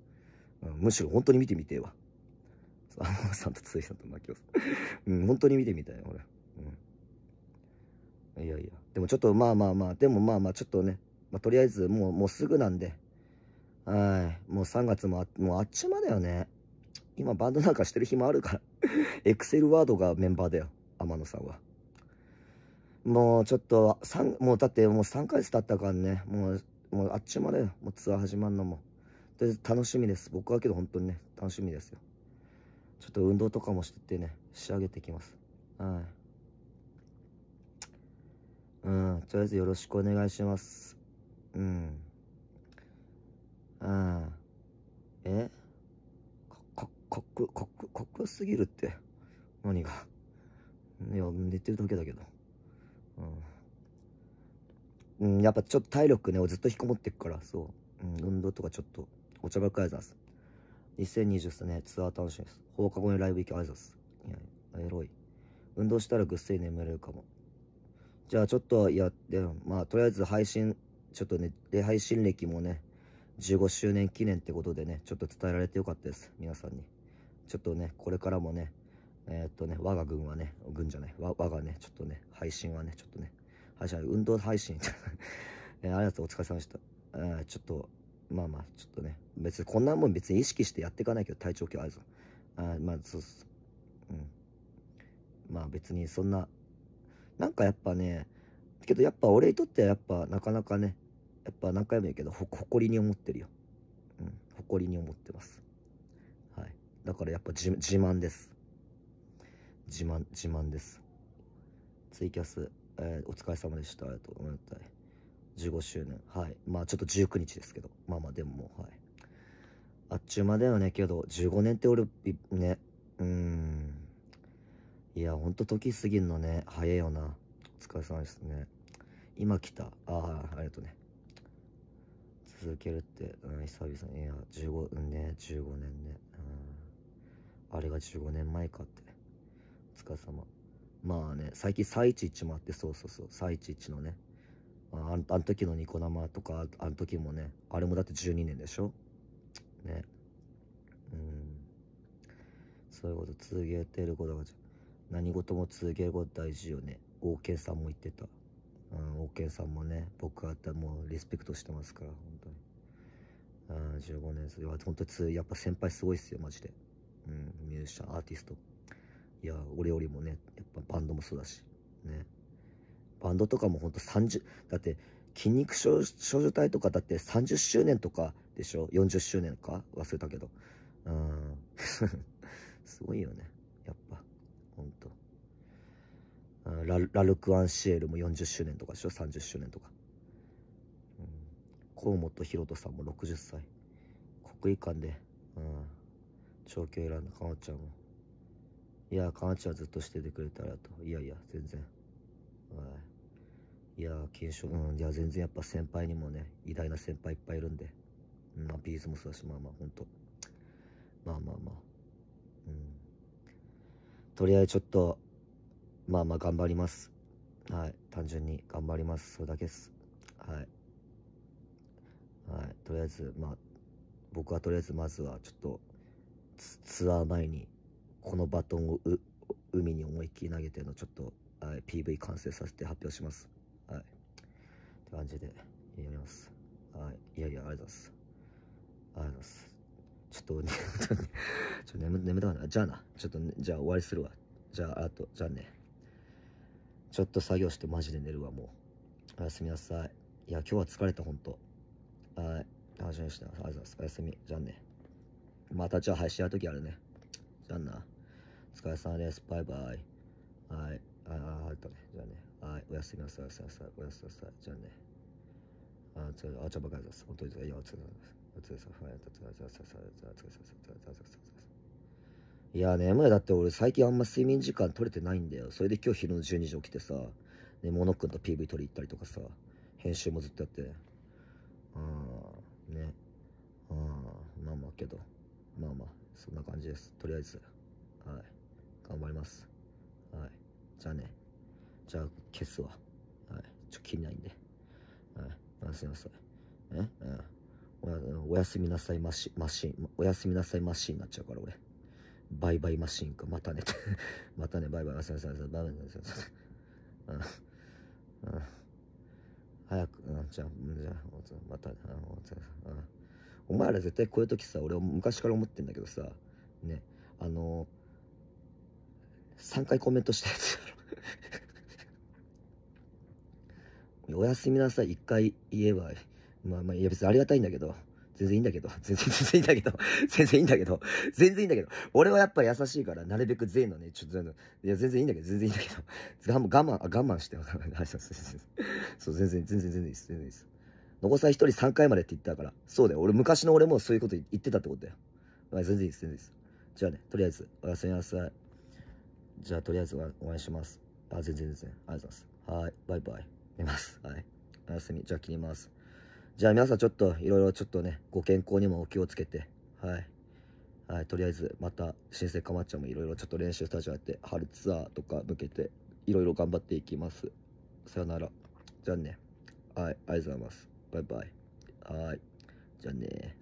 うん、むしろ本当に見てみてえわ。アマさんとついさんとマキオさん。うん、本当に見てみたい俺。うん。いやいや。でもちょっと、まあまあまあ、でもまあまあ、ちょっとね。まあ、とりあえず、もう、もうすぐなんで。はい。もう3月もあ、もうあっちまだよね。今バンドなんかしてる暇あるからエクセルワードがメンバーだよ。天野さんは。もうちょっと、三、もうだってもう3ヶ月経ったからね。もう、もうあっちまでよ。もうツアー始まるのも。とりあえず楽しみです。僕はけど本当にね、楽しみですよ。ちょっと運動とかもしててね、仕上げていきます。はい。うん、とりあえずよろしくお願いします。うん。ああ。え濃ク、コク、コクすぎるって。何が。いや、寝てるだけだけど。うん。うん、やっぱちょっと体力ね、ずっと引きこもってくから、そう。うん、運動とかちょっと、お茶ばっかりあざす。2023年、ね、ツアー楽しみです。放課後にライブ行きあざす。いや、エロい。運動したらぐっすり眠れるかも。じゃあちょっと、いや、でも、まあ、とりあえず配信、ちょっとね、で、配信歴もね、15周年記念ってことでね、ちょっと伝えられてよかったです。皆さんに。ちょっとね、これからもね、えー、っとね、我が軍はね、軍じゃない、我がね、ちょっとね、配信はね、ちょっとね、配信、運動配信、(laughs) えー、ありがとう、お疲れ様でした。えー、ちょっと、まあまあ、ちょっとね、別にこんなもん別に意識してやっていかないけど、体調気あるぞ。あまあ、そうそう。うん。まあ別にそんな、なんかやっぱね、けどやっぱ俺にとってはやっぱなかなかね、やっぱ何回も言うけど、誇りに思ってるよ。うん、誇りに思ってます。だからやっぱ自慢です。自慢、自慢です。ツイキャス、えー、お疲れ様でした。ありがとうございます。15周年。はい。まあちょっと19日ですけど。まあまあでももう、はい。あっちゅう間だよね、けど、15年って俺、ね、うーん。いや、ほんと時過ぎんのね、早いよな。お疲れ様ですね。今来た。ああ、ありがとうね。続けるって、うん、久々に、いや、15、うんね、15年ね。あれが15年前かって。お疲れ様。まあね、最近311もあって、そうそうそう、311のね。ああん時のニコ生とか、あん時もね、あれもだって12年でしょね。うん。そういうこと、続けてることが、何事も続けること大事よね。王健さんも言ってた。うん、王健さんもね、僕はもうリスペクトしてますから、本当に。うん、15年です。い本当に、やっぱ先輩すごいっすよ、マジで。うん、ミュージシャン、アーティスト。いや、俺よりもね、やっぱバンドもそうだし、ね。バンドとかもほんと30、だって、筋肉少女隊とかだって30周年とかでしょ ?40 周年か忘れたけど。うん。(laughs) すごいよね。やっぱ。ほんと。ララルク・アンシエルも40周年とかでしょ ?30 周年とか。うん、河本ロ人さんも60歳。国技館で長距離選んだかなちゃんも。いや、かなちゃんはずっとしててくれたらと。いやいや、全然。はい。いや、金賞、うん、いや、全然やっぱ先輩にもね、偉大な先輩いっぱいいるんで。まあ、ビーズもそうだし、まあまあ、ほんと。まあまあまあ。うん。とりあえずちょっと、まあまあ頑張ります。はい。単純に頑張ります。それだけです。はい。はい。とりあえず、まあ、僕はとりあえずまずはちょっと、ツアー前にこのバトンを海に思いっきり投げてのちょっと、はい、PV 完成させて発表します。はい。って感じでやります。はい。いやいや、ありがとうございます。ありがとうございます。ちょっと、ちょっと眠、眠たかったじゃあな。ちょっと、ね、じゃあ終わりするわ。じゃあ、あと、じゃあね。ちょっと作業してマジで寝るわ、もう。おやすみなさい。いや、今日は疲れた、ほんと。はい。楽しみにしてます。ありがとうございます。おやすみ。じゃあね。またじゃあ配信やるときあるね。じゃあな。お疲れ様です。バイバイ。はい。ああ、あったね。じゃあね。はい。おやすみなさい。おやすみなさい。おやすみなさい。じゃあね。あ、ちょ、あ、ちょ、ばかりです。本当に、いや、お疲れ様です。お疲れ様です。お疲れ様です。お疲れ様です。お疲れ様です。お疲れ様です。いや、眠い。だって俺、最近あんま睡眠時間取れてないんだよ。それで今日昼の12時起きてさ、ね、モノ君と PV 撮り行ったりとかさ、編集もずっとやって。ああ、ね。ああ、まあまあけど。まあまあ、そんな感じです。とりあえず、はい。頑張ります。はい。じゃあね。じゃあ、消すわ。はい。ちょ、切りないんで。はい。おやすみなさい。えうん。おやすみなさいマシマシン。おやすみなさいマシンになっちゃうから、俺。バイバイマシンか。またね。(laughs) またね、バイバイ。おやすみなさい。バイバイ。おすみなさい。うん。うん。早く、うん、じゃあ、じゃあ、また、うん、うん。お前ら絶対こういう時さ、俺は昔から思ってんだけどさ、ね、あのー、3回コメントしたやつだろ。(laughs) おやすみなさい、1回言えば、まあまあ、いや別にありがたいんだけど、全然いいんだけど、全然、全然いいんだけど、全然いいんだけど、全然いいんだけど、俺はやっぱ優しいから、なるべく全のね、ちょっと、いや、全然いいんだけど、全然いいんだけど、(laughs) 我慢、我慢して、(laughs) そう、全然、全然、全然いいです、全然いいです。の子さん1人3回までって言ったから、そうだよ。俺、昔の俺もそういうこと言ってたってことだよ。全然いいです、全然いいです。じゃあね、とりあえず、おやすみなさい。じゃあ、とりあえずお会いします。あ、全然全然。ありがとうございます。はい、バイバイ。寝ます。はい。おやすみ。じゃあ、切ります。じゃあ、皆さんちょっと、いろいろちょっとね、ご健康にもお気をつけて、はい。はい、とりあえず、また、新生かまっちゃんもいろいろちょっと練習スタジオやって、春ツアーとか向けて、いろいろ頑張っていきます。さよなら。じゃあね。はい、ありがとうございます。バイバイ。はい。じゃあね